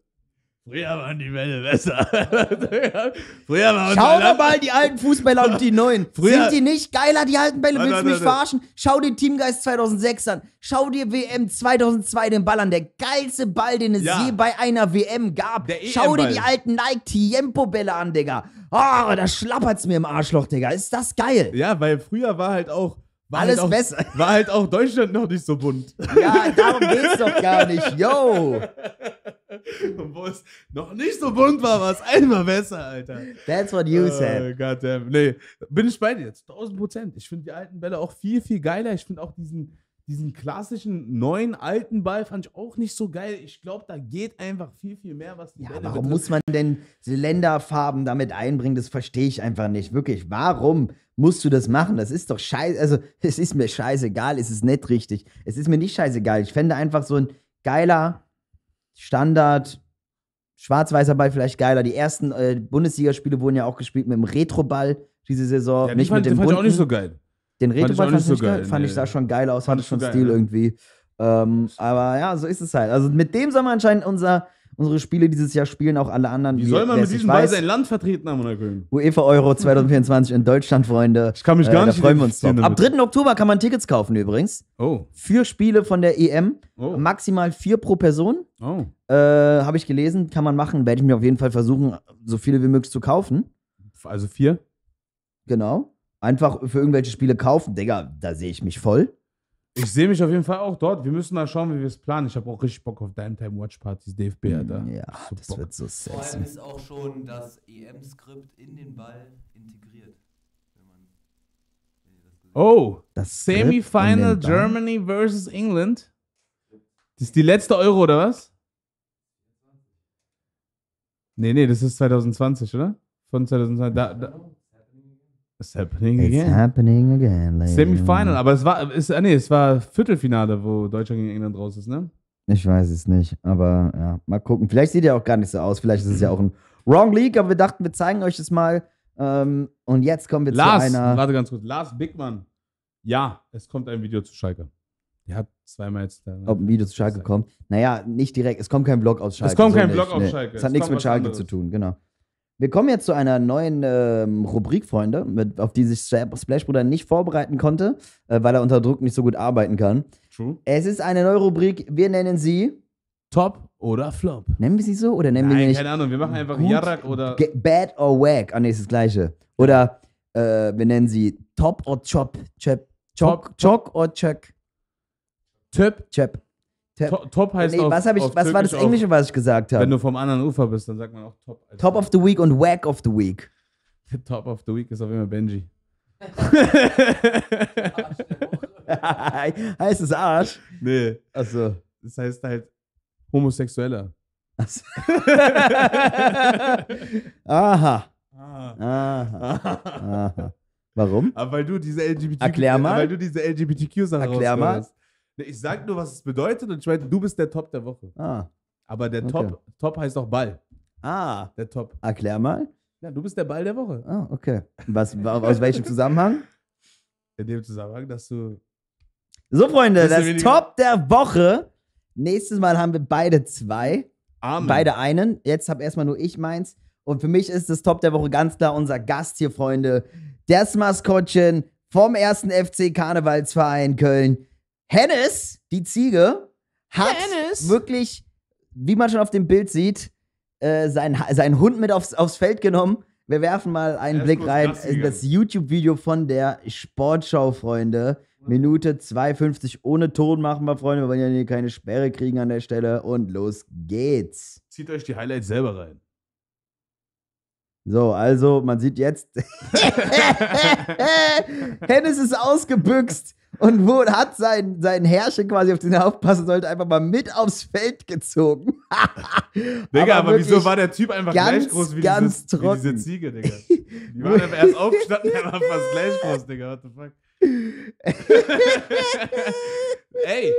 Früher waren die Bälle besser. [LAUGHS] Früher waren Schau doch mal die alten Fußballer und die neuen. [LAUGHS] Früher Sind die nicht geiler, die alten Bälle? Willst du mich verarschen? Schau dir Teamgeist 2006 an. Schau dir WM 2002 den Ball an. Der geilste Ball, den es ja. je bei einer WM gab. E Schau dir die alten Nike Tiempo-Bälle an, Digga. Oh, da schlappert's mir im Arschloch, Digga. Ist das geil? Ja, weil früher war halt auch war halt Alles halt auch, besser. [LAUGHS] War halt auch Deutschland noch nicht so bunt. Ja, darum geht's doch gar nicht. Yo! [LAUGHS] Und wo es noch nicht so bunt war, war es einmal besser, Alter. That's what you uh, said. Goddamn. Nee, bin ich bei dir jetzt. 1000 Prozent. Ich finde die alten Bälle auch viel, viel geiler. Ich finde auch diesen, diesen klassischen neuen alten Ball fand ich auch nicht so geil. Ich glaube, da geht einfach viel, viel mehr, was die ja, Bälle Warum betrifft. muss man denn Länderfarben damit einbringen? Das verstehe ich einfach nicht. Wirklich. Warum? musst du das machen. Das ist doch scheiße. Also, [LAUGHS] es ist mir scheißegal, es ist nicht richtig. Es ist mir nicht scheißegal. Ich fände einfach so ein geiler Standard. Schwarz-weißer Ball vielleicht geiler. Die ersten äh, Bundesligaspiele wurden ja auch gespielt mit dem Retro-Ball diese Saison. Ja, nicht fand, mit dem den fand ich auch nicht so geil. Den Retroball fand, fand, so fand ich sah schon geil aus, fand, fand ich schon Stil ja. irgendwie. Ähm, aber ja, so ist es halt. Also mit dem soll man anscheinend unser unsere Spiele dieses Jahr spielen auch alle anderen. Wie, wie soll man mit diesem Weise sein Land vertreten haben, Köln? UEFA Euro 2024 in Deutschland, Freunde. Ich kann mich äh, gar äh, da nicht freuen wir uns drauf. Ab 3. Oktober kann man Tickets kaufen übrigens. Oh. Für Spiele von der EM. Oh. Maximal vier pro Person. Oh. Äh, Habe ich gelesen, kann man machen. Werde ich mir auf jeden Fall versuchen, so viele wie möglich zu kaufen. Also vier? Genau. Einfach für irgendwelche Spiele kaufen. Digga, da sehe ich mich voll. Ich sehe mich auf jeden Fall auch dort. Wir müssen mal schauen, wie wir es planen. Ich habe auch richtig Bock auf Dime Time Watch Partys DFB, Alter. Ja, so das Bock. wird so sexy. Vor allem ist auch schon das EM-Skript in den Ball integriert. Wenn man, wenn das oh, das Semifinal Germany vs. England. Das ist die letzte Euro, oder was? Nee, nee, das ist 2020, oder? Von 2020. Da, da. It's happening again. It's happening again. Lady. Semifinal, aber es war, ist, ah, nee, es war Viertelfinale, wo Deutschland gegen England raus ist, ne? Ich weiß es nicht, aber ja, mal gucken. Vielleicht sieht er auch gar nicht so aus. Vielleicht ist es ja auch ein Wrong League, aber wir dachten, wir zeigen euch das mal. Ähm, und jetzt kommen wir Lars, zu einer. Lars, Warte ganz kurz. Lars Bigmann. Ja, es kommt ein Video zu Schalke. Der hat zweimal jetzt. Ne? Ob ein Video zu Schalke kommt? Naja, nicht direkt. Es kommt kein Vlog aus Schalke. Es kommt so kein nicht. Vlog nee. aus Schalke. Es hat es nichts mit Schalke anderes. zu tun, genau. Wir kommen jetzt zu einer neuen ähm, Rubrik, Freunde, mit, auf die sich Splashbruder nicht vorbereiten konnte, äh, weil er unter Druck nicht so gut arbeiten kann. True. Es ist eine neue Rubrik, wir nennen sie Top oder Flop. Nennen wir sie so oder nennen Nein, wir sie nicht? keine Ahnung, wir machen einfach gut, Jarak oder. Bad or Whack. Ah, nee, ist das gleiche. Oder äh, wir nennen sie Top or Chop. Chop. Chop. Chop or Chuck. Töp. Chop. Top, top heißt nee, auf, was, ich, was war das Englische, auf, was ich gesagt habe? Wenn du vom anderen Ufer bist, dann sagt man auch Top. Top of the Week und Wack of the Week. [LAUGHS] Top of the Week ist auf immer Benji. [LAUGHS] heißt es Arsch? Nee, also das heißt halt Homosexueller. Also. [LAUGHS] Aha. Ah. Aha. Aha. Warum? Aber ah, weil du diese LGBTQ, Erklär mal. Weil du diese LGBTQ-Sache Erklär mal. Hast. Ne, ich sag nur, was es bedeutet und ich meine, du bist der Top der Woche. Ah. Aber der okay. Top, Top heißt auch Ball. Ah. Der Top. Erklär mal. Ja, du bist der Ball der Woche. Ah, okay. Was, aus welchem Zusammenhang? In dem Zusammenhang, dass du. So, Freunde, das weniger? Top der Woche. Nächstes Mal haben wir beide zwei. Amen. Beide einen. Jetzt habe erstmal nur ich meins. Und für mich ist das Top der Woche ganz klar unser Gast hier, Freunde. Das Maskottchen vom ersten FC Karnevalsverein Köln. Hennes, die Ziege, hat Hennes. wirklich, wie man schon auf dem Bild sieht, äh, seinen, seinen Hund mit aufs, aufs Feld genommen. Wir werfen mal einen Blick rein in das YouTube-Video von der Sportschau, Freunde. Minute 52 ohne Ton machen wir, Freunde. Wir wollen ja hier keine Sperre kriegen an der Stelle. Und los geht's. Zieht euch die Highlights selber rein. So, also man sieht jetzt, [LAUGHS] Hennis ist ausgebüxt und Wood hat seinen, seinen Herrscher quasi, auf den er aufpassen sollte, einfach mal mit aufs Feld gezogen. [LAUGHS] Digga, aber, aber wieso war der Typ einfach ganz, gleich groß wie, ganz dieses, wie diese Ziege, Digga? Die war einfach erst aufgestanden, der war fast gleich groß, Digga. What the fuck? [LAUGHS] ey,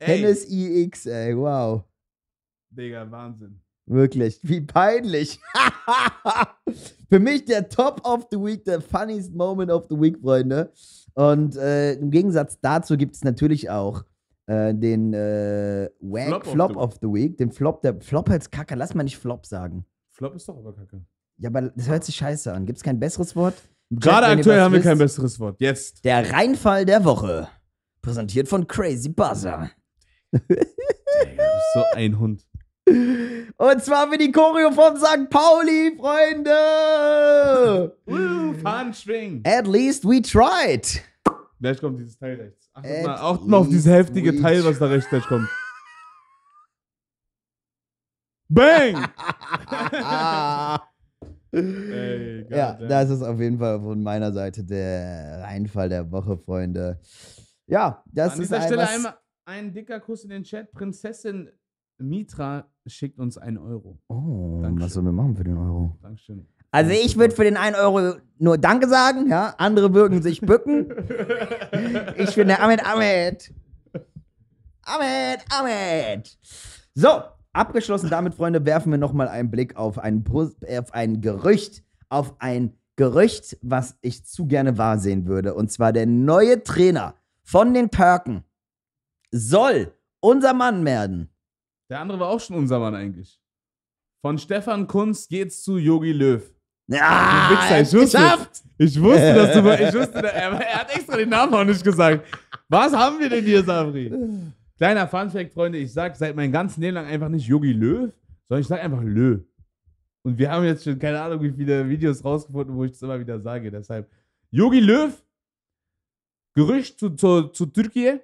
ey. Hennes IX, ey, wow. Digga, Wahnsinn. Wirklich, wie peinlich. [LAUGHS] Für mich der Top of the Week, der funniest Moment of the Week, Freunde. Und äh, im Gegensatz dazu gibt es natürlich auch äh, den äh, Wag Flop, Flop of, the, of the week. week, den Flop, der Flop als Kacke. Lass mal nicht Flop sagen. Flop ist doch aber Kacke. Ja, aber das hört sich scheiße an. Gibt es kein besseres Wort? Gerade Chat, aktuell haben wir kein besseres Wort. Jetzt. Der Reinfall der Woche. Präsentiert von Crazy Buzzer. Digga, du bist so ein Hund. Und zwar für die Choreo von St. Pauli, Freunde! Woo, Fahnenschwingen! At least we tried! Gleich kommt dieses Teil rechts. Achtet mal, achtet mal auf dieses heftige Teil, was da rechts gleich kommt. Bang! [LAUGHS] Ey, ja, damn. das ist auf jeden Fall von meiner Seite der Reinfall der Woche, Freunde. Ja, das An ist dieser ein, Stelle einmal ein dicker Kuss in den Chat. Prinzessin Mitra schickt uns einen Euro. Oh, Dankeschön. was sollen wir machen für den Euro? Dankeschön. Also ich würde für den einen Euro nur Danke sagen, ja. Andere würden sich bücken. [LAUGHS] ich bin der Ahmed Ahmed. Ahmed Ahmed. So, abgeschlossen damit, Freunde, werfen wir nochmal einen Blick auf ein, auf ein Gerücht, auf ein Gerücht, was ich zu gerne wahrsehen würde. Und zwar der neue Trainer von den Perken soll unser Mann werden. Der andere war auch schon unser Mann eigentlich. Von Stefan Kunz geht's zu Yogi Löw. Ja, Wichser, ich, wusste, geschafft. ich wusste, dass du, ich wusste, er, er hat extra den Namen auch nicht gesagt. Was haben wir denn hier, Sabri? Kleiner Funfact, Freunde, ich sag seit meinem ganzen Leben lang einfach nicht Yogi Löw, sondern ich sag einfach Löw. Und wir haben jetzt schon keine Ahnung, wie viele Videos rausgefunden, wo ich das immer wieder sage. Deshalb Yogi Löw, Gerücht zu, zu, zu Türkei,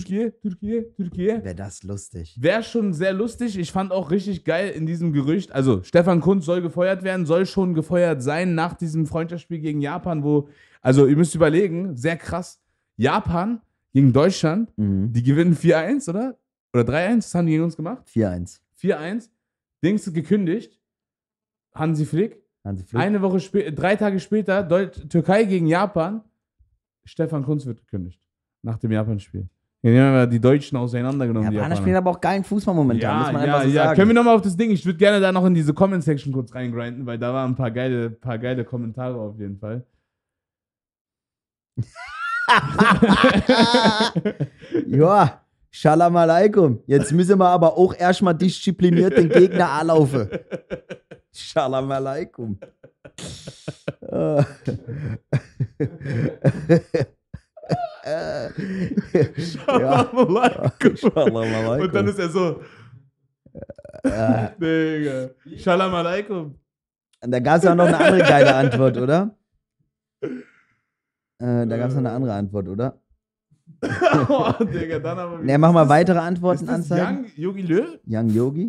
Türkei, Türkei, Türkei. Wäre das lustig. Wäre schon sehr lustig. Ich fand auch richtig geil in diesem Gerücht. Also, Stefan Kunz soll gefeuert werden, soll schon gefeuert sein nach diesem Freundschaftsspiel gegen Japan, wo, also, ihr müsst überlegen, sehr krass. Japan gegen Deutschland, mhm. die gewinnen 4-1, oder? Oder 3-1, das haben die gegen uns gemacht? 4-1. 4-1. Dings gekündigt. Hansi Flick. Hansi Flick. Eine Woche später, drei Tage später, Deut Türkei gegen Japan. Stefan Kunz wird gekündigt. Nach dem Japan-Spiel. Ja, die haben ja die Deutschen auseinandergenommen. Die Japaner spielen aber auch geilen Fußball momentan, muss man einfach so sagen. Können wir nochmal auf das Ding? Ich würde gerne da noch in diese Comment-Section kurz reingrinden, weil da waren ein paar geile, paar geile Kommentare auf jeden Fall. [LAUGHS] ja, Shalam Aleikum. Jetzt müssen wir aber auch erstmal diszipliniert den Gegner anlaufen. Shalom Aleikum. [LAUGHS] [LAUGHS] Shalom alaikum. Und dann ist er so. Äh, äh. Digga. Shalom alaikum. Da gab es ja auch noch eine andere geile [LAUGHS] Antwort, oder? Äh, da gab es noch eine äh. andere Antwort, oder? [LAUGHS] oh, Digga, dann aber wieder. mach mal weitere Antworten ist das anzeigen. Young Yogi Lö? Young Yogi?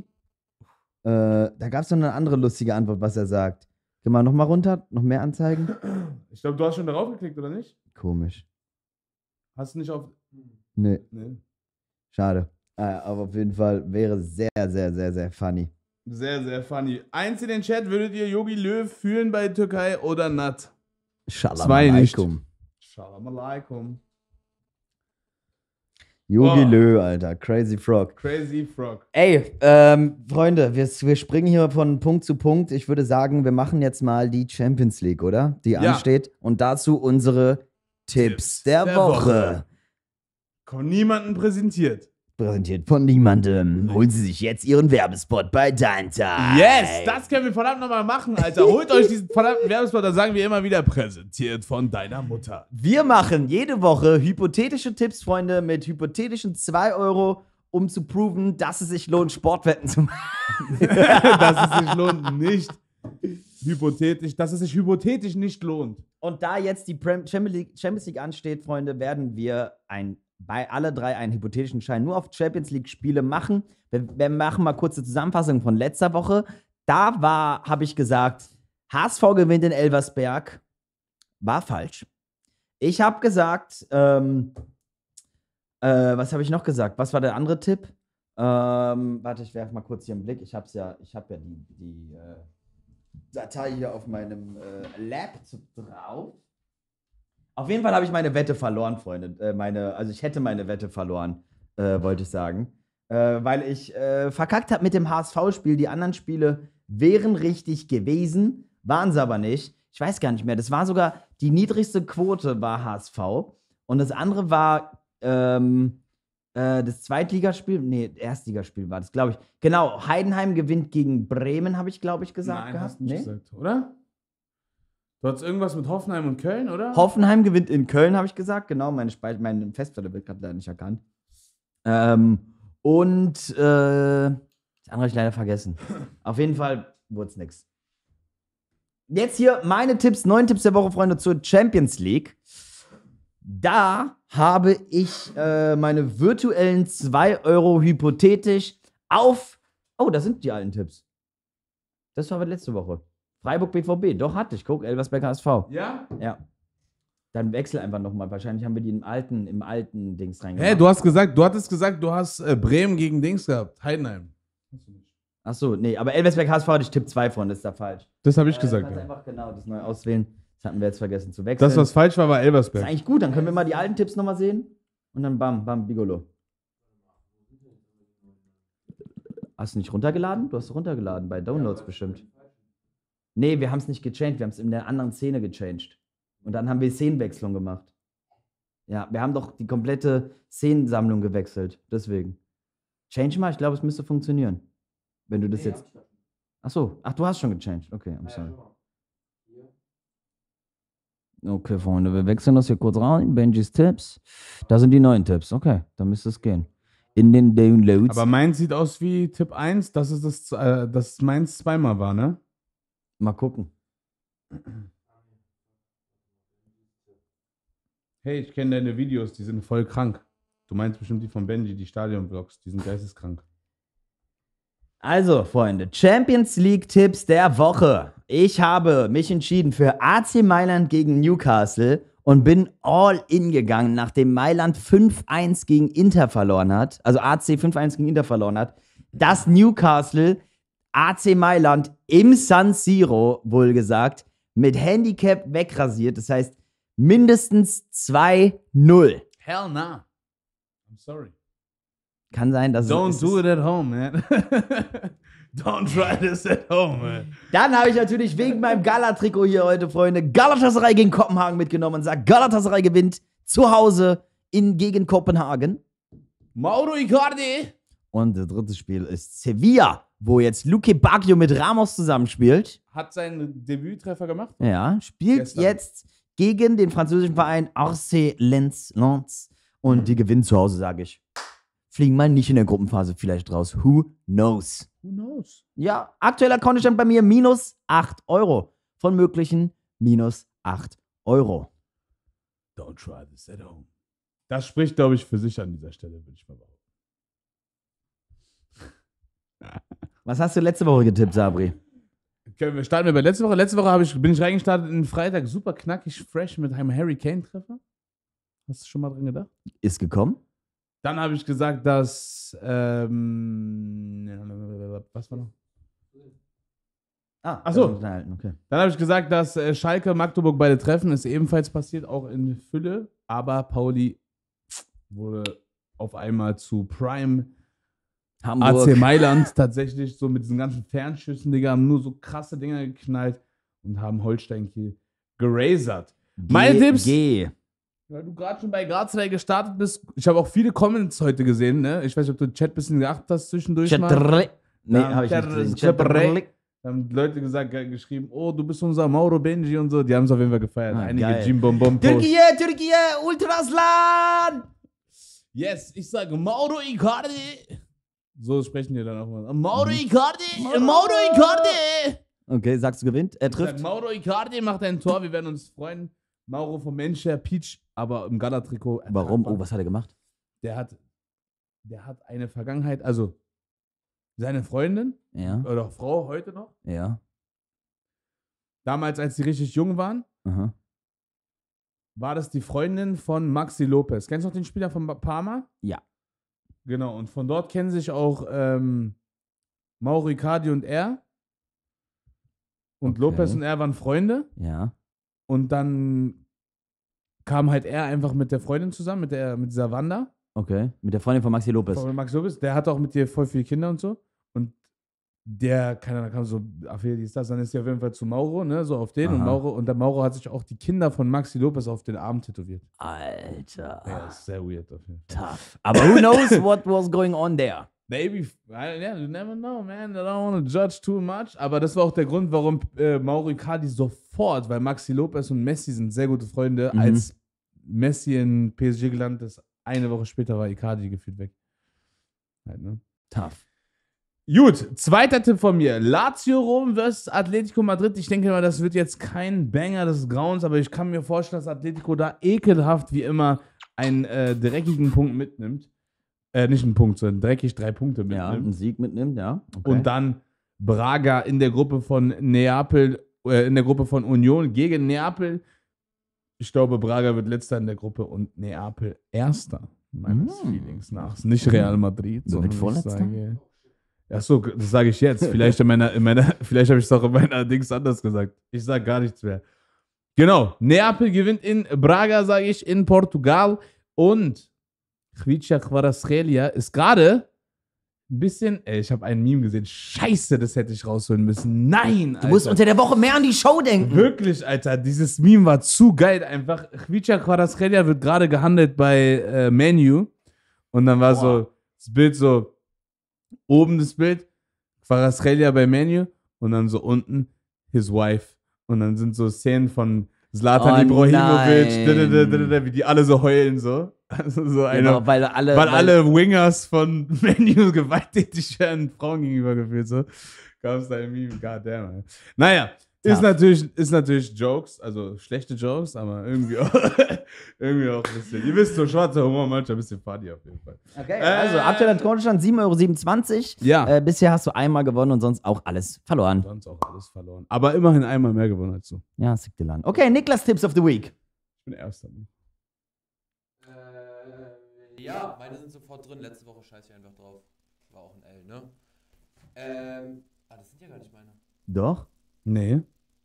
Äh, da gab es noch eine andere lustige Antwort, was er sagt. Geh mal nochmal runter, noch mehr anzeigen. Ich glaube, du hast schon darauf geklickt, oder nicht? Komisch. Hast du nicht auf. Nee. nee. Schade. Äh, aber auf jeden Fall wäre sehr, sehr, sehr, sehr funny. Sehr, sehr funny. Eins in den Chat, würdet ihr Yogi Löw fühlen bei Türkei oder Nat? alaikum. Schalamalaikum. alaikum. Yogi oh. Lö, Alter. Crazy Frog. Crazy Frog. Ey, ähm, Freunde, wir, wir springen hier von Punkt zu Punkt. Ich würde sagen, wir machen jetzt mal die Champions League, oder? Die ja. ansteht. Und dazu unsere Tipps der, der Woche. Woche. Von niemandem präsentiert. Präsentiert von niemandem. Holen Sie sich jetzt Ihren Werbespot bei Danta. Yes, das können wir verdammt nochmal machen, Alter. Holt euch diesen verdammten Werbespot, da sagen wir immer wieder präsentiert von deiner Mutter. Wir machen jede Woche hypothetische Tipps, Freunde, mit hypothetischen 2 Euro um zu proven, dass es sich lohnt, Sportwetten zu machen. [LAUGHS] dass es sich lohnt, nicht hypothetisch, dass es sich hypothetisch nicht lohnt. Und da jetzt die Champions League ansteht, Freunde, werden wir ein, bei alle drei einen hypothetischen Schein nur auf Champions League-Spiele machen. Wir, wir, machen mal kurze Zusammenfassung von letzter Woche. Da war, habe ich gesagt, HSV gewinnt in Elversberg. War falsch. Ich habe gesagt, ähm, äh, was habe ich noch gesagt? Was war der andere Tipp? Ähm, warte, ich werfe mal kurz hier einen Blick. Ich habe ja, ich habe ja die, die äh Datei hier auf meinem äh, Laptop drauf. Auf jeden Fall habe ich meine Wette verloren, Freunde. Äh, meine, also ich hätte meine Wette verloren, äh, wollte ich sagen. Äh, weil ich äh, verkackt habe mit dem HSV-Spiel. Die anderen Spiele wären richtig gewesen, waren sie aber nicht. Ich weiß gar nicht mehr. Das war sogar die niedrigste Quote war HSV. Und das andere war ähm, äh, das Zweitligaspiel, nee, Erstligaspiel war das, glaube ich. Genau, Heidenheim gewinnt gegen Bremen, habe ich, glaube ich, gesagt. Nein, gehabt. hast du nicht nee? gesagt, oder? Du hattest irgendwas mit Hoffenheim und Köln, oder? Hoffenheim gewinnt in Köln, habe ich gesagt. Genau, meine, meine Festplatte wird gerade leider nicht erkannt. Ähm, und äh, das andere habe ich leider vergessen. [LAUGHS] Auf jeden Fall wurde es nichts. Jetzt hier meine Tipps, neun Tipps der Woche, Freunde, zur Champions League. Da habe ich äh, meine virtuellen 2 Euro hypothetisch auf. Oh, da sind die alten Tipps. Das war letzte Woche. Freiburg BVB, doch hatte ich. Guck, Elversberg HSV. Ja? Ja. Dann wechsel einfach nochmal. Wahrscheinlich haben wir die im alten, im alten Dings reingemacht. Hä, hey, du hast gesagt, du hattest gesagt, du hast äh, Bremen gegen Dings gehabt. Heidenheim. Ach so, nee, aber Elversberg HSV hatte ich Tipp 2 von, das ist da falsch. Das habe ich äh, gesagt. Du kannst ja. einfach genau das neu auswählen. Das hatten wir jetzt vergessen zu wechseln. Das, was falsch war, war Elversberg. Das ist eigentlich gut, dann können wir mal die alten Tipps nochmal sehen. Und dann bam, bam, Bigolo. Hast du nicht runtergeladen? Du hast runtergeladen bei Downloads bestimmt. Nee, wir haben es nicht gechanged, wir haben es in der anderen Szene gechanged. Und dann haben wir Szenenwechslung gemacht. Ja, wir haben doch die komplette Szenensammlung gewechselt, deswegen. Change mal, ich glaube, es müsste funktionieren. Wenn du das nee, jetzt. Ach so, ach, du hast schon gechanged. Okay, I'm sorry. Okay, Freunde, wir wechseln das hier kurz rein. Benjis Tipps. Da sind die neuen Tipps. Okay, dann müsste es gehen. In den Downloads. Aber meins sieht aus wie Tipp 1. dass es das, äh, das meins zweimal war, ne? Mal gucken. Hey, ich kenne deine Videos, die sind voll krank. Du meinst bestimmt die von Benji, die Stadion-Vlogs, die sind geisteskrank. Also, Freunde, Champions League-Tipps der Woche. Ich habe mich entschieden für AC Mailand gegen Newcastle und bin all in gegangen, nachdem Mailand 5-1 gegen Inter verloren hat. Also AC 5-1 gegen Inter verloren hat. Dass Newcastle AC Mailand im San Siro, gesagt mit Handicap wegrasiert. Das heißt, mindestens 2-0. Hell nah. I'm sorry. Kann sein, dass Don't es, do it at home, man. [LAUGHS] Don't try this at home, man. Dann habe ich natürlich wegen meinem Galatrikot hier heute, Freunde, Galatasaray gegen Kopenhagen mitgenommen und sage, Galatasaray gewinnt zu Hause in, gegen Kopenhagen. Mauro Icardi. Und das dritte Spiel ist Sevilla, wo jetzt Luke Bacchio mit Ramos zusammenspielt. Hat seinen Debüttreffer gemacht. Ja, spielt Gestern. jetzt gegen den französischen Verein Arce Lens Lens und die gewinnen zu Hause, sage ich fliegen mal nicht in der Gruppenphase vielleicht raus. Who knows? Who knows? Ja, aktueller Kontostand bei mir minus 8 Euro. Von möglichen minus 8 Euro. Don't try this at home. Das spricht, glaube ich, für sich an dieser Stelle, würde ich mal behaupten. [LAUGHS] Was hast du letzte Woche getippt, Sabri? Können wir starten wir bei letzte Woche. Letzte Woche ich, bin ich reingestartet in den Freitag super knackig, fresh mit einem Harry Kane-Treffer. Hast du schon mal dran gedacht? Ist gekommen. Dann habe ich gesagt, dass. Ähm, was war noch? Ah, so. Okay. Dann habe ich gesagt, dass äh, Schalke Magdeburg beide treffen, ist ebenfalls passiert, auch in Fülle. Aber Pauli wurde auf einmal zu Prime. Hamburg. AC Mailand tatsächlich so mit diesen ganzen Fernschüssen, Digga, haben nur so krasse Dinger geknallt und haben Holstein Kiel gerasert. Meine Tipps. Weil du gerade schon bei Graz gestartet bist. Ich habe auch viele Comments heute gesehen, ne? Ich weiß nicht, ob du den Chat ein bisschen geachtet hast zwischendurch. Chat mal. Nee, habe ich nicht gesehen. Da haben Leute gesagt, geschrieben, oh, du bist unser Mauro Benji und so. Die haben es auf jeden Fall gefeiert. Ah, Einige Jim Bom Bom Türkei, Türkei, Ultrasland! Yes, ich sage Mauro Icardi. So sprechen die dann auch mal. Mauro mhm. Icardi, Mauro, Mauro Icardi! Okay, sagst du gewinnt? Er trifft. Sag, Mauro Icardi macht ein Tor, wir werden uns freuen. Mauro vom Menscher, Peach, aber im Gala-Trikot. Warum? Oh, was hat er gemacht? Der hat, der hat eine Vergangenheit, also seine Freundin ja. oder Frau heute noch. Ja. Damals, als sie richtig jung waren, Aha. war das die Freundin von Maxi Lopez. Kennst du noch den Spieler von Parma? Ja. Genau, und von dort kennen sich auch ähm, Mauro Icardi und er. Und okay. Lopez und er waren Freunde. Ja. Und dann kam halt er einfach mit der Freundin zusammen, mit, der, mit dieser Wanda. Okay. Mit der Freundin von Maxi Lopez. Von Max Lopez. Der hatte auch mit dir voll viele Kinder und so. Und der, keine Ahnung, kam so, ach, wie ist das, dann ist sie auf jeden Fall zu Mauro, ne, so auf den und Mauro, und der Mauro hat sich auch die Kinder von Maxi Lopez auf den Arm tätowiert. Alter. Ja, ist sehr weird auf jeden Fall. Tough. Aber who knows what was going on there? Maybe, be, yeah, you never know, man. I don't want to judge too much. Aber das war auch der Grund, warum äh, Mauro Icardi sofort, weil Maxi Lopez und Messi sind sehr gute Freunde, mhm. als Messi in PSG gelandet ist, eine Woche später war Icardi gefühlt weg. Halt, ne? Tough. Gut, zweiter Tipp von mir. Lazio Rom versus Atletico Madrid. Ich denke mal, das wird jetzt kein Banger des Grauens, aber ich kann mir vorstellen, dass Atletico da ekelhaft wie immer einen äh, dreckigen Punkt mitnimmt. Äh, nicht einen Punkt, sondern dreckig drei Punkte mitnimmt. Ja, einen Sieg mitnimmt, ja. Okay. Und dann Braga in der Gruppe von Neapel, äh, in der Gruppe von Union gegen Neapel. Ich glaube, Braga wird letzter in der Gruppe und Neapel erster. Meines hm. Feelings nach. Nicht Real Madrid, sondern ich vorletzter? sage. Ach das sage ich jetzt. Vielleicht, in meiner, in meiner, [LAUGHS] vielleicht habe ich es auch in meiner Dings anders gesagt. Ich sage gar nichts mehr. Genau. Neapel gewinnt in Braga, sage ich, in Portugal. Und Kvicha Quaraschelia ist gerade ein bisschen. Ey, ich habe einen Meme gesehen. Scheiße, das hätte ich rausholen müssen. Nein, Alter. Du musst unter der Woche mehr an die Show denken. Wirklich, Alter. Dieses Meme war zu geil einfach. Kvicha Quaraschelia wird gerade gehandelt bei äh, Menu. Und dann war Boah. so das Bild so oben das Bild, Quaraschelia bei Menu und dann so unten his wife. Und dann sind so Szenen von Zlatan oh, Ibrahimovic, wie die alle so heulen so. Also so eine, genau, weil alle, weil, weil alle Wingers von [LAUGHS] Menu gewalttätig werden Frauen gegenüber gefühlt. So gab es da ein Meme, goddamn. Ey. Naja, ist, ja. natürlich, ist natürlich Jokes, also schlechte Jokes, aber irgendwie auch, [LAUGHS] irgendwie auch ein bisschen. Ihr wisst, so schwarzer Humor manchmal ein bisschen Party auf jeden Fall. Okay, also äh, also aktueller Tonstand 7,27 Euro. Ja. Äh, bisher hast du einmal gewonnen und sonst auch alles verloren. Sonst auch alles verloren. Aber immerhin einmal mehr gewonnen als du. Ja, sick Land. Okay, Niklas Tipps of the Week. Ich bin Erster. Ne? Ja, meine sind sofort drin. Letzte Woche scheiße ich einfach drauf. War auch ein L, ne? Ähm, ah, das sind ja gar nicht meine. Doch? Nee.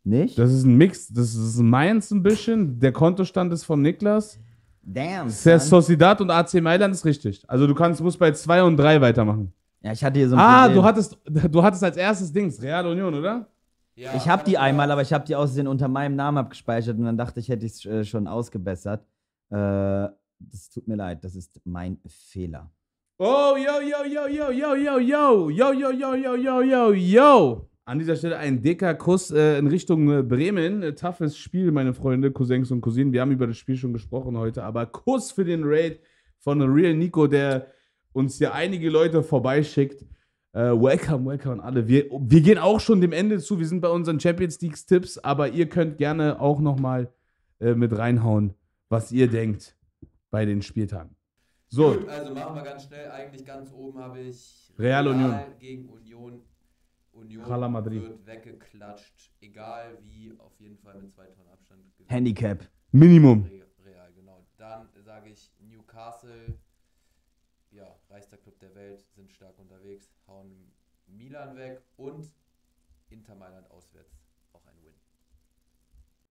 Nicht? Das ist ein Mix. Das ist meins ein bisschen. Der Kontostand ist von Niklas. Damn. Ser Sociedad und AC Mailand ist richtig. Also du kannst, musst bei 2 und 3 weitermachen. Ja, ich hatte hier so ein Ah, du hattest, du hattest als erstes Dings Real Union, oder? Ja. Ich habe die einmal, aber ich habe die aussehen unter meinem Namen abgespeichert und dann dachte ich, hätte ich es äh, schon ausgebessert. Äh, das tut mir leid, das ist mein Fehler. Oh, yo, yo, yo, yo, yo, yo, yo, yo, yo, yo, yo, yo, yo, yo. An dieser Stelle ein dicker Kuss äh, in Richtung äh, Bremen. Äh, toughes Spiel, meine Freunde, Cousins und Cousinen. Wir haben über das Spiel schon gesprochen heute, aber Kuss für den Raid von Real Nico, der uns hier einige Leute vorbeischickt. welcome, welcome an alle. Wir, wir gehen auch schon dem Ende zu. Wir sind bei unseren Champions League Tipps, aber ihr könnt gerne auch nochmal äh, mit reinhauen, was ihr denkt bei den Spieltagen. So. Gut, also machen wir ganz schnell. Eigentlich ganz oben habe ich Real, Real Union. gegen Union. Union Hala Madrid. wird weggeklatscht. Egal wie, auf jeden Fall mit zwei Tonnen Abstand. Gewinnt. Handicap. Minimum. Real, genau. Dann sage ich Newcastle. Ja, reichster Club der Welt, sind stark unterwegs, hauen Milan weg und Inter Mailand auswärts. Auch ein Win.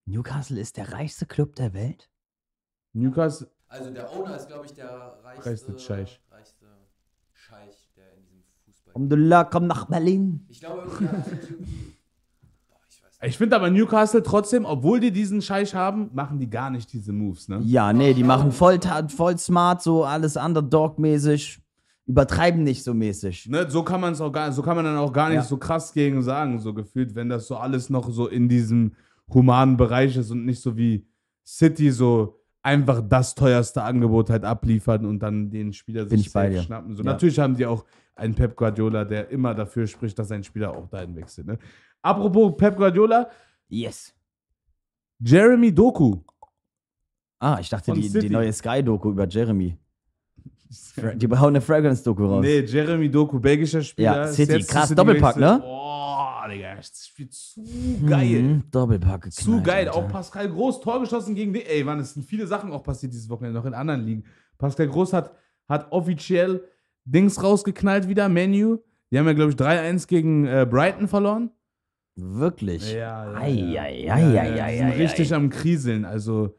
Newcastle ist der reichste Club der Welt? Newcastle, also der Owner ist, glaube ich, der reichste, reichste Scheich. Reichste Scheich, der in diesem Fußball. Alhamdulillah, komm nach Berlin. Ich glaube, Ich finde aber Newcastle trotzdem, obwohl die diesen Scheich haben, machen die gar nicht diese Moves, ne? Ja, nee, die machen voll, voll smart, so alles Underdog-mäßig. Übertreiben nicht so mäßig. Ne, so kann man es auch gar, so kann man dann auch gar nicht ja. so krass gegen sagen, so gefühlt, wenn das so alles noch so in diesem humanen Bereich ist und nicht so wie City so einfach das teuerste Angebot halt abliefern und dann den Spieler Bin sich safe schnappen. So, ja. Natürlich haben die auch einen Pep Guardiola, der immer dafür spricht, dass ein Spieler auch dahin wechselt. Ne? Apropos Pep Guardiola. Yes. Jeremy Doku. Ah, ich dachte, die, die, neue Sky-Doku über Jeremy. [LAUGHS] Die bauen eine Fragrance-Doku raus. Nee, Jeremy Doku, belgischer Spieler. Ja, City, krass, Doppelpack, ne? Oh. Boah, Digga, das Spiel zu geil. Mhm, Doppelpack Zu geil. Alter. Auch Pascal Groß, Tor geschossen gegen den. Ey, Mann, es sind viele Sachen auch passiert dieses Wochenende, noch in anderen Ligen. Pascal Groß hat, hat offiziell Dings rausgeknallt wieder, Menu. Die haben ja, glaube ich, 3-1 gegen äh, Brighton verloren. Wirklich? Ja, ja. ja. Ei, ei, ei, ja, ja, ja richtig am Kriseln, also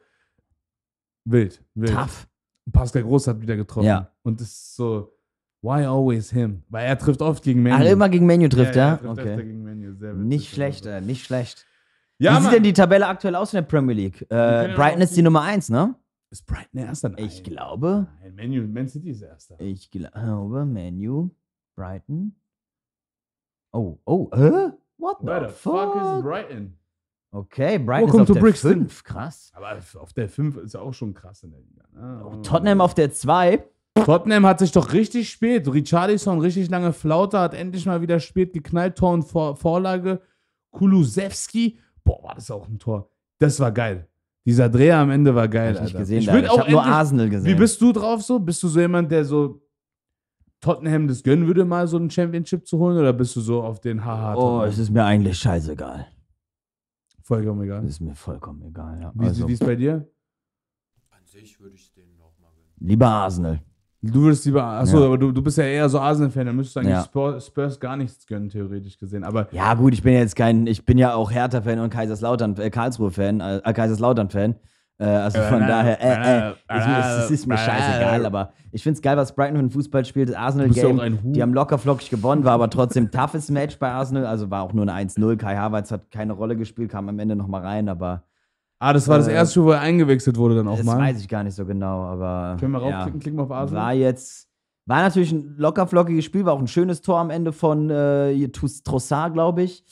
wild, wild. Tough. Pascal Groß hat wieder getroffen. Ja. Und das ist so, Why always him? Weil er trifft oft gegen Menu. Ach, immer gegen Menu trifft, ja? ja? Trifft okay. Gegen Menu. Sehr witzig, nicht schlecht, also. nicht schlecht. Ja, Wie Mann. sieht denn die Tabelle aktuell aus in der Premier League? Äh, Brighton ist die Nummer 1, ne? Ist Brighton erster? Nein. Ich glaube. Nein, Menu, Man City ist der Erste. Ich glaube, Menu, Brighton. Oh, oh, hä? What the, the fuck? fuck is Brighton? Okay, Brighton Welcome ist auf der 5, krass. Aber auf der 5 ist ja auch schon krass in der Liga. Ne? Oh, Tottenham auf der 2. Tottenham hat sich doch richtig spät, Richarlison richtig lange Flaute, hat endlich mal wieder spät geknallt, Tor und Vor Vorlage. Kulusewski, boah, war das auch ein Tor. Das war geil. Dieser Dreher am Ende war geil. Hab ich Alter. gesehen, ich, ich habe nur Arsenal gesehen. Wie bist du drauf so? Bist du so jemand, der so Tottenham das gönnen würde, mal so ein Championship zu holen? Oder bist du so auf den Haha? Oh, es ist mir eigentlich scheißegal. Vollkommen egal. Es ist mir vollkommen egal, ja. Wie, also, wie ist bei dir? An sich würde ich den nochmal gönnen. Lieber Arsenal. Du würdest lieber, achso, ja. aber du, du bist ja eher so Arsenal-Fan, dann müsstest du eigentlich ja. Spurs, Spurs, gar nichts gönnen, theoretisch gesehen. Aber ja, gut, ich bin ja jetzt kein, ich bin ja auch Hertha-Fan und Kaiserslautern, äh, Karlsruhe-Fan, äh, äh Kaiserslautern-Fan. Äh, also von äh, äh, daher, äh, äh, es, es, ist mir scheißegal, aber ich finde es geil, was Brighton für den Fußball spielt. Das Arsenal-Game, die haben locker flockig gewonnen, war aber trotzdem ein toughes Match bei Arsenal, also war auch nur ein 1-0. Kai Havertz hat keine Rolle gespielt, kam am Ende nochmal rein, aber Ah, das war das äh, erste Spiel, wo er eingewechselt wurde dann auch das mal. Das weiß ich gar nicht so genau, aber. Können wir raufklicken, ja. klicken wir auf Arsenal. War jetzt. War natürlich ein locker flockiges Spiel, war auch ein schönes Tor am Ende von äh, Trossard, glaube ich.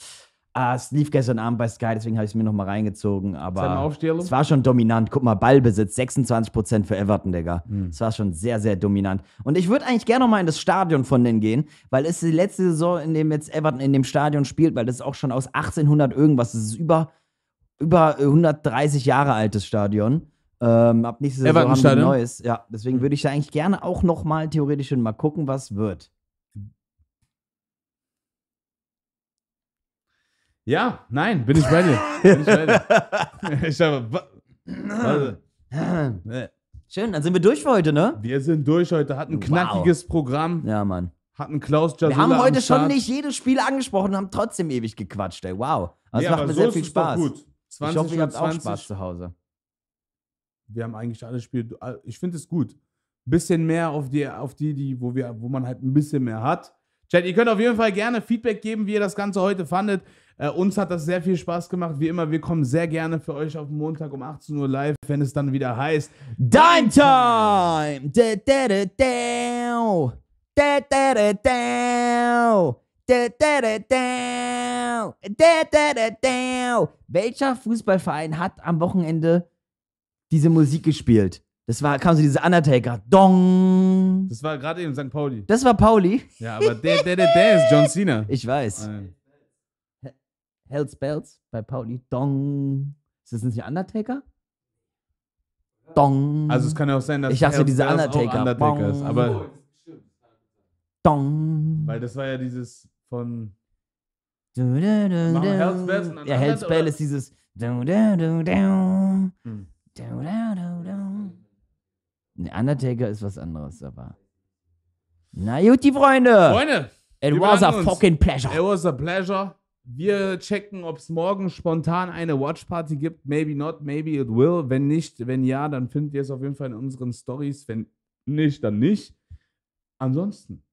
Ah, es lief gestern Abend bei Sky, deswegen habe ich es mir nochmal reingezogen. Aber es war schon dominant. Guck mal, Ballbesitz, 26% für Everton, Digga. Hm. Es war schon sehr, sehr dominant. Und ich würde eigentlich gerne nochmal in das Stadion von denen gehen, weil es ist die letzte Saison, in dem jetzt Everton in dem Stadion spielt, weil das ist auch schon aus 1800 irgendwas. Das ist über über 130 Jahre altes Stadion. Ähm, ab nächste Saison haben wir ein neues. Ja, deswegen hm. würde ich da eigentlich gerne auch noch mal theoretisch hin mal gucken, was wird. Ja, nein, bin ich bei dir. bin ich bei dir. habe, [LAUGHS] Schön, dann sind wir durch für heute, ne? Wir sind durch heute, hatten ein knackiges wow. Programm. Ja, Mann. Hatten Klaus Jasula Wir haben heute schon nicht jedes Spiel angesprochen und haben trotzdem ewig gequatscht, ey. Wow. Das also nee, macht mir so sehr viel Spaß. Gut. 20 ich hoffe, ihr habt auch Spaß zu Hause. Wir haben eigentlich alle Spiele. Ich finde es gut. Bisschen mehr auf die, auf die, die, wo wir, wo man halt ein bisschen mehr hat. Chat, ihr könnt auf jeden Fall gerne Feedback geben, wie ihr das Ganze heute fandet. Äh, uns hat das sehr viel Spaß gemacht. Wie immer, wir kommen sehr gerne für euch auf Montag um 18 Uhr live, wenn es dann wieder heißt Dime Time! Da, da, da, da. Da, da, da, da. Da, da, da, da da, da, da, da. Welcher Fußballverein hat am Wochenende diese Musik gespielt? Das war, kam so diese Undertaker. Dong. Das war gerade eben St. Pauli. Das war Pauli. Ja, aber der, der, der, der ist John Cena. Ich weiß. Ja. Hell's Bells bei Pauli. Dong. Ist das nicht Undertaker? Dong. Also es kann ja auch sein, dass ich dachte, diese Undertaker, Undertaker ist, aber oh, Dong. Weil das war ja dieses von Du, du, du, du. Hell's Bells Ja, Hell's Bell oder? ist dieses. Du, du, du, du. Hm. Du, du, du, du. Undertaker ist was anderes, aber. Na gut, die Freunde. Freunde. It was a uns. fucking pleasure. It was a pleasure. Wir checken, ob es morgen spontan eine Watchparty gibt. Maybe not, maybe it will. Wenn nicht, wenn ja, dann findet ihr es auf jeden Fall in unseren Stories. Wenn nicht, dann nicht. Ansonsten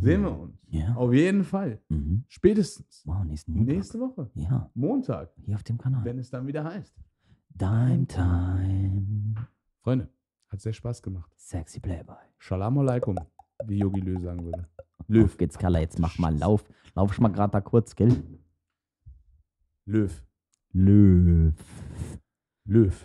Sehen wir mhm. uns. Ja. Auf jeden Fall. Mhm. Spätestens. Wow, nächsten Montag. Nächste Woche. Ja. Montag. Hier auf dem Kanal. Wenn es dann wieder heißt. Dime Time. Freunde, hat sehr Spaß gemacht. Sexy Playboy. Shalom alaikum, wie Yogi Lö sagen würde. Löw. Auf geht's, Kala. jetzt mach mal Lauf. Lauf schon mal gerade da kurz, gell? Löw. Löw. Löw.